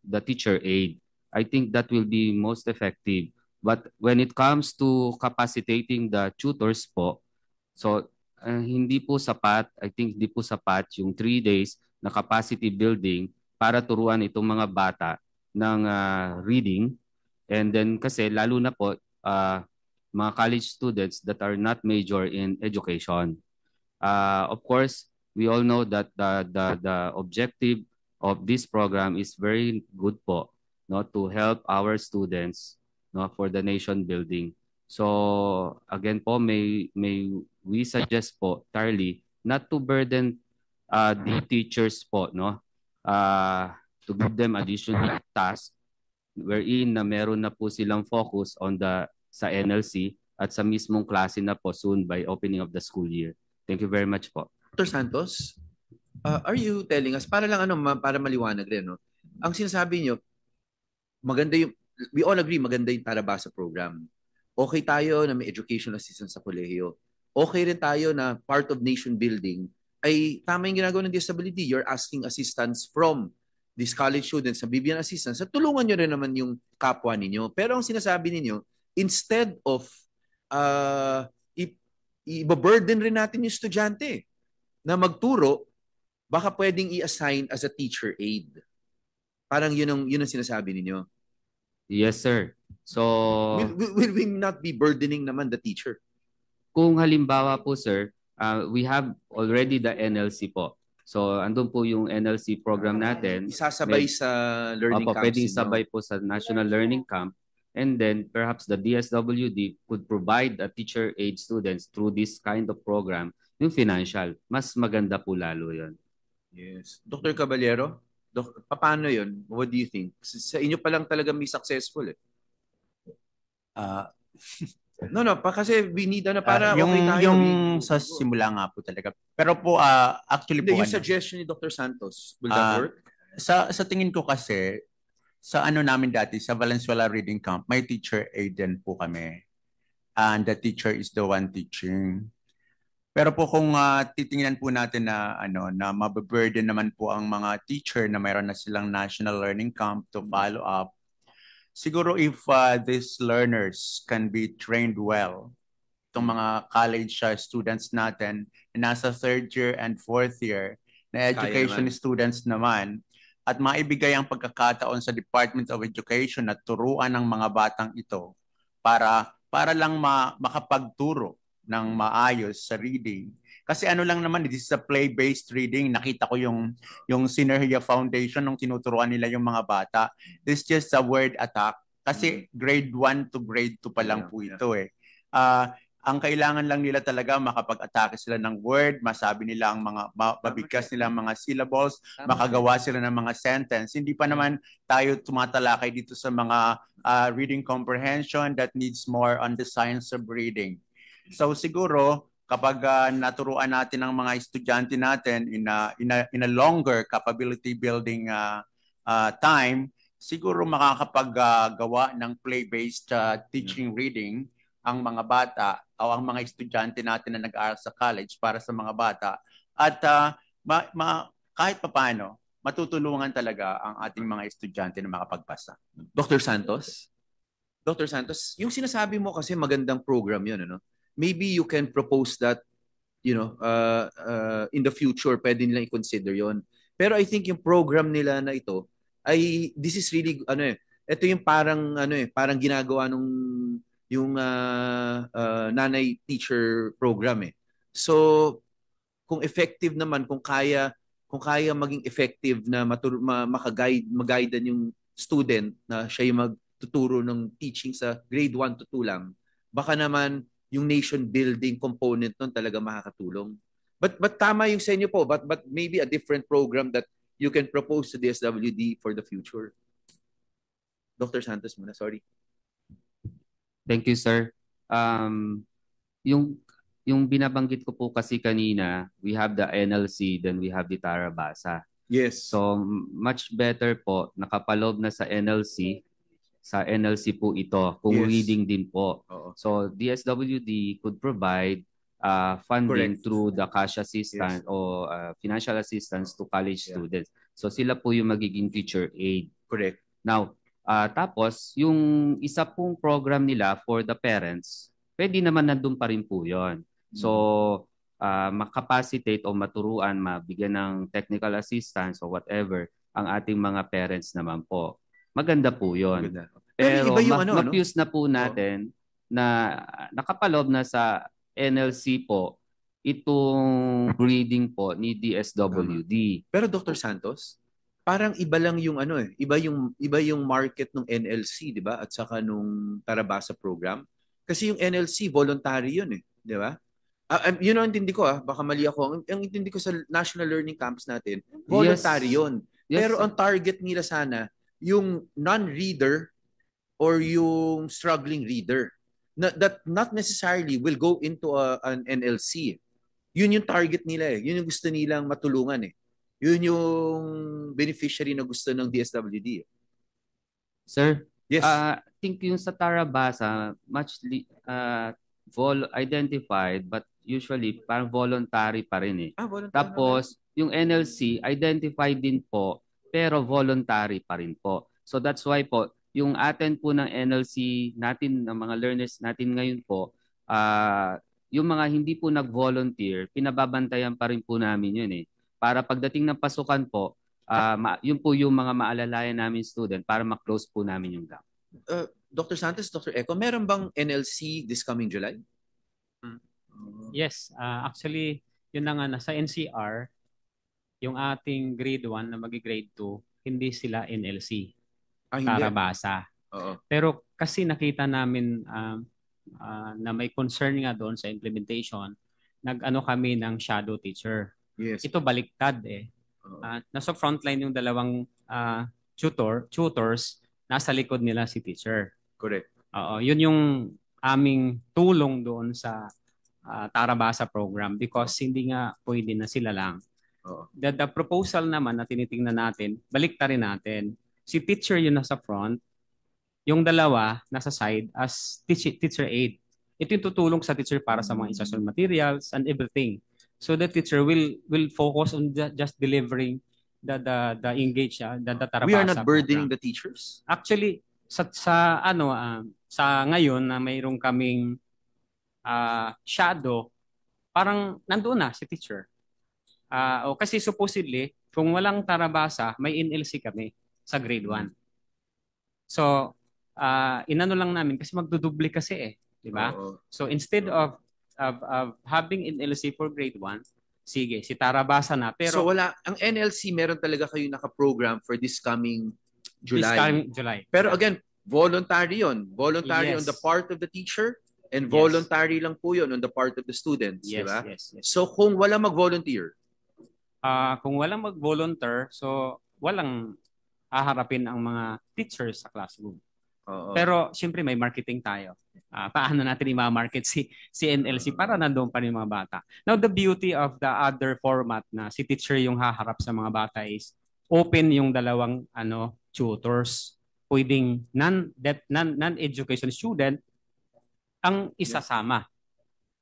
the teacher aid i think that will be most effective but when it comes to capacitating the tutors po so uh, hindi po sapat i think hindi po sapat yung three days na capacity building para turuan itong mga bata ng uh, reading and then kasi lalo na po uh, mga college students that are not major in education. Uh, of course, we all know that the, the, the objective of this program is very good po, no, to help our students no, for the nation building. So again po, may, may we suggest po entirely not to burden uh, the teachers po, no, uh, to give them additional tasks wherein na meron na po silang focus on the sa NLC at sa mismong klase na po soon by opening of the school year. Thank you very much po. Dr. Santos, uh, are you telling us, para lang ano, para maliwanag rin, no? ang sinasabi nyo, maganda yung, we all agree, maganda yung Tarabasa program. Okay tayo na may educational assistance sa kolehiyo. Okay rin tayo na part of nation building ay tama yung ginagawa ng disability. You're asking assistance from these college students sa bibigyan assistance. At tulungan nyo rin naman yung kapwa ninyo. Pero ang sinasabi ninyo, instead of uh, i- i-burden rin natin yung estudyante na magturo, baka pwedeng i-assign as a teacher aid. Parang yun ang, yun ang sinasabi ninyo. Yes, sir. So, will, will, we not be burdening naman the teacher? Kung halimbawa po, sir, uh, we have already the NLC po. So, andun po yung NLC program natin. Isasabay May, sa learning camp. Pwede Pwedeng sabay po sa National Learning Camp and then perhaps the DSWD could provide a teacher aid students through this kind of program yung financial. Mas maganda po lalo yun. Yes. Dr. Caballero, Dok, paano yun? What do you think? Sa inyo pa lang talaga may successful eh. Uh, no, no. Pa, kasi we need ano, para uh, yung, okay tayo. Yung may, sa simula nga po talaga. Pero po, uh, actually hindi, po. Yung ano, suggestion ni Dr. Santos, will that work? Sa, sa tingin ko kasi, sa ano namin dati, sa Valenzuela Reading Camp, may teacher Aiden po kami. And the teacher is the one teaching. Pero po kung uh, titingnan po natin na ano na mababurden naman po ang mga teacher na mayroon na silang national learning camp to follow up. Siguro if uh, these learners can be trained well, itong mga college uh, students natin na nasa third year and fourth year na education naman. students naman, at maibigay ang pagkakataon sa Department of Education na turuan ng mga batang ito para para lang ma, makapagturo ng maayos sa reading. Kasi ano lang naman, this is a play-based reading. Nakita ko yung, yung Synergia Foundation nung tinuturuan nila yung mga bata. This is just a word attack. Kasi mm. grade 1 to grade 2 pa lang yeah, po ito eh. Uh, ang kailangan lang nila talaga makapag-atake sila ng word, masabi nila ang mga mabigkas nila ang mga syllables, Tama. makagawa sila ng mga sentence. Hindi pa naman tayo tumatalakay dito sa mga uh, reading comprehension that needs more on the science of reading. So siguro kapag uh, naturuan natin ang mga estudyante natin in a, in a, in a longer capability building uh, uh, time, siguro makakapaggawa uh, ng play-based uh, teaching reading ang mga bata o ang mga estudyante natin na nag-aaral sa college para sa mga bata at uh, ma- ma- kahit papaano matutulungan talaga ang ating mga estudyante na makapagpasa. Dr. Santos? Dr. Santos, yung sinasabi mo kasi magandang program yun, ano? Maybe you can propose that, you know, uh, uh, in the future, pwede nilang i-consider yon. Pero I think yung program nila na ito, ay, this is really, ano eh, ito yung parang, ano eh, parang ginagawa nung yung uh, uh, nanay teacher program eh. So kung effective naman kung kaya kung kaya maging effective na matur- ma- makaguide mag-guide yung student na siya yung magtuturo ng teaching sa grade 1 to 2 lang baka naman yung nation building component nun talaga makakatulong but but tama yung sa inyo po but but maybe a different program that you can propose to the SWD for the future Dr. Santos muna sorry Thank you, sir. Um, yung yung binabanggit ko po kasi kanina, we have the NLC, then we have the Tarabasa. Yes. So much better po, nakapalob na sa NLC. Sa NLC po ito, kung yes. reading din po. Oo. So DSWD could provide uh, funding Correct. through the cash assistance yes. o uh, financial assistance to college yeah. students. So sila po yung magiging teacher aid. Correct. Now, Uh, tapos, yung isa pong program nila for the parents, pwede naman nandun pa rin po yun. So, uh, mm-hmm. ah, makapacitate o maturuan, mabigyan ng technical assistance or whatever ang ating mga parents naman po. Maganda po yun. Maganda. Pero, Pero ma- ano, mapuse ano? na po natin oh. na nakapalob na sa NLC po itong breeding po ni DSWD. Pero Dr. Santos, parang iba lang yung ano eh, iba yung iba yung market ng NLC, 'di ba? At saka nung Tarabasa program. Kasi yung NLC voluntary 'yun eh, 'di ba? Uh, um, yun ang intindi ko ah, baka mali ako. Ang, ang intindi ko sa National Learning Camps natin, voluntary yes. 'yun. Yes. Pero ang target nila sana yung non-reader or yung struggling reader na, that not necessarily will go into a, an NLC. Yun yung target nila eh. Yun yung gusto nilang matulungan eh. Yun yung beneficiary na gusto ng DSWD. Sir? Yes. Uh, think yung sa Tarabasa, much uh, vol- identified but usually parang voluntary pa rin eh. Ah, voluntary. Tapos, yung NLC, identified din po pero voluntary pa rin po. So that's why po, yung atin po ng NLC natin, ng mga learners natin ngayon po, uh, yung mga hindi po nag-volunteer, pinababantayan pa rin po namin yun eh para pagdating ng pasukan po, uh, yun po yung mga maalalayan namin student para ma-close po namin yung gap. Uh, Dr. Santos, Dr. Eco, meron bang NLC this coming July? Yes, uh, actually, yun na nga, nasa NCR, yung ating grade 1 na magi-grade 2, hindi sila NLC. Ah, hindi. Karabasa. Oo. Pero kasi nakita namin uh, uh, na may concern nga doon sa implementation, nag-ano kami ng shadow teacher. Yes. Ito baliktad eh. Uh, nasa frontline yung dalawang uh, tutor, tutors, nasa likod nila si teacher. Correct. Oo, yun yung aming tulong doon sa uh, Tarabasa program because hindi nga pwede na sila lang. Oo. The, the proposal naman na tinitingnan natin, balikta rin natin. Si teacher yun nasa front, yung dalawa nasa side as teach, teacher aid. Ito yung tutulong sa teacher para sa mga instructional materials and everything so the teacher will will focus on the, just delivering the the the engage uh, the, the We are not burdening program. the teachers. Actually sa, sa ano uh, sa ngayon na mayroong kaming uh, shadow parang nandoon na si teacher. Uh, o oh, kasi supposedly kung walang tarabasa may NLC kami sa grade 1. So uh, inano lang namin kasi magdudubli kasi eh, di ba? So instead of of, of having NLC for grade 1, sige, si Tarabasa na. Pero, so wala, ang NLC meron talaga kayo naka-program for this coming July. This coming July. Pero again, voluntary yon Voluntary yes. on the part of the teacher and voluntary yes. lang po yon on the part of the students. Yes, ba yes, yes. So kung wala mag-volunteer, uh, kung wala mag-volunteer, so walang haharapin ang mga teachers sa classroom. Pero siyempre may marketing tayo. Uh, paano natin i-market si si NLC mm. para nandoon pa rin mga bata. Now the beauty of the other format na si teacher yung haharap sa mga bata is open yung dalawang ano tutors. Pwedeng non that non non-education student ang isasama. Yes.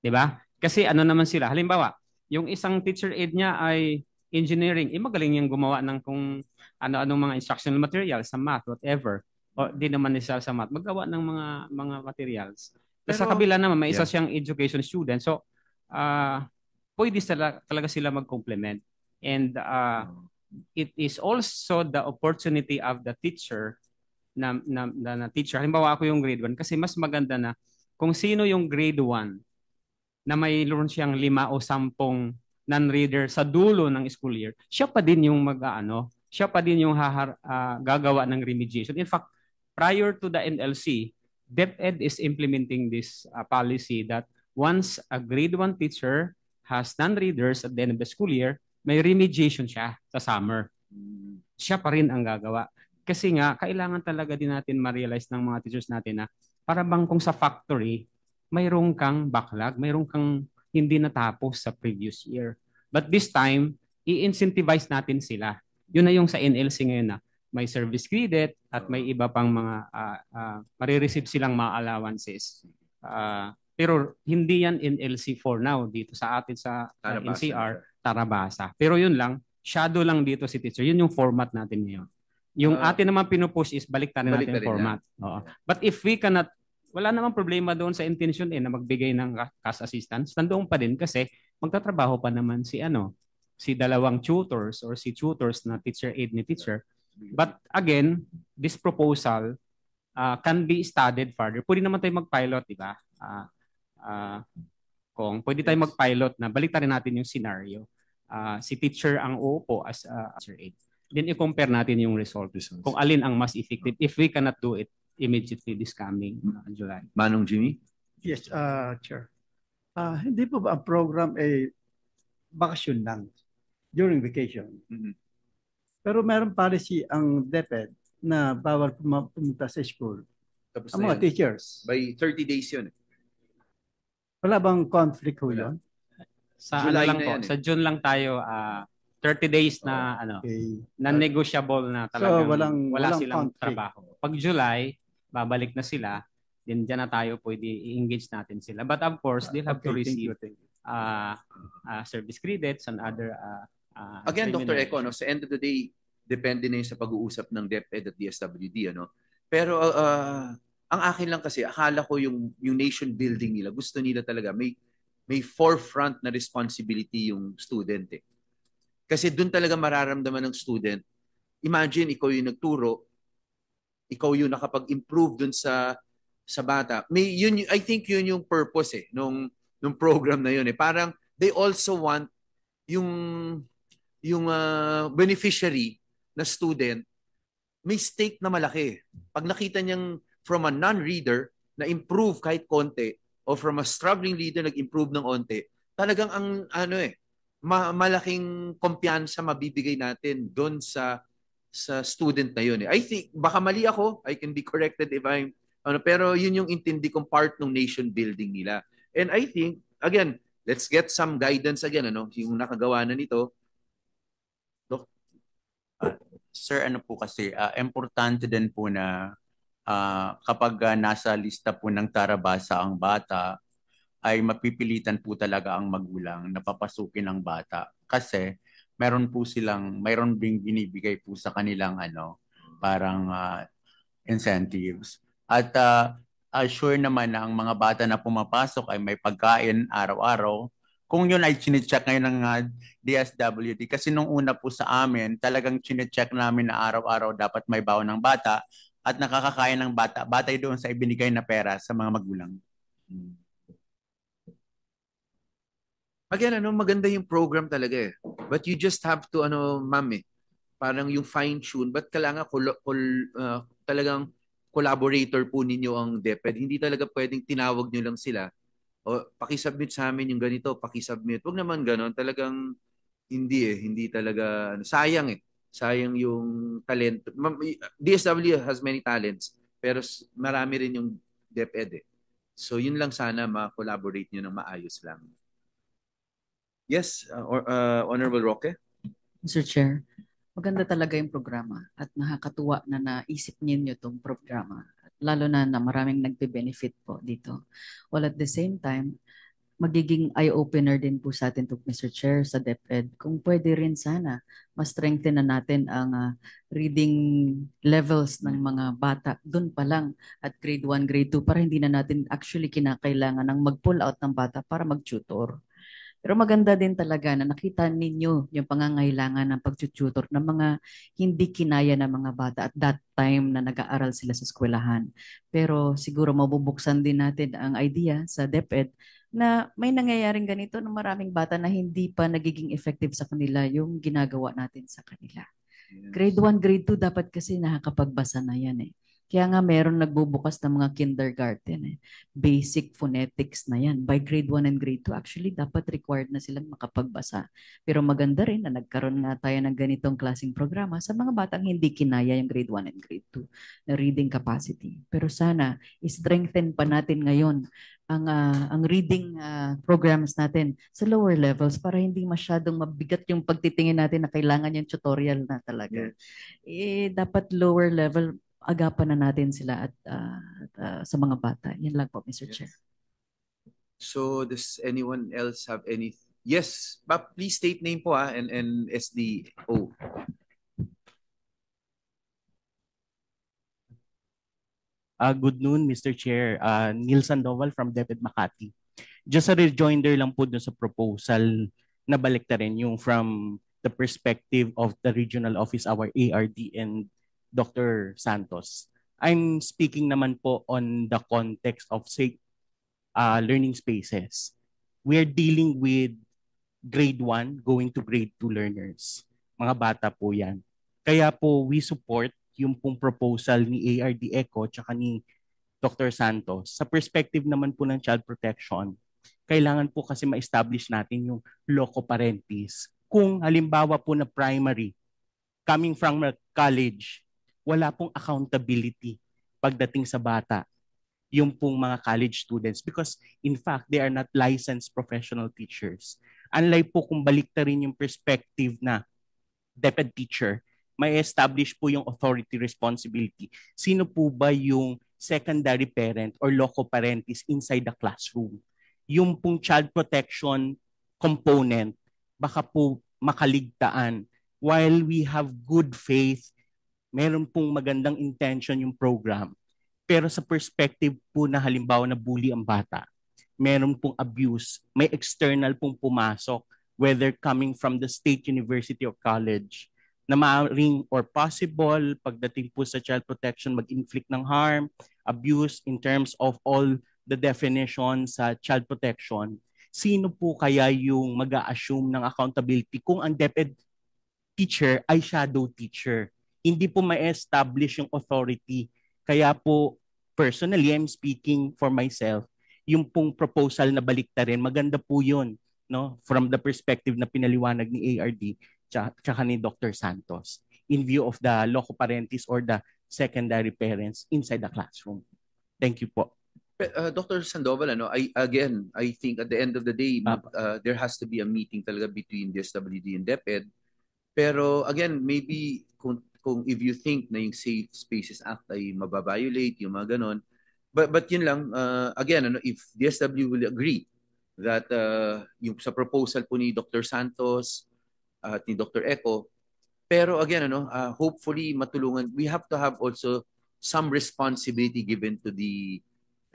'Di ba? Kasi ano naman sila, halimbawa, yung isang teacher aid niya ay engineering, eh, magaling yung gumawa ng kung ano-anong mga instructional material sa math, whatever o di naman necessary sa math, maggawa ng mga mga materials. Pero, sa kabila naman, may isa yeah. siyang education student. So, uh, pwede sila, talaga sila mag-complement. And uh, it is also the opportunity of the teacher na, na, na, na teacher. Halimbawa ako yung grade 1 kasi mas maganda na kung sino yung grade 1 na may learn siyang lima o sampung non-reader sa dulo ng school year, siya pa din yung mag-ano, siya pa din yung hahar, uh, gagawa ng remediation. In fact, prior to the NLC, DepEd is implementing this uh, policy that once a grade 1 teacher has non-readers at the end of the school year, may remediation siya sa summer. Siya pa rin ang gagawa. Kasi nga, kailangan talaga din natin ma-realize ng mga teachers natin na para bang kung sa factory, mayroong kang backlog, mayroong kang hindi natapos sa previous year. But this time, i-incentivize natin sila. Yun na yung sa NLC ngayon na may service credit at may iba pang mga uh, ah, uh, ah, marireceive silang mga allowances. Uh, pero hindi yan in LC 4 now dito sa atin sa uh, NCR, Tarabasa. Pero yun lang, shadow lang dito si teacher. Yun yung format natin ngayon. Yung uh, atin naman pinupush is baliktarin balik natin format. Oo. But if we cannot, wala namang problema doon sa intention eh na magbigay ng cash assistance. Nandoon pa din kasi magtatrabaho pa naman si ano, si dalawang tutors or si tutors na teacher aid ni teacher But again, this proposal uh, can be studied further. Pwede naman tayo mag-pilot, di ba? Uh, uh, kung pwede tayo mag-pilot na balik rin natin yung scenario. Uh, si teacher ang uupo as uh, as your aid. Then i-compare natin yung result. Results. Kung alin ang mas effective. If we cannot do it immediately this coming uh, July. Manong Jimmy? Yes, uh, Chair. Uh, hindi po ba ang program ay eh, bakasyon lang during vacation? Mm-hmm. Pero meron policy ang DepEd na bawal pumunta sa school. Tapos ang mga yan. teachers. By 30 days yun. Wala bang conflict ho yun? Sa ano July ano lang po, yan, eh. sa June lang tayo uh, ah, 30 days na oh, ano, okay. non-negotiable na talaga. So, walang, wala walang silang conflict. trabaho. Pag July, babalik na sila, then diyan na tayo pwede i-engage natin sila. But of course, they'll have okay, to receive Uh, uh, service credits and other uh, Uh, Again, Dr. Eco, no, sa end of the day, depende na yun sa pag-uusap ng DepEd eh, at DSWD. Ano? Pero uh, ang akin lang kasi, akala ko yung, yung nation building nila, gusto nila talaga, may, may forefront na responsibility yung student. Eh. Kasi doon talaga mararamdaman ng student, imagine ikaw yung nagturo, ikaw yung nakapag-improve doon sa sa bata. May yun I think yun yung purpose eh nung nung program na yun eh. Parang they also want yung yung uh, beneficiary na student, may stake na malaki. Pag nakita niyang from a non-reader na improve kahit konti o from a struggling reader nag-improve ng onti, talagang ang ano eh, ma- malaking kumpiyansa mabibigay natin doon sa sa student na yun. Eh. I think, baka mali ako, I can be corrected if I'm, ano, pero yun yung intindi kong part ng nation building nila. And I think, again, let's get some guidance again, ano, yung nakagawa na nito, sir, ano po kasi, uh, importante din po na uh, kapag uh, nasa lista po ng tarabasa ang bata, ay mapipilitan po talaga ang magulang na papasukin ang bata. Kasi meron po silang, mayroon ding binibigay po sa kanilang ano, parang uh, incentives. At uh, uh, sure naman na ang mga bata na pumapasok ay may pagkain araw-araw, kung yun ay chinecheck ngayon ng uh, ah, DSWD kasi nung una po sa amin talagang chinecheck namin na araw-araw dapat may bawon ng bata at nakakakain ng bata batay doon sa ibinigay na pera sa mga magulang. Again, ano, maganda yung program talaga eh. But you just have to, ano, ma'am eh, parang yung fine-tune, but kailangan kol- kol- uh, ah, talagang collaborator po ninyo ang DepEd. E e Hindi talaga pwedeng tinawag nyo lang sila o paki-submit sa amin yung ganito, paki-submit. Huwag naman ganon. Talagang hindi eh. Hindi talaga, ano, sayang eh. Sayang yung talent. DSW has many talents, pero marami rin yung DepEd e eh. So yun lang sana ma-collaborate nyo ng maayos lang. Yes, uh, or, uh, Honorable Roque? Mr. Chair, maganda talaga yung programa at nakakatuwa na naisip ninyo itong programa lalo na na maraming nagbe-benefit po dito. While at the same time, magiging eye-opener din po sa atin to Mr. Chair sa DepEd kung pwede rin sana mas strengthen na natin ang uh, reading levels ng mga bata doon pa lang at grade 1, grade 2 para hindi na natin actually kinakailangan ng mag-pull out ng bata para mag-tutor. Pero maganda din talaga na nakita ninyo yung pangangailangan ng pagtututor ng mga hindi kinaya ng mga bata at that time na nag-aaral sila sa eskwelahan. Pero siguro mabubuksan din natin ang idea sa DepEd na may nangyayaring ganito ng maraming bata na hindi pa nagiging effective sa kanila yung ginagawa natin sa kanila. Grade 1, grade 2 dapat kasi nakakapagbasa na yan eh. Kaya nga meron nagbubukas ng mga kindergarten. Eh. Basic phonetics na yan. By grade 1 and grade 2, actually, dapat required na silang makapagbasa. Pero maganda rin na nagkaroon nga tayo ng ganitong klaseng programa sa mga batang hindi kinaya yung grade 1 and grade 2 na reading capacity. Pero sana, strengthen pa natin ngayon ang uh, ang reading uh, programs natin sa lower levels para hindi masyadong mabigat yung pagtitingin natin na kailangan yung tutorial na talaga. Yeah. Eh dapat lower level agapan na natin sila at, uh, at uh, sa mga bata. Yan lang po, Mr. Yes. Chair. So, does anyone else have any... Yes, but please state name po ah, and, and SDO. Uh, ah, good noon, Mr. Chair. Uh, Neil Sandoval from DepEd Makati. Just a rejoinder lang po dun sa proposal na balik rin yung from the perspective of the regional office, our ARD and Dr. Santos. I'm speaking naman po on the context of say, uh, learning spaces. We are dealing with grade 1 going to grade 2 learners. Mga bata po yan. Kaya po we support yung pong proposal ni ARD Eco tsaka ni Dr. Santos. Sa perspective naman po ng child protection, kailangan po kasi ma-establish natin yung loco parentis. Kung halimbawa po na primary, coming from a college, wala pong accountability pagdating sa bata yung pong mga college students because in fact they are not licensed professional teachers. Unlike po kung balikta rin yung perspective na DepEd teacher, may establish po yung authority responsibility. Sino po ba yung secondary parent or loco parentis inside the classroom? Yung pong child protection component, baka po makaligtaan while we have good faith meron pong magandang intention yung program. Pero sa perspective po na halimbawa na bully ang bata, meron pong abuse, may external pong pumasok, whether coming from the state university or college, na maaring or possible pagdating po sa child protection mag-inflict ng harm, abuse in terms of all the definition sa child protection. Sino po kaya yung mag assume ng accountability kung ang DepEd teacher ay shadow teacher? hindi po ma-establish yung authority. Kaya po, personally, I'm speaking for myself, yung pong proposal na rin, maganda po yun no? from the perspective na pinaliwanag ni ARD tsaka ni Dr. Santos in view of the loco parentis or the secondary parents inside the classroom. Thank you po. Uh, Dr. Sandoval, ano, I, again, I think at the end of the day, ah. uh, there has to be a meeting talaga between the SWD and DepEd. Pero again, maybe kung kung if you think na yung Safe Spaces Act ay mababiolate, yung mga ganon. But, but yun lang, uh, again, ano, if DSW will agree that uh, yung sa proposal po ni Dr. Santos at ni Dr. Echo, pero again, ano, uh, hopefully matulungan, we have to have also some responsibility given to the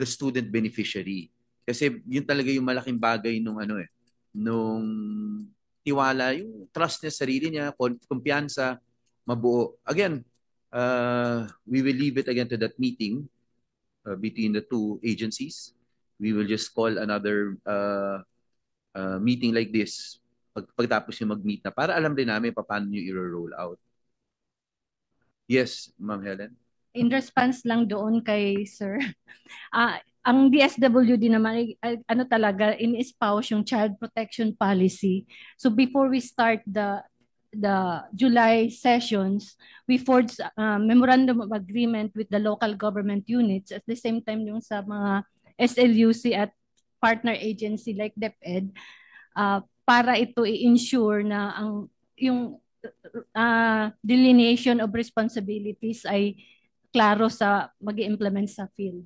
the student beneficiary. Kasi yun talaga yung malaking bagay nung ano eh, nung tiwala, yung trust niya sa sarili niya, kumpiyansa, mabuo. Again, uh, we will leave it again to that meeting uh, between the two agencies. We will just call another uh, uh, meeting like this pag pagtapos yung mag-meet na para alam din namin paano nyo i-roll out. Yes, Ma'am Helen? In response lang doon kay Sir, uh, ang DSWD naman, eh, ano talaga, in-espouse yung child protection policy. So before we start the the July sessions, we forged uh, memorandum of agreement with the local government units at the same time yung sa mga SLUC at partner agency like DepEd uh, para ito i-ensure na ang yung uh, delineation of responsibilities ay klaro sa mag implement sa field.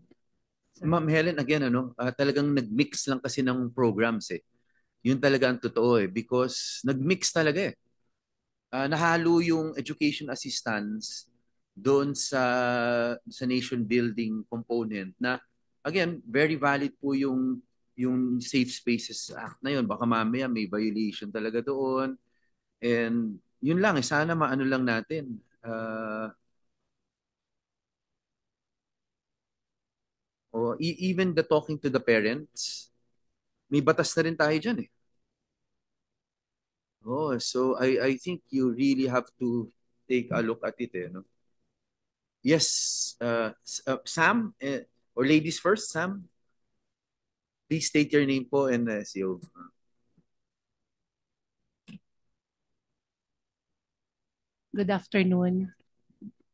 So, Ma'am Helen, again, ano, uh, talagang nag-mix lang kasi ng programs eh. Yun talaga ang totoo eh because nag-mix talaga eh Ah, nahalo yung education assistance doon sa sa nation building component na again very valid po yung yung safe spaces act na yun baka mamaya may violation talaga doon and yun lang eh sana maano lang natin uh, ah, or e-, even the talking to the parents may batas na rin tayo diyan eh Oh, so I, I think you really have to take a look at it. Eh, no? Yes, uh, uh, Sam, uh, or ladies first, Sam. Please state your name po and uh, Good afternoon,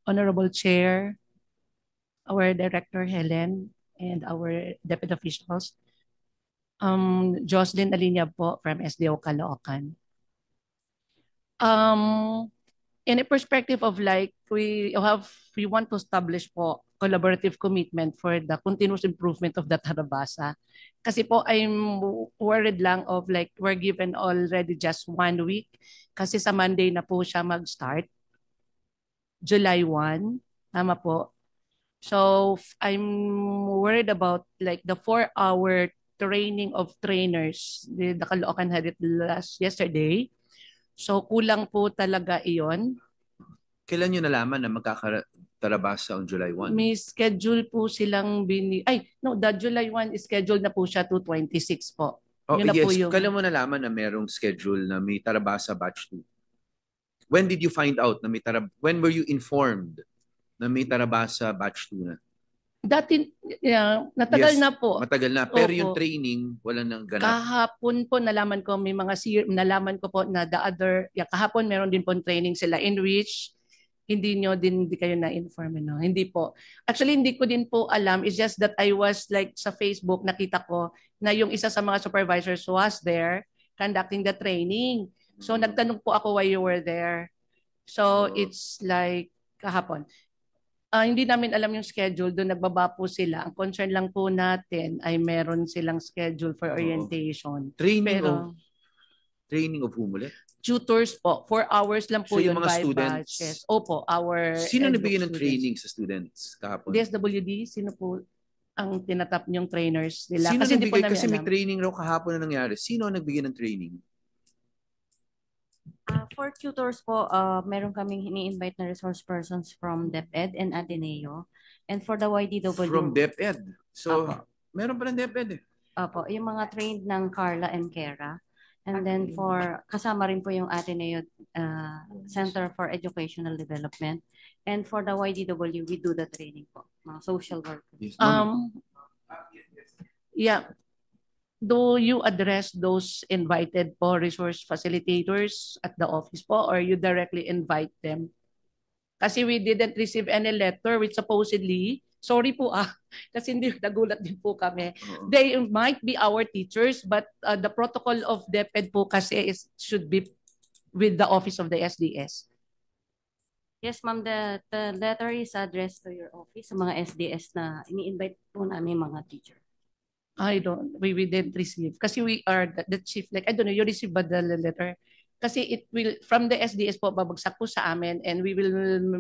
Honorable Chair, our Director Helen, and our Deputy Officials. Um, Jocelyn Alinia po from SDO Caloocan. um, in a perspective of like we have we want to establish po collaborative commitment for the continuous improvement of the Tarabasa. Kasi po I'm worried lang of like we're given already just one week kasi sa Monday na po siya mag-start. July 1, tama po. So I'm worried about like the four-hour training of trainers the Caloocan had it last yesterday So kulang po talaga iyon. Kailan nyo nalaman na magkakarabasa on July 1? May schedule po silang bini... Ay, no, the July 1 is scheduled na po siya to 26 po. Oh, Yun yes. Po yung... Kailan mo nalaman na merong schedule na may Tarabasa Batch 2? When did you find out na may Tarab... When were you informed na may Tarabasa Batch 2 na? Dati, uh, natagal yes, na po. Matagal na. Pero Opo. yung training, wala nang ganap. Kahapon po nalaman ko, may mga, sir- nalaman ko po na the other, yeah, kahapon meron din po training sila in which hindi nyo din, hindi kayo na-inform, no? Hindi po. Actually, hindi ko din po alam. It's just that I was like sa Facebook, nakita ko na yung isa sa mga supervisors was there conducting the training. So, mm. nagtanong po ako why you were there. So, it's like kahapon. Uh, hindi namin alam yung schedule. Doon nagbaba po sila. Ang concern lang po natin ay meron silang schedule for orientation. Training Pero, of Training of whom ulit? Tutors po. Four hours lang po so, yun yung mga by students? batches. Opo, our... Sino nabigyan ng training sa students kahapon? DSWD, sino po ang tinatap niyong trainers nila? Sino kasi nagbigay? Kasi may training raw kahapon na nangyari. Sino nagbigay ng training? Uh, for tutors po, uh, meron kaming ini-invite na resource persons from DepEd and Ateneo. And for the YDW... From DepEd? So, Apo. meron pa ng DepEd eh. Opo, yung mga trained ng Carla and Kera. And then for, kasama rin po yung Ateneo uh, Center for Educational Development. And for the YDW, we do the training po, mga social work. Um, yeah, do you address those invited po resource facilitators at the office po or you directly invite them? Kasi we didn't receive any letter which supposedly, sorry po ah, kasi hindi nagulat din po kami. They might be our teachers but uh, the protocol of DepEd po kasi is, should be with the office of the SDS. Yes, ma'am. The, the letter is addressed to your office sa mga SDS na ini-invite po namin mga teachers. I don't, we, we didn't receive. Kasi we are the, the chief, like, I don't know, you receive ba the letter? Kasi it will, from the SDS po, babagsak po sa amin and we will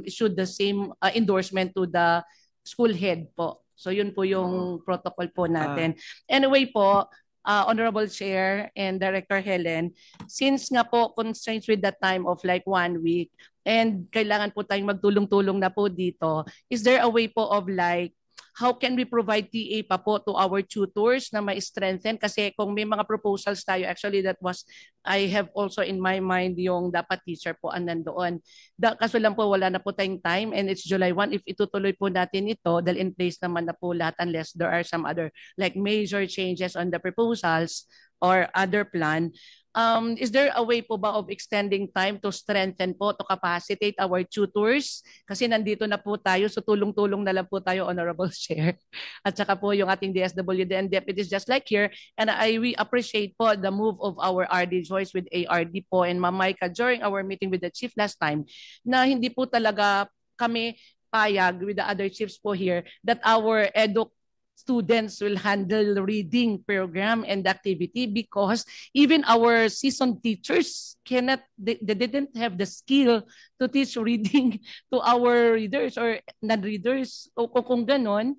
issue the same uh, endorsement to the school head po. So yun po yung oh. protocol po ah. natin. Ah. Anyway po, uh, Honorable Chair and Director Helen, since nga po constraints with the time of like one week and kailangan po tayong magtulong-tulong na po dito, is there a way po of like how can we provide TA pa po to our tutors na ma-strengthen? Kasi kung may mga proposals tayo, actually that was, I have also in my mind yung dapat teacher po ang nandoon. Da, kaso lang po wala na po tayong time and it's July 1. If itutuloy po natin ito, dahil in place naman na po lahat unless there are some other like major changes on the proposals or other plan, um, is there a way po ba of extending time to strengthen po, to capacitate our tutors? Kasi nandito na po tayo, so tulong-tulong na lang po tayo, Honorable Chair. At saka po yung ating DSWD and deputies just like here. And I we appreciate po the move of our RD Joyce with ARD po and Mamayka during our meeting with the chief last time na hindi po talaga kami payag with the other chiefs po here that our educ students will handle reading program and activity because even our seasoned teachers cannot they, they didn't have the skill to teach reading to our readers or non-readers o, kung ganon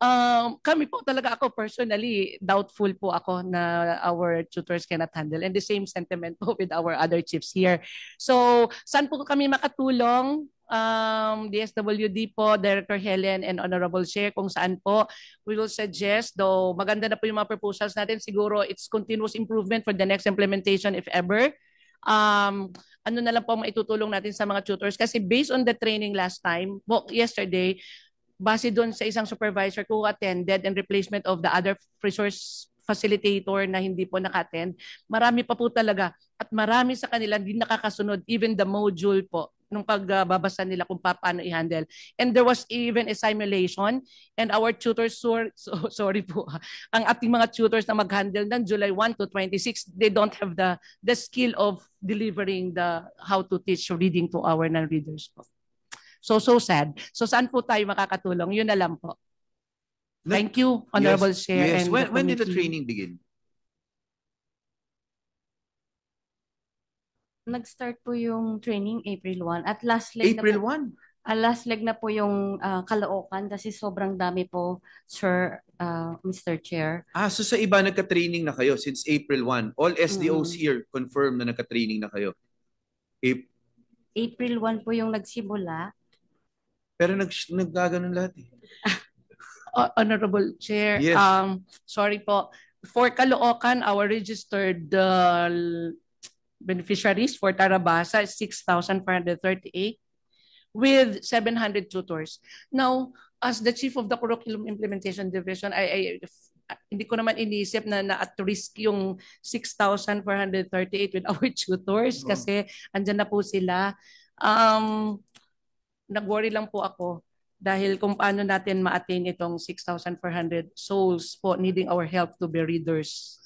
um, kami po talaga ako personally doubtful po ako na our tutors cannot handle and the same sentiment po with our other chiefs here so saan po kami makatulong um, DSWD po, Director Helen and Honorable Chair kung saan po we will suggest, though maganda na po yung mga proposals natin, siguro it's continuous improvement for the next implementation if ever. Um, ano na lang po maitutulong natin sa mga tutors kasi based on the training last time, yesterday, base doon sa isang supervisor ko attended and replacement of the other resource facilitator na hindi po nakattend, marami pa po talaga at marami sa kanila hindi nakakasunod even the module po nung pagbabasa nila kung paano i-handle. And there was even a simulation and our tutors were, so, sorry po, ang ating mga tutors na mag-handle ng July 1 to 26, they don't have the, the skill of delivering the how to teach reading to our non-readers po. So, so sad. So saan po tayo makakatulong? Yun na lang po. Thank you, Honorable yes, Chair. Yes. And when, when did the training begin? nag-start po yung training April 1. At last leg April na po, 1? Uh, ah, last leg na po yung uh, ah, Kaloocan kasi sobrang dami po, Sir, uh, ah, Mr. Chair. Ah, so sa iba nagka-training na kayo since April 1. All SDOs mm. here confirm na nagka-training na kayo. If, April 1 po yung nagsimula. Pero nag naggaganon lahat eh. Honorable Chair, yes. um, sorry po. For Caloocan, our registered uh, beneficiaries for Tarabasa is 6,438 with 700 tutors. Now, as the chief of the curriculum implementation division, I, I hindi ko naman inisip na, na at risk yung 6,438 with our tutors mm. kasi andyan na po sila. Um, nag-worry lang po ako dahil kung paano natin ma-attain itong 6,400 souls po needing our help to be readers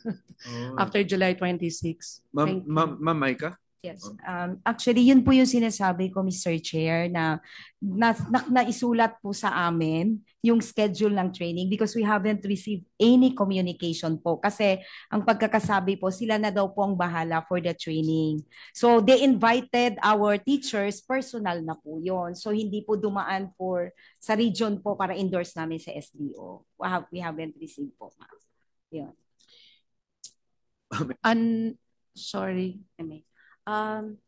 oh. after July 26. Ma'am, ma'am, ma'am Maika? Yes. Oh. Um, actually, yun po yung sinasabi ko, Mr. Chair, na, na, na naisulat po sa amin yung schedule ng training because we haven't received any communication po. Kasi ang pagkakasabi po, sila na daw po ang bahala for the training. So, they invited our teachers, personal na po yun. So, hindi po dumaan for sa region po para endorse namin sa SDO. We, have, we haven't received po, ma'am. Yun. An sorry. I Um,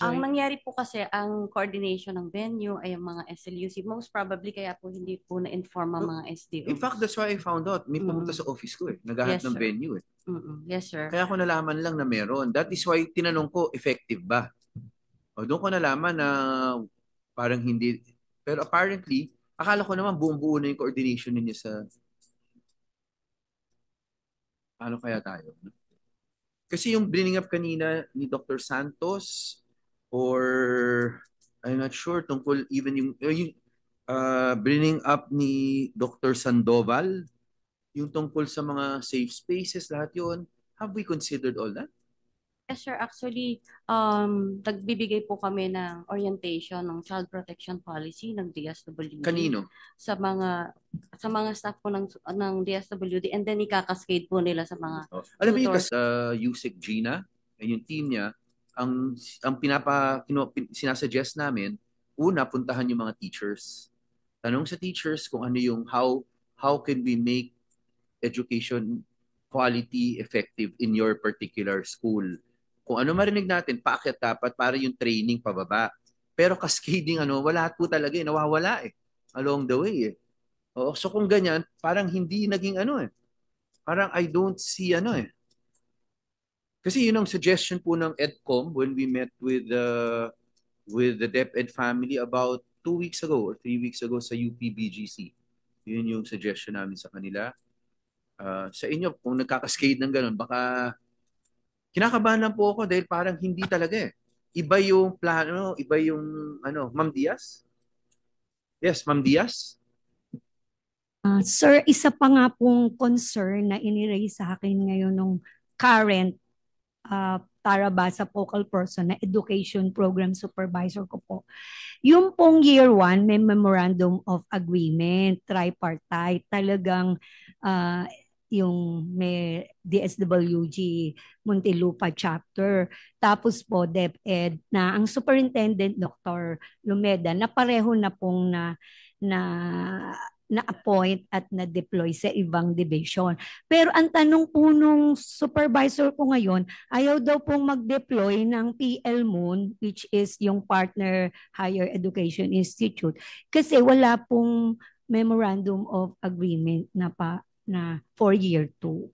Ang nangyari po kasi, ang coordination ng venue ay ang mga SLUC. Most probably, kaya po hindi po na-inform ang oh, mga SDO. In fact, that's why I found out. May pumunta mm. sa office ko eh. Naghahanap yes, ng sir. venue eh. Mm-mm. Yes, sir. Kaya ko nalaman lang na meron. That is why tinanong ko, effective ba? O doon ko nalaman na parang hindi. Pero apparently, akala ko naman buong-buo na yung coordination ninyo sa... Ano kaya tayo? No? Kasi yung bringing up kanina ni Dr. Santos or I'm not sure tungkol even yung, yung uh, bringing up ni Dr. Sandoval, yung tungkol sa mga safe spaces, lahat yon Have we considered all that? Yes, sir. Actually, um, nagbibigay po kami ng orientation ng child protection policy ng DSWD. Kanino? Sa mga sa mga staff po ng ng DSWD and then ikakascade po nila sa mga oh. oh. Alam mo yung kas uh, Yusek Gina and yung team niya, ang ang pinapa kino, pin, sinasuggest namin, una puntahan yung mga teachers. Tanong sa teachers kung ano yung how how can we make education quality effective in your particular school kung ano marinig natin, paakyat dapat para yung training pababa. Pero cascading, ano, wala po talaga eh. Nawawala eh. Along the way eh. Oo, so kung ganyan, parang hindi naging ano eh. Parang I don't see ano eh. Kasi yun ang suggestion po ng EDCOM when we met with uh, with the DepEd family about two weeks ago or three weeks ago sa UPBGC. Yun yung suggestion namin sa kanila. Uh, sa inyo, kung nagkakascade ng ganun, baka kinakabahan lang po ako dahil parang hindi talaga eh. Iba yung plano, iba yung ano, Ma'am Diaz? Yes, Ma'am Diaz? Uh, sir, isa pa nga pong concern na iniraise sa akin ngayon ng current uh, ah, Tarabasa Focal Person na Education Program Supervisor ko po. Yung pong year 1, may Memorandum of Agreement, tripartite, talagang uh, yung may DSWG Muntinlupa chapter. Tapos po DepEd na ang superintendent Dr. Lumeda na pareho na pong na na na-appoint at na-deploy sa ibang division. Pero ang tanong po nung supervisor ko ngayon, ayaw daw pong mag-deploy ng PL Moon, which is yung Partner Higher Education Institute, kasi wala pong memorandum of agreement na pa na for year 2.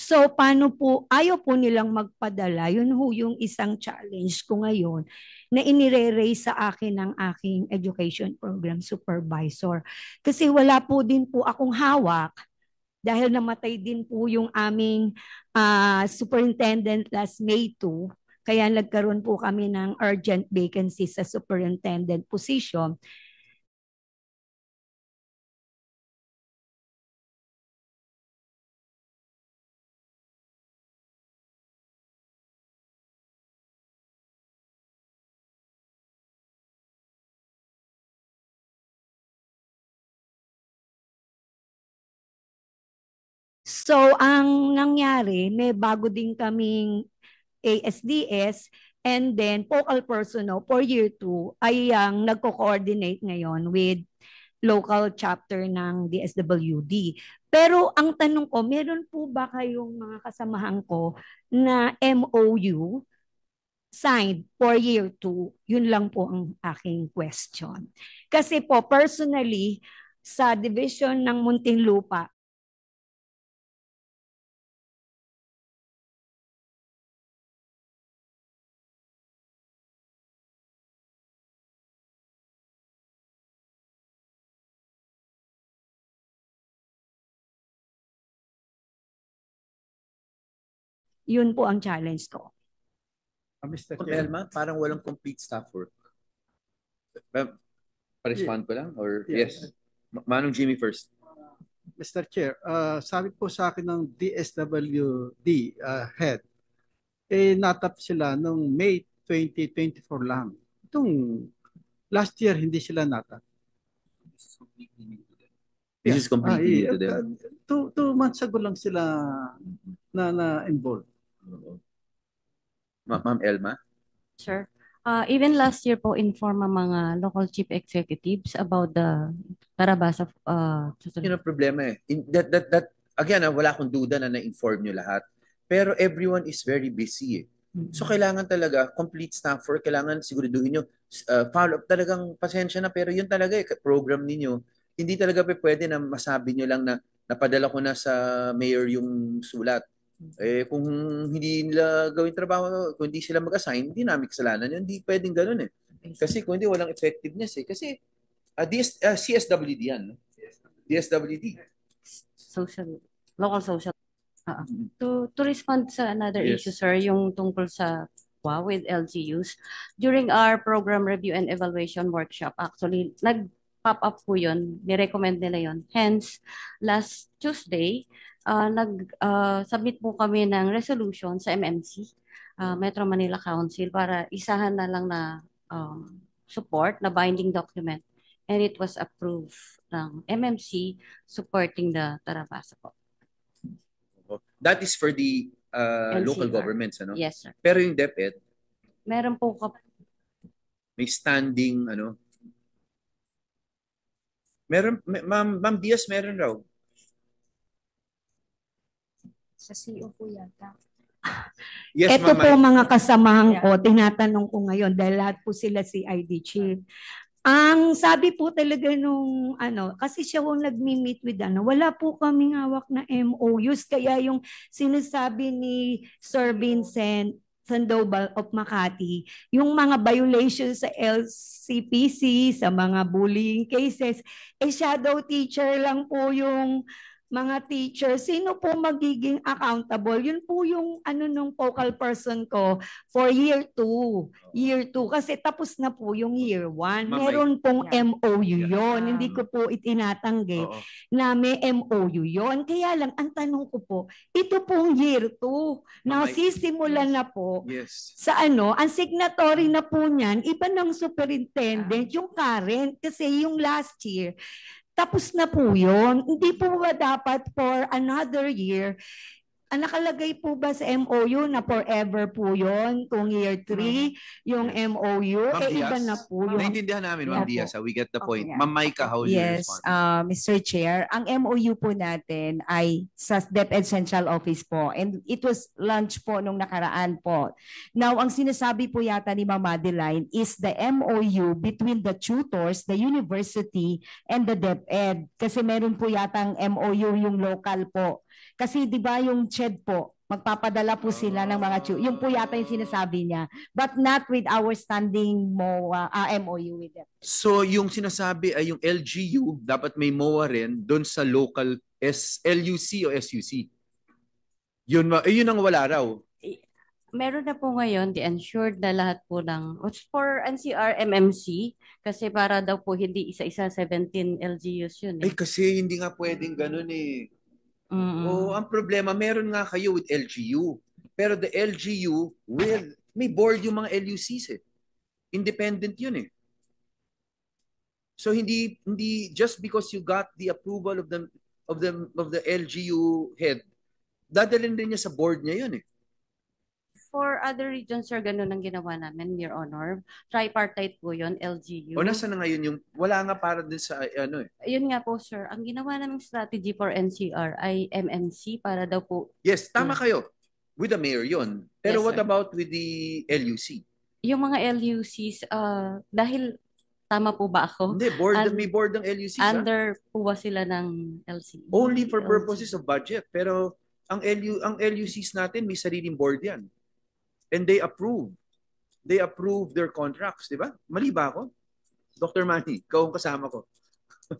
So, paano po, ayaw po nilang magpadala. Yun ho yung isang challenge ko ngayon na inire-raise sa akin ng aking education program supervisor. Kasi wala po din po akong hawak dahil namatay din po yung aming uh, superintendent last May 2. Kaya nagkaroon po kami ng urgent vacancy sa superintendent position. So, ang nangyari, may bago din kaming ASDS and then focal personal for year 2 ay ang nagko-coordinate ngayon with local chapter ng DSWD. Pero ang tanong ko, meron po ba kayong mga kasamahan ko na MOU signed for year 2? Yun lang po ang aking question. Kasi po, personally, sa division ng Muntinlupa, Yun po ang challenge ko. Uh, Mr. Chairman, parang walang complete staff work. Ma'am, pa-respond ko lang? Or, yeah. yes. Manong Jimmy first. Mr. Chair, uh, sabi po sa akin ng DSWD uh, ah, head, eh natap sila nung May 2024 lang. Itong last year hindi sila natap. This is completely ah, new to them. Eh, This to them. Two, two months ago lang sila na na-involved. Ma- Ma'am Elma? Sure. Uh, even last year po, inform ang mga local chief executives about the Tarabasa. Ah, uh, yun ang problema eh. In, that, that, that, again, ah, wala akong duda na na-inform nyo lahat. Pero everyone is very busy eh. Mm-hmm. So kailangan talaga, complete staff staffer, kailangan siguraduhin nyo. Uh, follow up talagang pasensya na, pero yun talaga eh, program ninyo. Hindi talaga pa pwede na masabi nyo lang na napadala ko na sa mayor yung sulat eh, kung hindi nila gawin trabaho, kung hindi sila mag-assign, hindi namin kasalanan yun. Hindi pwedeng ganun eh. Kasi kung hindi, walang effectiveness eh. Kasi uh, ah, DS, uh, ah, CSWD yan. No? DSWD. Social, local social. uh To, to respond sa another yes. issue, sir, yung tungkol sa COA with LGUs, during our program review and evaluation workshop, actually, nag-pop up po yun. Nirecommend nila yun. Hence, last Tuesday, uh, ah, nag-submit ah, uh, po kami ng resolution sa MMC, uh, ah, Metro Manila Council, para isahan na lang na um, support na binding document. And it was approved ng MMC supporting the Tarabasa po. Oh, that is for the uh, local governments, ano? Yes, sir. Pero yung DepEd? Meron po ka... May standing, ano? Meron, ma'am, ma'am Diaz meron raw. Sa CO e po yata. Yes, Ito po mga kasamahan yeah. ko, tinatanong ko ngayon dahil lahat po sila CID chief. Ang sabi po talaga nung ano, kasi siya yung nagmi-meet with ano, wala po kaming hawak na MOUs. Kaya yung sinasabi ni Sir Vincent Sandoval of Makati, yung mga violations sa LCPC, sa mga bullying cases, eh shadow teacher lang po yung mga teacher, sino po magiging accountable? Yun po yung ano nung focal person ko for year 2. Year 2 kasi tapos na po yung year 1. Meron pong yeah. MOU yon. Yeah. Hindi ko po itinatanggi Oo. na may MOU yon. Kaya lang ang tanong ko po, ito pong year 2. Now sisimula yes. na po yes. sa ano, ang signatory na po niyan, iba ng superintendent, yeah. yung current kasi yung last year tapos na po yun. Hindi po ba dapat for another year, ang ah, nakalagay po ba sa MOU na forever po yon kung year 3 mm. yung MOU Ma'am eh Diaz, iba na po yun. naiintindihan namin Ma'am Diaz so ah, we get the point. Okay, yeah. Ma'am Micah, how yes, you uh, Mr. Chair, ang MOU po natin ay sa DepEd Central Office po and it was lunch po nung nakaraan po. Now, ang sinasabi po yata ni Ma'am Madeline is the MOU between the tutors, the university and the DepEd kasi meron po yata ang MOU yung local po kasi 'di ba yung CHED po, magpapadala po sila ng mga chu. Yung po yata yung sinasabi niya. But not with our standing MOA, uh, ah, MOU with them. So yung sinasabi ay yung LGU, dapat may MOA rin doon sa local SLUC o SUC. Yun, eh, yun ang wala raw. Meron na po ngayon, the ensured na lahat po ng, for NCR MMC, kasi para daw po hindi isa-isa 17 LGUs yun. Eh. Ay, kasi hindi nga pwedeng ganun eh Mm. O ang problema, meron nga kayo with LGU. Pero the LGU will, may board yung mga LUCs eh. Independent yun eh. So hindi hindi just because you got the approval of the of the of the LGU head, dadalhin din niya sa board niya 'yun eh for other regions, sir, ganun ang ginawa namin, Your Honor. Tripartite po yun, LGU. O nasa na ngayon yung, wala nga para din sa eh, ano eh. Yun nga po, sir. Ang ginawa naming strategy for NCR ay MMC para daw po. Yes, tama mm. kayo. With the mayor yon. Pero yes, what sir. about with the LUC? Yung mga LUCs, uh, ah, dahil Tama po ba ako? Hindi, board, And, may board ng LUC. Ah. Under ha? po ba sila ng LC? Only for purposes of budget. Pero ang LU ang LUCs natin may sariling board 'yan. And they approve. They approve their contracts, di ba? Mali ba ako? Dr. Manny, ikaw ang kasama ko.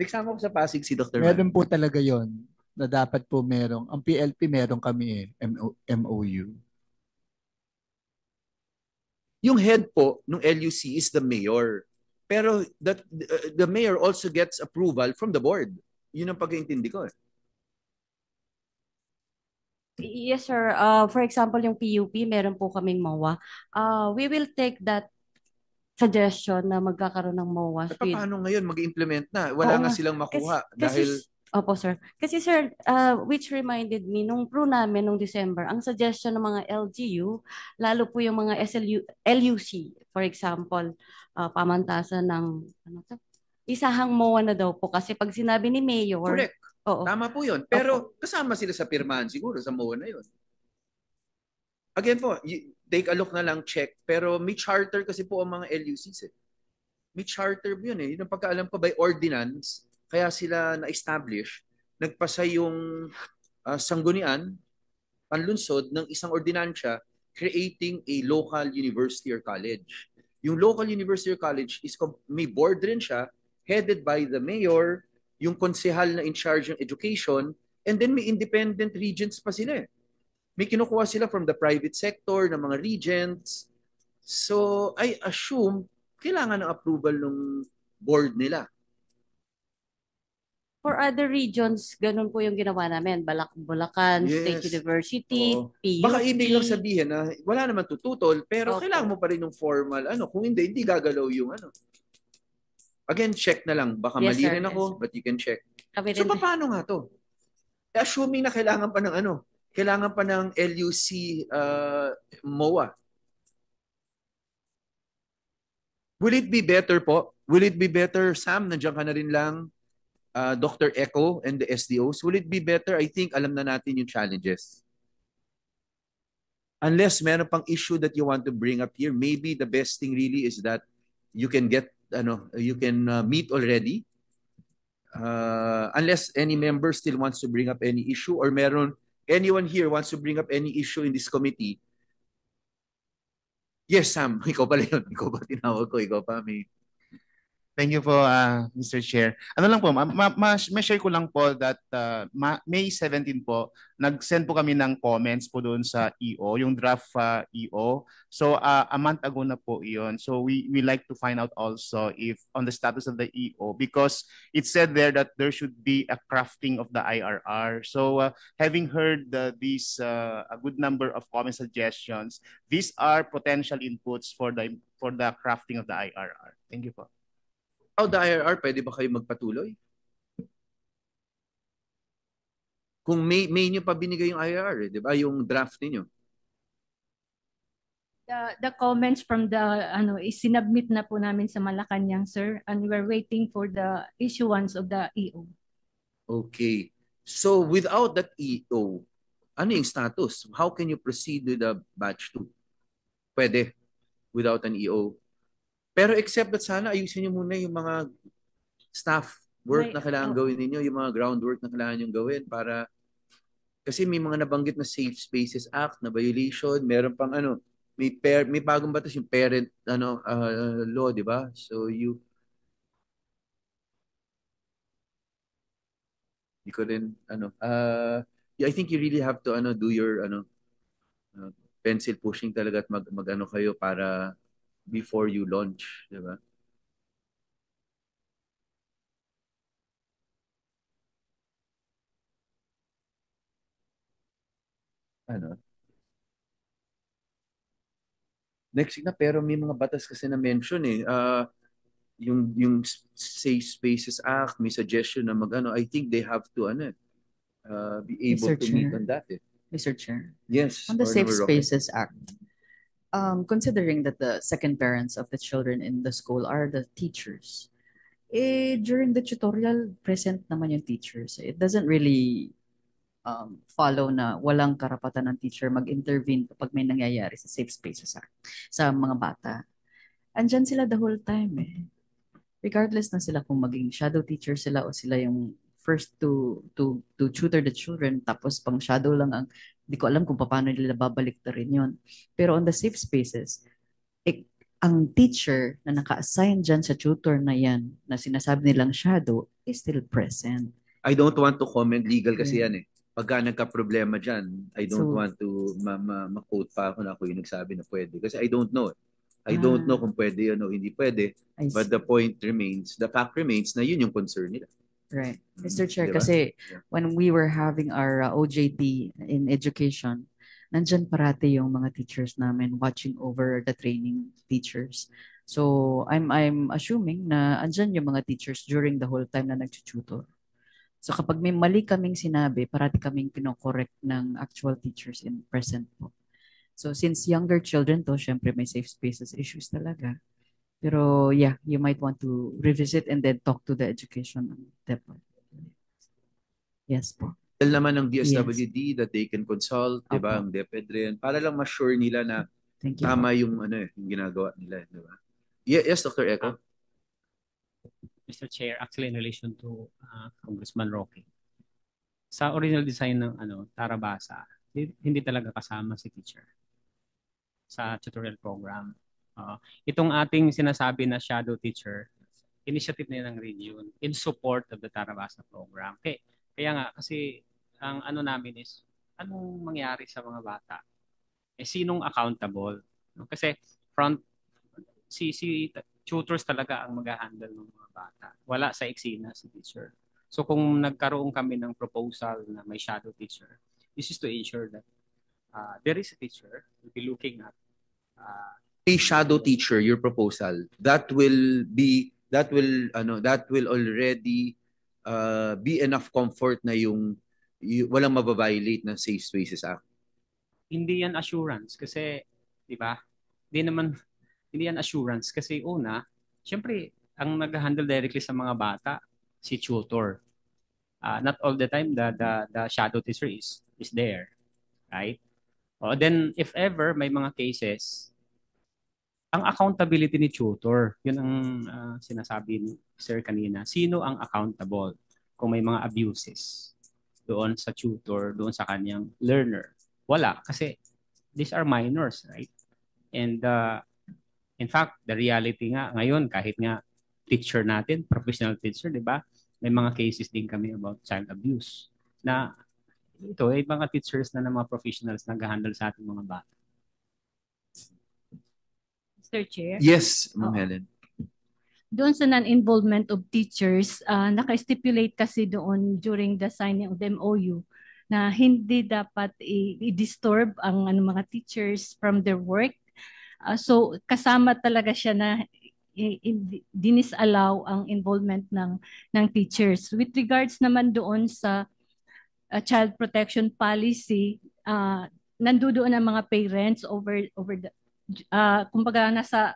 Nagsama ko sa Pasig si Dr. Meron Manny. po talaga yon na dapat po merong, ang PLP merong kami eh, MOU. Yung head po ng LUC is the mayor. Pero that, the mayor also gets approval from the board. Yun ang pag-iintindi ko eh. Yes, sir. Uh, for example, yung PUP, meron po kaming MOA. Uh, we will take that suggestion na magkakaroon ng MOA. At paano ngayon mag-implement na? Wala Oo, nga silang makuha kasi, dahil... Opo, sir. Kasi, sir, uh, which reminded me, nung pro namin nung December, ang suggestion ng mga LGU, lalo po yung mga SLU, LUC, for example, uh, pamantasan ng... Ano to? Isahang MOA na daw po. Kasi pag sinabi ni Mayor... Correct Oo. Tama po yun. Pero Opo. kasama sila sa pirmahan siguro, sa MOA na yun. Again po, you, take a look na lang, check. Pero may charter kasi po ang mga LUCs eh. May charter yun eh. Yun ang pagkaalam ko by ordinance, kaya sila na-establish, nagpasa yung uh, sanggunian, panlunsod ng isang ordinansya creating a local university or college. Yung local university or college is may board rin siya headed by the mayor, yung konsehal na in charge ng education, and then may independent regents pa sila. Eh. May kinukuha sila from the private sector ng mga regents. So I assume kailangan ng approval ng board nila. For other regions, ganun po yung ginawa namin. Balak Bulacan, yes. State University, PUP. Baka ibig lang sabihin na wala naman tututol, pero okay. kailangan mo pa rin ng formal. ano Kung hindi, hindi gagalaw yung ano. Again, check na lang. Baka yes, mali rin ako, yes. but you can check. Kami so, paano nga to? Assuming na kailangan pa ng ano, kailangan pa ng LUC uh, MOA. Will it be better po? Will it be better, Sam, nandiyan ka na rin lang, uh, Dr. Echo and the SDOs? Will it be better? I think alam na natin yung challenges. Unless meron pang issue that you want to bring up here, maybe the best thing really is that you can get ano you can uh, meet already uh, unless any member still wants to bring up any issue or meron anyone here wants to bring up any issue in this committee yes Sam ikaw pala yun ikaw ba tinawag ko ikaw pa may Thank you po, uh, ah, Mr. Chair. Ano lang po, ma- ma- ma-share ko lang po that uh, ma- May 17 po, nag-send po kami ng comments po doon sa EO, yung draft uh, ah, EO. So uh, a month ago na po iyon. So we, we like to find out also if on the status of the EO because it said there that there should be a crafting of the IRR. So uh, having heard the, these, uh, a good number of comment suggestions, these are potential inputs for the, for the crafting of the IRR. Thank you po out oh, the IRR, pwede ba kayo magpatuloy? Kung may, may nyo pa binigay yung IRR, eh, di ba? Yung draft niyo The, the comments from the, ano, is isinubmit na po namin sa Malacanang, sir. And we're waiting for the issuance of the EO. Okay. So without that EO, ano yung status? How can you proceed with the batch 2? Pwede without an EO pero except that sana ayusin niyo muna yung mga staff work May, na kailangan oh. gawin niyo, yung mga groundwork na kailangan niyo gawin para kasi may mga nabanggit na Safe Spaces Act na violation, meron pang ano, may par- may bagong batas yung parent ano uh, law, di ba? So you you couldn't ano uh, I think you really have to ano do your ano uh, pencil pushing talaga at mag, mag ano kayo para before you launch, di ba? Ano? Next na pero may mga batas kasi na mention eh. Uh, yung yung Safe Spaces Act, may suggestion na magano, I think they have to ano uh, be able Mr. to Chair. meet on that. Eh. Mr. Chair. Yes. On the Safe Spaces Act, um, considering that the second parents of the children in the school are the teachers, eh, during the tutorial, present naman yung teachers. It doesn't really um, follow na walang karapatan ng teacher mag-intervene kapag may nangyayari sa safe spaces sa, sa mga bata. Andyan sila the whole time eh. Regardless na sila kung maging shadow teacher sila o sila yung first to to to tutor the children tapos pang shadow lang ang hindi ko alam kung paano nila babalik na rin yun. Pero on the safe spaces, eh, ang teacher na naka-assign dyan sa tutor na yan, na sinasabi nilang shadow, is still present. I don't want to comment legal kasi yeah. yan eh. Pagka nagka-problema dyan, I don't so, want to ma- ma- ma pa ako na ako yung nagsabi na pwede. Kasi I don't know. Eh. I ah. don't know kung pwede yun o hindi pwede. but the point remains, the fact remains na yun yung concern nila. Right. Mr. Mm, Chair, diba? kasi when we were having our uh, OJT in education, nandyan parati yung mga teachers namin watching over the training teachers. So, I'm I'm assuming na andyan yung mga teachers during the whole time na nagtututor. So, kapag may mali kaming sinabi, parati kaming kinokorrect ng actual teachers in present po. So, since younger children to, syempre may safe spaces issues talaga. Pero yeah, you might want to revisit and then talk to the education department. Yes po. Well naman ng DSWD yes. that they can consult, okay. di ba, ang DepEd rin, para lang ma-sure nila na Thank you. tama yung ano eh, yung ginagawa nila, di ba? Yes, Dr. Echo. Mr. Chair, actually in relation to uh, Congressman Roque, sa original design ng ano Tarabasa, hindi talaga kasama si teacher sa tutorial program. Uh, itong ating sinasabi na shadow teacher, initiative na yun ng Renewn in support of the Tarabasa program. Kaya, kaya nga, kasi ang ano namin is, anong mangyari sa mga bata? Eh, sinong accountable? Kasi front, si, si tutors talaga ang mag-handle ng mga bata. Wala sa eksena si teacher. So kung nagkaroon kami ng proposal na may shadow teacher, this is to ensure that uh, there is a teacher will be looking at uh, a shadow teacher your proposal that will be that will ano that will already uh, be enough comfort na yung, yung walang mababiolate ng Safe Spaces ah hindi yan assurance kasi di ba hindi naman hindi yan assurance kasi una syempre ang nag-handle directly sa mga bata si tutor uh, not all the time the the, the shadow teacher is is there right oh then if ever may mga cases ang accountability ni tutor, yun ang uh, sinasabi ni sir kanina. Sino ang accountable kung may mga abuses doon sa tutor, doon sa kanyang learner? Wala kasi these are minors, right? And uh, in fact, the reality nga ngayon kahit nga teacher natin, professional teacher, 'di ba? May mga cases din kami about child abuse na ito ay eh, mga teachers na ng mga professionals nag-handle sa ating mga bata. Mr. Chair? Yes, Ma'am oh. Helen. Doon sa non-involvement of teachers, uh, naka-stipulate kasi doon during the signing of the MOU na hindi dapat i-disturb ang ano, mga teachers from their work. Uh, so kasama talaga siya na dinisallow ang involvement ng ng teachers. With regards naman doon sa uh, child protection policy, uh, nandoon ang mga parents over over the uh, kumbaga nasa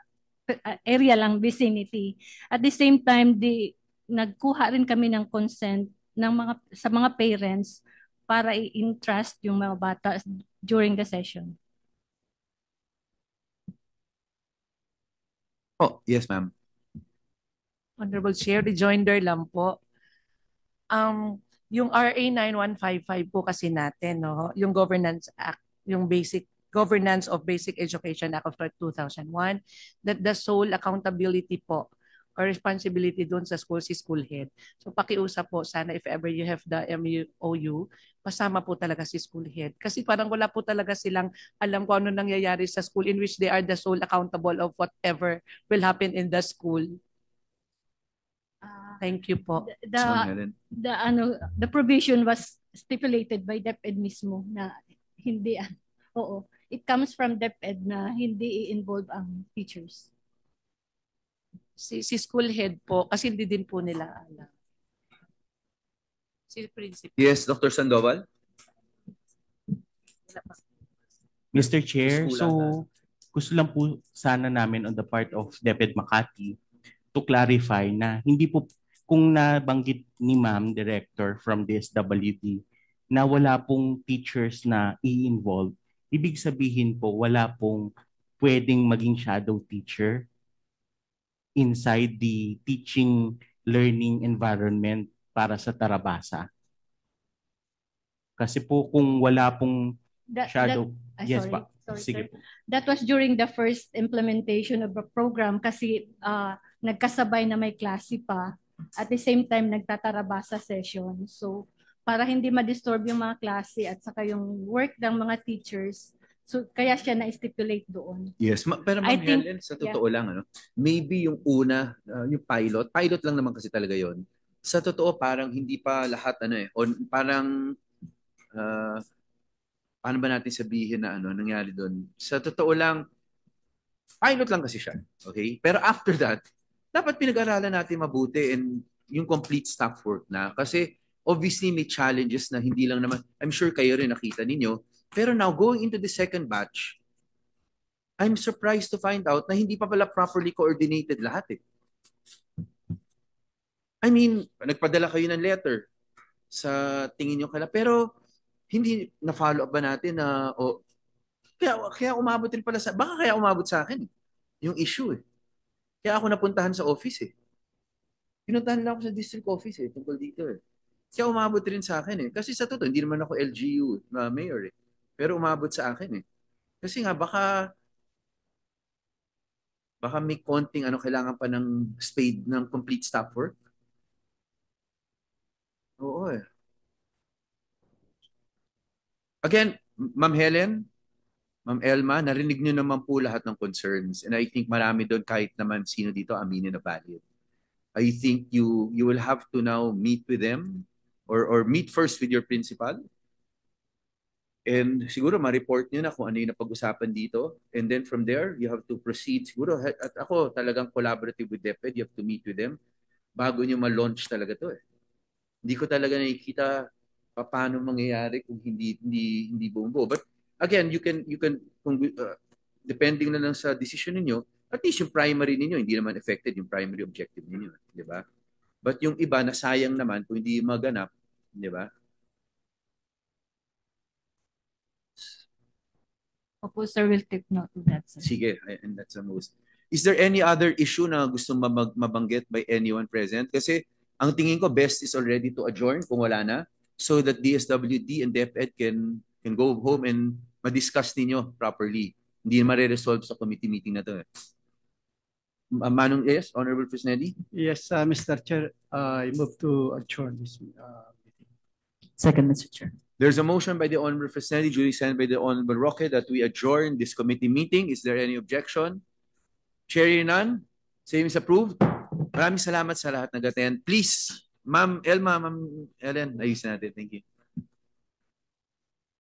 ah, area lang vicinity. At the same time, di nagkuha rin kami ng consent ng mga sa mga parents para i-entrust yung mga bata during the session. Oh, yes ma'am. Honorable Chair, rejoinder lang po. Um, yung RA 9155 po kasi natin, no? yung Governance Act, yung basic Governance of Basic Education Act of 2001 that the sole accountability po or responsibility doon sa school si school head. So pakiusap po sana if ever you have the MOU, pasama po talaga si school head. Kasi parang wala po talaga silang alam kung ano nangyayari sa school in which they are the sole accountable of whatever will happen in the school. Ah, Thank you po. The, the, the, ano, the provision was stipulated by DepEd mismo na hindi, ah, oo it comes from DepEd na hindi i-involve ang teachers. Si, si school head po, kasi hindi din po nila alam. Si principal. Yes, Dr. Sandoval? Mr. Chair, so gusto lang po sana namin on the part of DepEd Makati to clarify na hindi po kung nabanggit ni Ma'am Director from DSWD na wala pong teachers na i-involve ibig sabihin po, wala pong pwedeng maging shadow teacher inside the teaching learning environment para sa Tarabasa. Kasi po kung wala pong that, shadow... That, ah, yes sorry, pa. Sorry, Sige. Sir. That was during the first implementation of a program kasi uh, nagkasabay na may klase pa. At the same time, nagtatarabasa session. So, para hindi ma-disturb yung mga klase at saka yung work ng mga teachers. So kaya siya na-stipulate doon. Yes, ma- pero Ma'am Helen, sa totoo yeah. lang ano, maybe yung una, uh, yung pilot, pilot lang naman kasi talaga 'yon. Sa totoo parang hindi pa lahat ano eh, on parang uh, paano ba natin sabihin na ano nangyari doon? Sa totoo lang pilot lang kasi siya. Okay? Pero after that, dapat pinag-aralan natin mabuti and yung complete staff work na kasi obviously may challenges na hindi lang naman, I'm sure kayo rin nakita ninyo. Pero now, going into the second batch, I'm surprised to find out na hindi pa pala properly coordinated lahat eh. I mean, nagpadala kayo ng letter sa tingin nyo kala. Pero hindi na-follow up ba natin na o oh, kaya, kaya umabot rin pala sa baka kaya umabot sa akin eh, yung issue eh. Kaya ako napuntahan sa office eh. Pinuntahan lang ako sa district office eh tungkol dito eh. Kaya umabot rin sa akin eh. Kasi sa totoo, hindi naman ako LGU uh, mayor eh. Pero umabot sa akin eh. Kasi nga baka baka may konting ano kailangan pa ng spade ng complete staff work. Oo eh. Again, Ma'am Helen, Ma'am Elma, narinig niyo naman po lahat ng concerns and I think marami doon kahit naman sino dito aminin na valid. I think you you will have to now meet with them or, or meet first with your principal. And siguro ma-report niyo na kung ano yung napag-usapan dito. And then from there, you have to proceed. Siguro, at ako talagang collaborative with DepEd, you have to meet with them bago nyo ma-launch talaga to eh. Hindi ko talaga nakikita paano mangyayari kung hindi hindi hindi bumubuo. But again, you can you can kung, uh, depending na lang sa decision niyo, at least yung primary niyo hindi naman affected yung primary objective niyo, di ba? But yung iba na sayang naman kung hindi maganap di ba? Opo, sir, will take note of that. Sir. Sige, and that's the most. Is there any other issue na gusto mabag- mabanggit by anyone present? Kasi ang tingin ko best is already to adjourn kung wala na so that DSWD and DepEd e can can go home and ma-discuss ninyo properly. Hindi ma resolve sa committee meeting na to. Eh. Manong, yes, Honorable Fresnelli? Yes, uh, Mr. Chair, uh, I move to adjourn this uh, Second, Mr. Chair. There's a motion by the Honorable Fresnelli, duly signed by the Honorable Roque, that we adjourn this committee meeting. Is there any objection? Chair none. Same is approved. Maraming salamat sa lahat nag-attend. Please, Ma'am Elma, Ma'am Ellen, ayusin natin. Thank you.